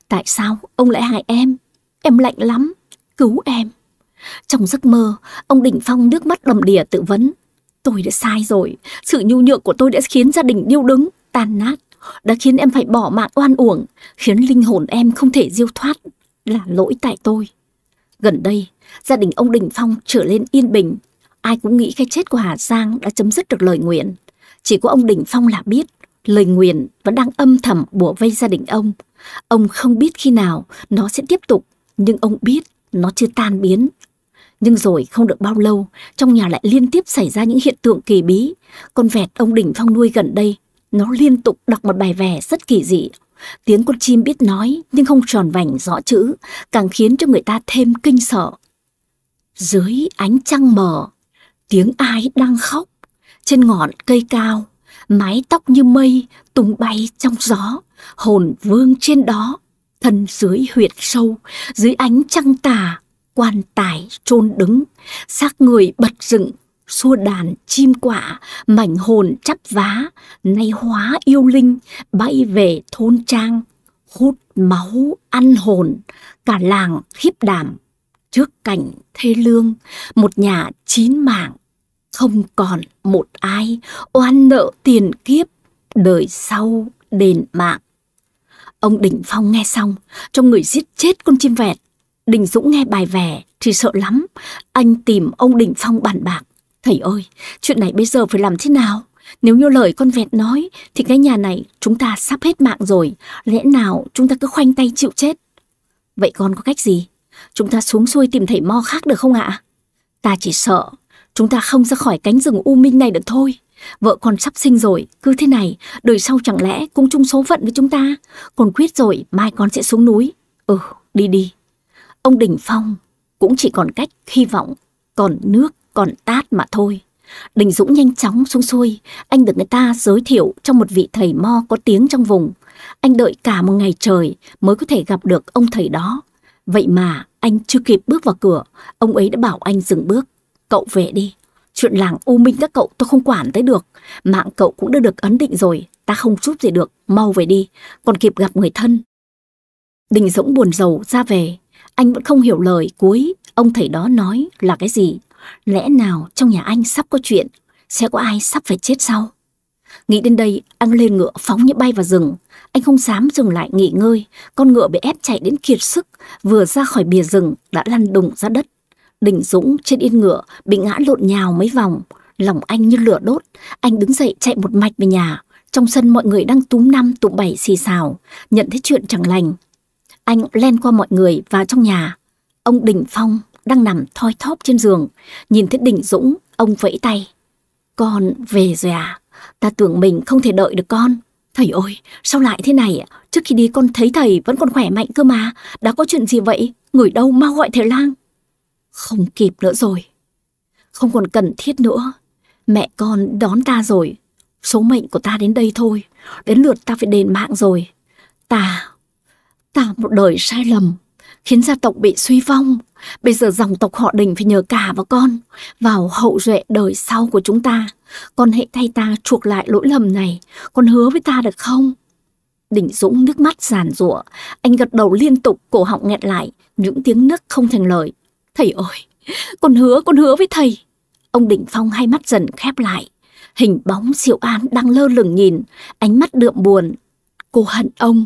Tại sao ông lại hại em? Em lạnh lắm, cứu em. Trong giấc mơ, ông Đình Phong nước mắt đầm đìa tự vấn Tôi đã sai rồi, sự nhu nhược của tôi đã khiến gia đình điêu đứng, tan nát, đã khiến em phải bỏ mạng oan uổng, khiến linh hồn em không thể diêu thoát, là lỗi tại tôi. Gần đây, gia đình ông Đình Phong trở lên yên bình, ai cũng nghĩ cái chết của Hà Giang đã chấm dứt được lời nguyện. Chỉ có ông Đình Phong là biết, lời nguyện vẫn đang âm thầm bủa vây gia đình ông. Ông không biết khi nào nó sẽ tiếp tục, nhưng ông biết nó chưa tan biến, nhưng rồi không được bao lâu, trong nhà lại liên tiếp xảy ra những hiện tượng kỳ bí. Con vẹt ông Đình Phong nuôi gần đây, nó liên tục đọc một bài vè rất kỳ dị. Tiếng con chim biết nói nhưng không tròn vành rõ chữ, càng khiến cho người ta thêm kinh sợ. Dưới ánh trăng mờ, tiếng ai đang khóc, trên ngọn cây cao, mái tóc như mây tung bay trong gió, hồn vương trên đó, thân dưới huyệt sâu, dưới ánh trăng tà, quan tài chôn đứng, xác người bật dựng, xua đàn chim quạ, mảnh hồn chắp vá, nay hóa yêu linh, bay về thôn trang, hút máu ăn hồn, cả làng khiếp đảm. Trước cảnh thê lương, một nhà chín mạng, không còn một ai oan nợ tiền kiếp, đời sau đền mạng. Ông Đình Phong nghe xong, trong người giết chết con chim vẹt, Đình Dũng nghe bài vẻ thì sợ lắm. Anh tìm ông Đình Phong bàn bạc. Thầy ơi, chuyện này bây giờ phải làm thế nào? Nếu như lời con vẹt nói thì cái nhà này chúng ta sắp hết mạng rồi. Lẽ nào chúng ta cứ khoanh tay chịu chết? Vậy con có cách gì? Chúng ta xuống xuôi tìm thầy mo khác được không ạ? Ta chỉ sợ chúng ta không ra khỏi cánh rừng u minh này được thôi. Vợ con sắp sinh rồi, cứ thế này, đời sau chẳng lẽ cũng chung số phận với chúng ta. Còn quyết rồi, mai con sẽ xuống núi. Ừ, đi đi. Ông Đình Phong cũng chỉ còn cách hy vọng, còn nước, còn tát mà thôi. Đình Dũng nhanh chóng xuống xuôi, anh được người ta giới thiệu cho một vị thầy mo có tiếng trong vùng. Anh đợi cả một ngày trời mới có thể gặp được ông thầy đó. Vậy mà anh chưa kịp bước vào cửa, ông ấy đã bảo anh dừng bước. Cậu về đi, chuyện làng U Minh các cậu tôi không quản tới được. Mạng cậu cũng đã được ấn định rồi, ta không giúp gì được, mau về đi, còn kịp gặp người thân. Đình Dũng buồn rầu ra về, anh vẫn không hiểu lời cuối ông thầy đó nói là cái gì. Lẽ nào trong nhà anh sắp có chuyện, sẽ có ai sắp phải chết sau? Nghĩ đến đây, anh lên ngựa phóng như bay vào rừng. Anh không dám dừng lại nghỉ ngơi, con ngựa bị ép chạy đến kiệt sức, vừa ra khỏi bìa rừng đã lăn đùng ra đất. Đình Dũng trên yên ngựa bị ngã lộn nhào mấy vòng, lòng anh như lửa đốt. Anh đứng dậy chạy một mạch về nhà, trong sân mọi người đang túm năm tụm bảy xì xào, nhận thấy chuyện chẳng lành, anh len qua mọi người vào trong nhà. Ông Đình Phong đang nằm thoi thóp trên giường. Nhìn thấy Đình Dũng, ông vẫy tay. Con về rồi à? Ta tưởng mình không thể đợi được con. Thầy ơi, sao lại thế này? Trước khi đi con thấy thầy vẫn còn khỏe mạnh cơ mà. Đã có chuyện gì vậy? Người đâu mau gọi thầy lang. Không kịp nữa rồi. Không còn cần thiết nữa. Mẹ con đón ta rồi. Số mệnh của ta đến đây thôi. Đến lượt ta phải đền mạng rồi. Ta Cả một đời sai lầm khiến gia tộc bị suy vong. Bây giờ dòng tộc họ đình phải nhờ cả vào con, vào hậu duệ đời sau của chúng ta. Con hãy thay ta chuộc lại lỗi lầm này, con hứa với ta được không? Đình Dũng nước mắt giàn rủa, anh gật đầu liên tục, cổ họng nghẹn lại, những tiếng nấc không thành lời. Thầy ơi, con hứa, con hứa với thầy. Ông Đình Phong hai mắt dần khép lại, hình bóng diệu an đang lơ lửng nhìn, ánh mắt đượm buồn. Cô hận ông,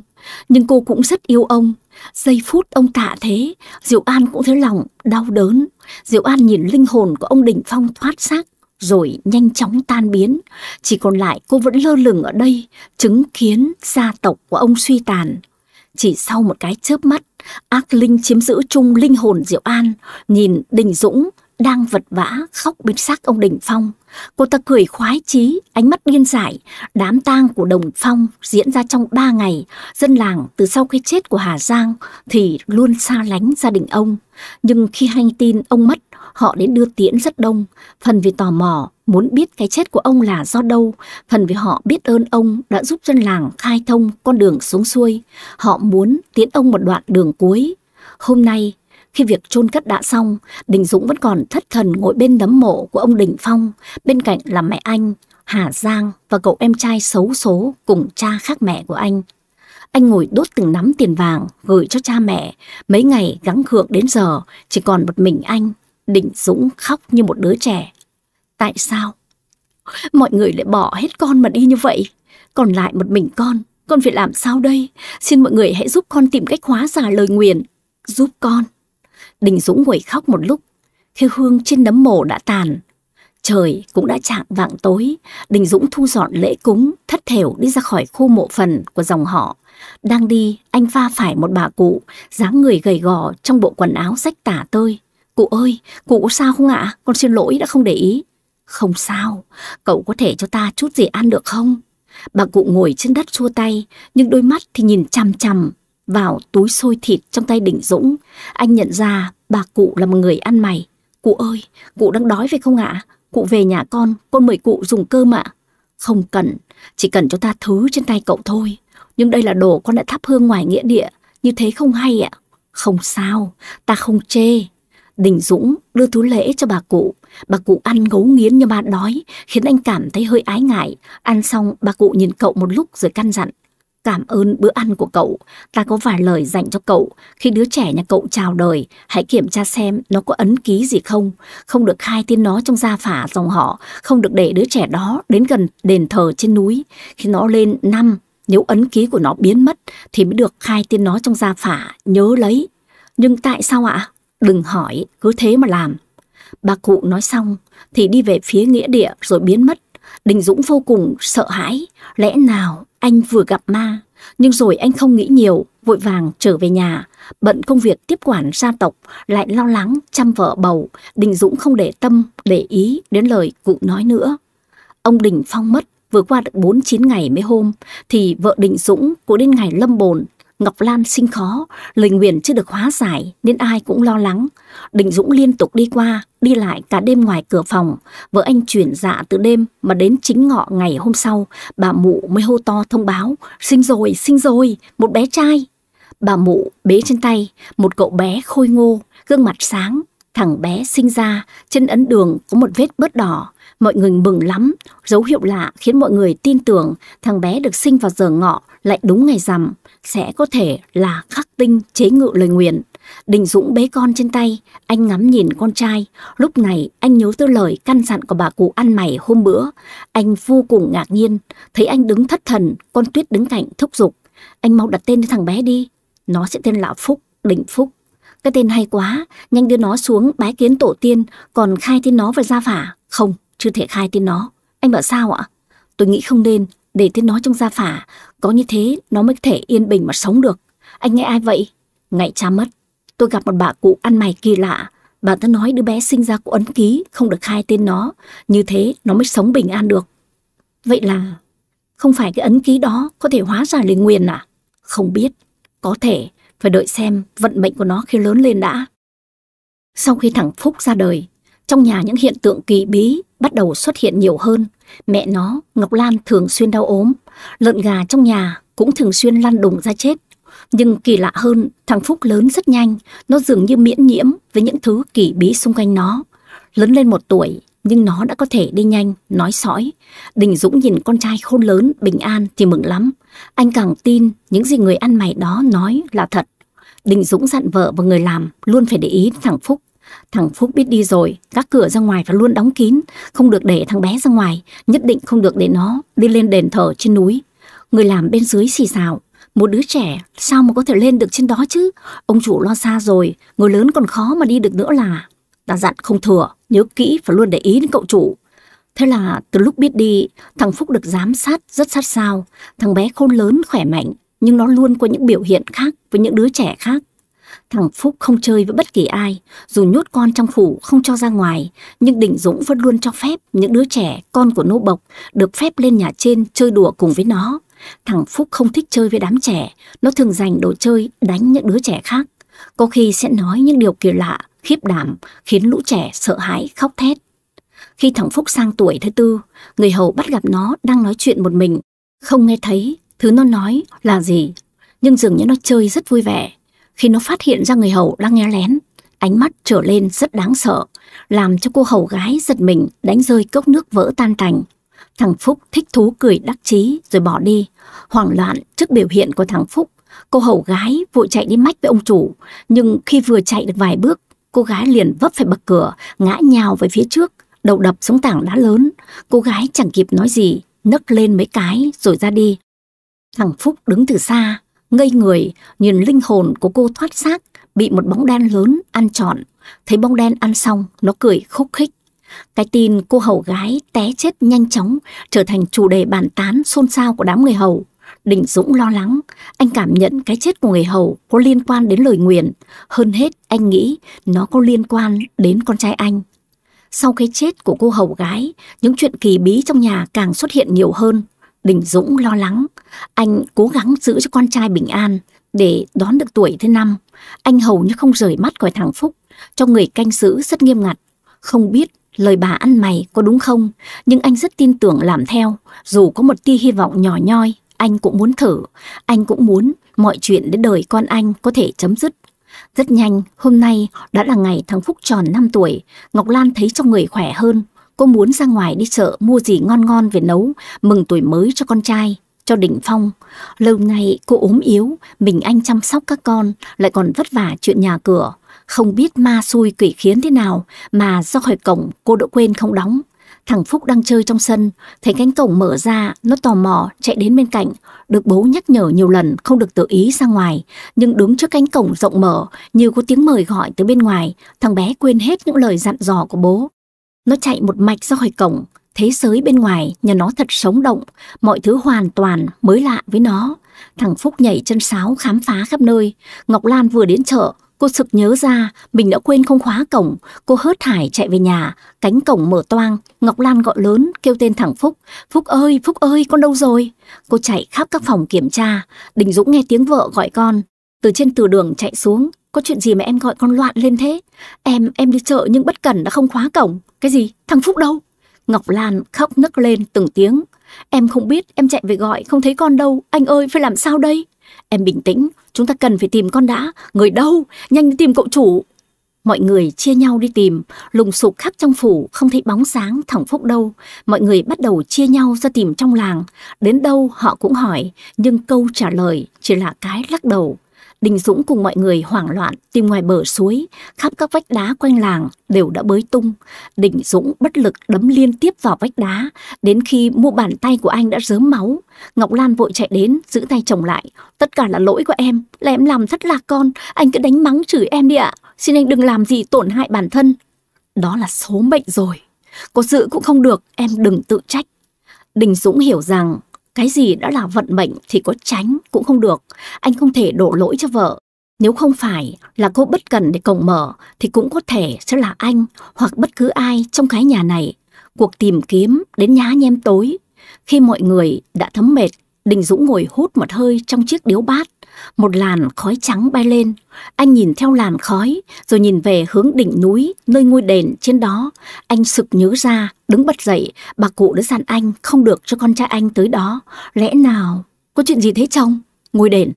nhưng cô cũng rất yêu ông. Giây phút ông tạ thế, Diệu An cũng thấy lòng đau đớn. Diệu An nhìn linh hồn của ông Đình Phong thoát xác, rồi nhanh chóng tan biến. Chỉ còn lại cô vẫn lơ lửng ở đây, chứng kiến gia tộc của ông suy tàn. Chỉ sau một cái chớp mắt, ác linh chiếm giữ chung linh hồn Diệu An, nhìn Đình Dũng đang vật vã khóc bên xác ông Đình Phong. Cô ta cười khoái chí, ánh mắt điên dại. Đám tang của Đồng Phong diễn ra trong ba ngày. Dân làng từ sau cái chết của Hà Giang thì luôn xa lánh gia đình ông. Nhưng khi hay tin ông mất, họ đến đưa tiễn rất đông. Phần vì tò mò, muốn biết cái chết của ông là do đâu. Phần vì họ biết ơn ông đã giúp dân làng khai thông con đường xuống xuôi. Họ muốn tiễn ông một đoạn đường cuối. Hôm nay, khi việc chôn cất đã xong, Đình Dũng vẫn còn thất thần ngồi bên nấm mộ của ông Đình Phong, bên cạnh là mẹ anh, Hà Giang và cậu em trai xấu số cùng cha khác mẹ của anh. Anh ngồi đốt từng nắm tiền vàng gửi cho cha mẹ, mấy ngày gắng gượng đến giờ chỉ còn một mình anh. Đình Dũng khóc như một đứa trẻ. Tại sao? Mọi người lại bỏ hết con mà đi như vậy. Còn lại một mình con, con phải làm sao đây? Xin mọi người hãy giúp con tìm cách hóa giải lời nguyền. Giúp con. Đình Dũng quẩy khóc một lúc, khi hương trên nấm mồ đã tàn. Trời cũng đã chạm vạng tối, Đình Dũng thu dọn lễ cúng, thất thểu đi ra khỏi khu mộ phần của dòng họ. Đang đi, anh va phải một bà cụ, dáng người gầy gò trong bộ quần áo rách tả tơi. Cụ ơi, cụ có sao không ạ? Con xin lỗi đã không để ý. Không sao, cậu có thể cho ta chút gì ăn được không? Bà cụ ngồi trên đất chua tay, nhưng đôi mắt thì nhìn chằm chằm vào túi xôi thịt trong tay đỉnh Dũng, anh nhận ra bà cụ là một người ăn mày. Cụ ơi, cụ đang đói phải không ạ? Cụ về nhà con, con mời cụ dùng cơm ạ. Không cần, chỉ cần cho ta thứ trên tay cậu thôi. Nhưng đây là đồ con đã thắp hương ngoài nghĩa địa, như thế không hay ạ. Không sao, ta không chê. Đình Dũng đưa thú lễ cho bà cụ. Bà cụ ăn ngấu nghiến như bà đói, khiến anh cảm thấy hơi ái ngại. Ăn xong, bà cụ nhìn cậu một lúc rồi căn dặn. Cảm ơn bữa ăn của cậu, ta có vài lời dành cho cậu. Khi đứa trẻ nhà cậu chào đời, hãy kiểm tra xem nó có ấn ký gì không. Không được khai tên nó trong gia phả dòng họ, không được để đứa trẻ đó đến gần đền thờ trên núi. Khi nó lên năm, nếu ấn ký của nó biến mất thì mới được khai tên nó trong gia phả, nhớ lấy. Nhưng tại sao ạ? Đừng hỏi, cứ thế mà làm. Bà cụ nói xong thì đi về phía nghĩa địa rồi biến mất. Đình Dũng vô cùng sợ hãi, lẽ nào anh vừa gặp ma, nhưng rồi anh không nghĩ nhiều, vội vàng trở về nhà, bận công việc tiếp quản gia tộc, lại lo lắng chăm vợ bầu, Đình Dũng không để tâm, để ý đến lời cụ nói nữa. Ông Đình Phong mất vừa qua được 49 ngày mấy hôm thì vợ Đình Dũng cũng đến ngày lâm bồn Ngọc Lan sinh khó, lời nguyện chưa được hóa giải nên ai cũng lo lắng. Đình Dũng liên tục đi qua, đi lại cả đêm ngoài cửa phòng. Vợ anh chuyển dạ từ đêm mà đến chính ngọ ngày hôm sau, bà mụ mới hô to thông báo, sinh rồi, sinh rồi, một bé trai. Bà mụ bế trên tay, một cậu bé khôi ngô, gương mặt sáng. Thằng bé sinh ra, chân ấn đường có một vết bớt đỏ, Mọi người mừng lắm, dấu hiệu lạ khiến mọi người tin tưởng thằng bé được sinh vào giờ ngọ lại đúng ngày rằm, sẽ có thể là khắc tinh chế ngự lời nguyện. Đình Dũng bế con trên tay, anh ngắm nhìn con trai. Lúc này anh nhớ tới lời căn dặn của bà cụ ăn mày hôm bữa. Anh vô cùng ngạc nhiên, thấy anh đứng thất thần, con Tuyết đứng cạnh thúc giục. Anh mau đặt tên cho thằng bé đi, nó sẽ tên là Phúc, Định Phúc. Cái tên hay quá, nhanh đưa nó xuống bái kiến tổ tiên, còn khai tên nó về gia phả, không. Chưa thể khai tên nó. Anh bảo sao ạ? Tôi nghĩ không nên, để tên nó trong gia phả. Có như thế, nó mới thể yên bình mà sống được. Anh nghe ai vậy? Ngày cha mất, tôi gặp một bà cụ ăn mày kỳ lạ. Bà ta nói đứa bé sinh ra của ấn ký, không được khai tên nó. Như thế, nó mới sống bình an được. Vậy là, không phải cái ấn ký đó có thể hóa ra lời nguyền à? Không biết, có thể, phải đợi xem vận mệnh của nó khi lớn lên đã. Sau khi thằng Phúc ra đời, trong nhà những hiện tượng kỳ bí bắt đầu xuất hiện nhiều hơn. Mẹ nó, Ngọc Lan thường xuyên đau ốm, lợn gà trong nhà cũng thường xuyên lăn đùng ra chết. Nhưng kỳ lạ hơn, thằng Phúc lớn rất nhanh, nó dường như miễn nhiễm với những thứ kỳ bí xung quanh nó. Lớn lên một tuổi, nhưng nó đã có thể đi nhanh, nói sõi. Đình Dũng nhìn con trai khôn lớn, bình an thì mừng lắm. Anh càng tin những gì người ăn mày đó nói là thật. Đình Dũng dặn vợ và người làm luôn phải để ý thằng Phúc Thằng Phúc biết đi rồi, các cửa ra ngoài phải luôn đóng kín, không được để thằng bé ra ngoài, nhất định không được để nó đi lên đền thờ trên núi. Người làm bên dưới xì xào, một đứa trẻ sao mà có thể lên được trên đó chứ? Ông chủ lo xa rồi, người lớn còn khó mà đi được nữa là. Ta dặn không thừa, nhớ kỹ phải luôn để ý đến cậu chủ. Thế là từ lúc biết đi, thằng Phúc được giám sát rất sát sao. Thằng bé khôn lớn, khỏe mạnh, nhưng nó luôn có những biểu hiện khác với những đứa trẻ khác. Thằng Phúc không chơi với bất kỳ ai, dù nhốt con trong phủ không cho ra ngoài, nhưng Đình Dũng vẫn luôn cho phép những đứa trẻ, con của nô bộc, được phép lên nhà trên chơi đùa cùng với nó. Thằng Phúc không thích chơi với đám trẻ, nó thường dành đồ chơi đánh những đứa trẻ khác. Có khi sẽ nói những điều kỳ lạ, khiếp đảm, khiến lũ trẻ sợ hãi, khóc thét. Khi thằng Phúc sang tuổi thứ tư, người hầu bắt gặp nó đang nói chuyện một mình. Không nghe thấy, thứ nó nói là gì, nhưng dường như nó chơi rất vui vẻ khi nó phát hiện ra người hầu đang nghe lén. Ánh mắt trở lên rất đáng sợ, làm cho cô hầu gái giật mình đánh rơi cốc nước vỡ tan tành. Thằng Phúc thích thú cười đắc chí rồi bỏ đi. Hoảng loạn trước biểu hiện của thằng Phúc, cô hầu gái vội chạy đi mách với ông chủ. Nhưng khi vừa chạy được vài bước, cô gái liền vấp phải bậc cửa, ngã nhào về phía trước, đầu đập xuống tảng đá lớn. Cô gái chẳng kịp nói gì, nấc lên mấy cái rồi ra đi. Thằng Phúc đứng từ xa, ngây người nhìn linh hồn của cô thoát xác bị một bóng đen lớn ăn trọn thấy bóng đen ăn xong nó cười khúc khích cái tin cô hầu gái té chết nhanh chóng trở thành chủ đề bàn tán xôn xao của đám người hầu đình dũng lo lắng anh cảm nhận cái chết của người hầu có liên quan đến lời nguyền hơn hết anh nghĩ nó có liên quan đến con trai anh sau cái chết của cô hầu gái những chuyện kỳ bí trong nhà càng xuất hiện nhiều hơn Đình Dũng lo lắng, anh cố gắng giữ cho con trai bình an để đón được tuổi thứ năm. Anh hầu như không rời mắt khỏi thằng Phúc, cho người canh giữ rất nghiêm ngặt. Không biết lời bà ăn mày có đúng không, nhưng anh rất tin tưởng làm theo, dù có một tia hy vọng nhỏ nhoi, anh cũng muốn thử, anh cũng muốn mọi chuyện đến đời con anh có thể chấm dứt. Rất nhanh, hôm nay đã là ngày thằng Phúc tròn 5 tuổi, Ngọc Lan thấy trong người khỏe hơn, Cô muốn ra ngoài đi chợ mua gì ngon ngon về nấu, mừng tuổi mới cho con trai, cho Đình Phong. Lâu nay cô ốm yếu, mình anh chăm sóc các con, lại còn vất vả chuyện nhà cửa. Không biết ma xui quỷ khiến thế nào mà ra khỏi cổng cô đã quên không đóng. Thằng Phúc đang chơi trong sân, thấy cánh cổng mở ra, nó tò mò chạy đến bên cạnh, được bố nhắc nhở nhiều lần không được tự ý ra ngoài, nhưng đứng trước cánh cổng rộng mở, như có tiếng mời gọi từ bên ngoài, thằng bé quên hết những lời dặn dò của bố, nó chạy một mạch ra khỏi cổng, thế giới bên ngoài nhà nó thật sống động, mọi thứ hoàn toàn mới lạ với nó. Thằng Phúc nhảy chân sáo khám phá khắp nơi. Ngọc Lan vừa đến chợ, cô sực nhớ ra mình đã quên không khóa cổng. Cô hớt hải chạy về nhà, cánh cổng mở toang. Ngọc Lan gọi lớn, kêu tên thằng Phúc. Phúc ơi, Phúc ơi, con đâu rồi? Cô chạy khắp các phòng kiểm tra. Đình Dũng nghe tiếng vợ gọi con. Từ trên từ đường chạy xuống, có chuyện gì mà em gọi con loạn lên thế? Em, em đi chợ nhưng bất cẩn đã không khóa cổng. Cái gì? Thằng Phúc đâu? Ngọc Lan khóc nức lên từng tiếng. Em không biết, em chạy về gọi, không thấy con đâu. Anh ơi, phải làm sao đây? Em bình tĩnh, chúng ta cần phải tìm con đã. Người đâu? Nhanh đi tìm cậu chủ. Mọi người chia nhau đi tìm, lùng sục khắp trong phủ, không thấy bóng sáng thằng phúc đâu. Mọi người bắt đầu chia nhau ra tìm trong làng, đến đâu họ cũng hỏi, nhưng câu trả lời chỉ là cái lắc đầu. Đình Dũng cùng mọi người hoảng loạn tìm ngoài bờ suối, khắp các vách đá quanh làng đều đã bới tung. Đình Dũng bất lực đấm liên tiếp vào vách đá, đến khi mu bàn tay của anh đã rớm máu. Ngọc Lan vội chạy đến, giữ tay chồng lại. Tất cả là lỗi của em, là em làm thất lạc con, anh cứ đánh mắng chửi em đi ạ. Xin anh đừng làm gì tổn hại bản thân. Đó là số mệnh rồi, có dự cũng không được, em đừng tự trách. Đình Dũng hiểu rằng cái gì đã là vận mệnh thì có tránh cũng không được. Anh không thể đổ lỗi cho vợ. Nếu không phải là cô bất cần để cổng mở thì cũng có thể sẽ là anh hoặc bất cứ ai trong cái nhà này. Cuộc tìm kiếm đến nhá nhem tối. Khi mọi người đã thấm mệt, Đình Dũng ngồi hút một hơi trong chiếc điếu bát một làn khói trắng bay lên, anh nhìn theo làn khói, rồi nhìn về hướng đỉnh núi, nơi ngôi đền trên đó. Anh sực nhớ ra, đứng bật dậy, bà cụ đã dặn anh không được cho con trai anh tới đó. Lẽ nào, có chuyện gì thế chồng? Ngôi đền.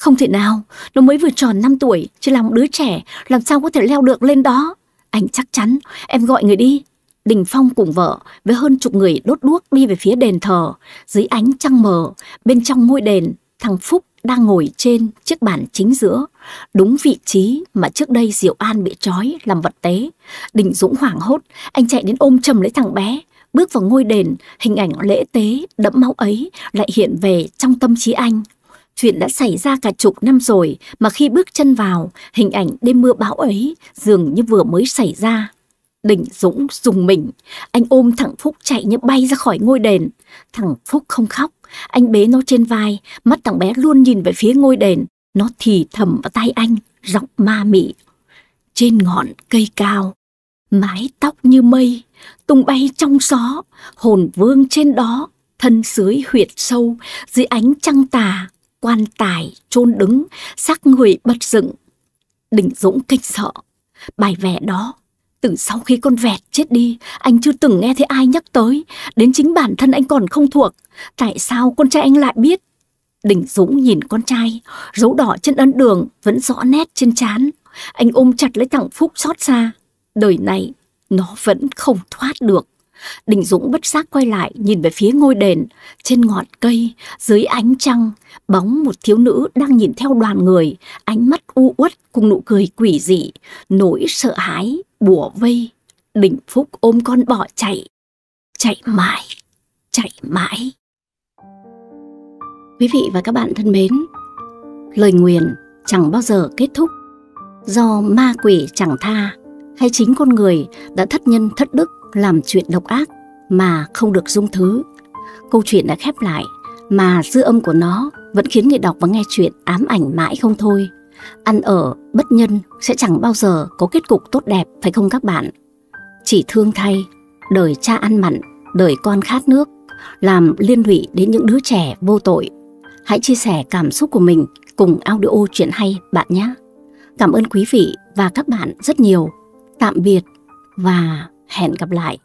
Không thể nào, nó mới vừa tròn 5 tuổi, chỉ là một đứa trẻ, làm sao có thể leo được lên đó? Anh chắc chắn, em gọi người đi, Đình Phong cùng vợ với hơn chục người đốt đuốc đi về phía đền thờ. Dưới ánh trăng mờ, bên trong ngôi đền, thằng Phúc đang ngồi trên chiếc bàn chính giữa, đúng vị trí mà trước đây Diệu An bị trói làm vật tế. Đình Dũng hoảng hốt, anh chạy đến ôm chầm lấy thằng bé. Bước vào ngôi đền, hình ảnh lễ tế đẫm máu ấy lại hiện về trong tâm trí anh. Chuyện đã xảy ra cả chục năm rồi mà khi bước chân vào, hình ảnh đêm mưa bão ấy dường như vừa mới xảy ra. Đình Dũng dùng mình, anh ôm thằng Phúc chạy như bay ra khỏi ngôi đền. Thằng Phúc không khóc, anh bế nó trên vai, mắt thằng bé luôn nhìn về phía ngôi đền. Nó thì thầm vào tay anh, giọng ma mị. Trên ngọn cây cao, mái tóc như mây, tung bay trong gió, hồn vương trên đó, thân dưới huyệt sâu, dưới ánh trăng tà, quan tài chôn đứng, xác người bật dựng. Đỉnh dũng kinh sợ, bài vẽ đó từ sau khi con vẹt chết đi, anh chưa từng nghe thấy ai nhắc tới, đến chính bản thân anh còn không thuộc. Tại sao con trai anh lại biết? Đình Dũng nhìn con trai, dấu đỏ trên ấn đường vẫn rõ nét trên trán. Anh ôm chặt lấy thằng Phúc xót xa. Đời này, nó vẫn không thoát được. Đình Dũng bất giác quay lại nhìn về phía ngôi đền, trên ngọn cây, dưới ánh trăng, bóng một thiếu nữ đang nhìn theo đoàn người, ánh mắt u uất cùng nụ cười quỷ dị, nỗi sợ hãi bùa vây, đình phúc ôm con bỏ chạy, chạy mãi, chạy mãi. Quý vị và các bạn thân mến, lời nguyền chẳng bao giờ kết thúc do ma quỷ chẳng tha hay chính con người đã thất nhân thất đức làm chuyện độc ác mà không được dung thứ. Câu chuyện đã khép lại mà dư âm của nó vẫn khiến người đọc và nghe chuyện ám ảnh mãi không thôi ăn ở bất nhân sẽ chẳng bao giờ có kết cục tốt đẹp phải không các bạn? Chỉ thương thay, đời cha ăn mặn, đời con khát nước, làm liên lụy đến những đứa trẻ vô tội. Hãy chia sẻ cảm xúc của mình cùng audio chuyện hay bạn nhé. Cảm ơn quý vị và các bạn rất nhiều. Tạm biệt và hẹn gặp lại.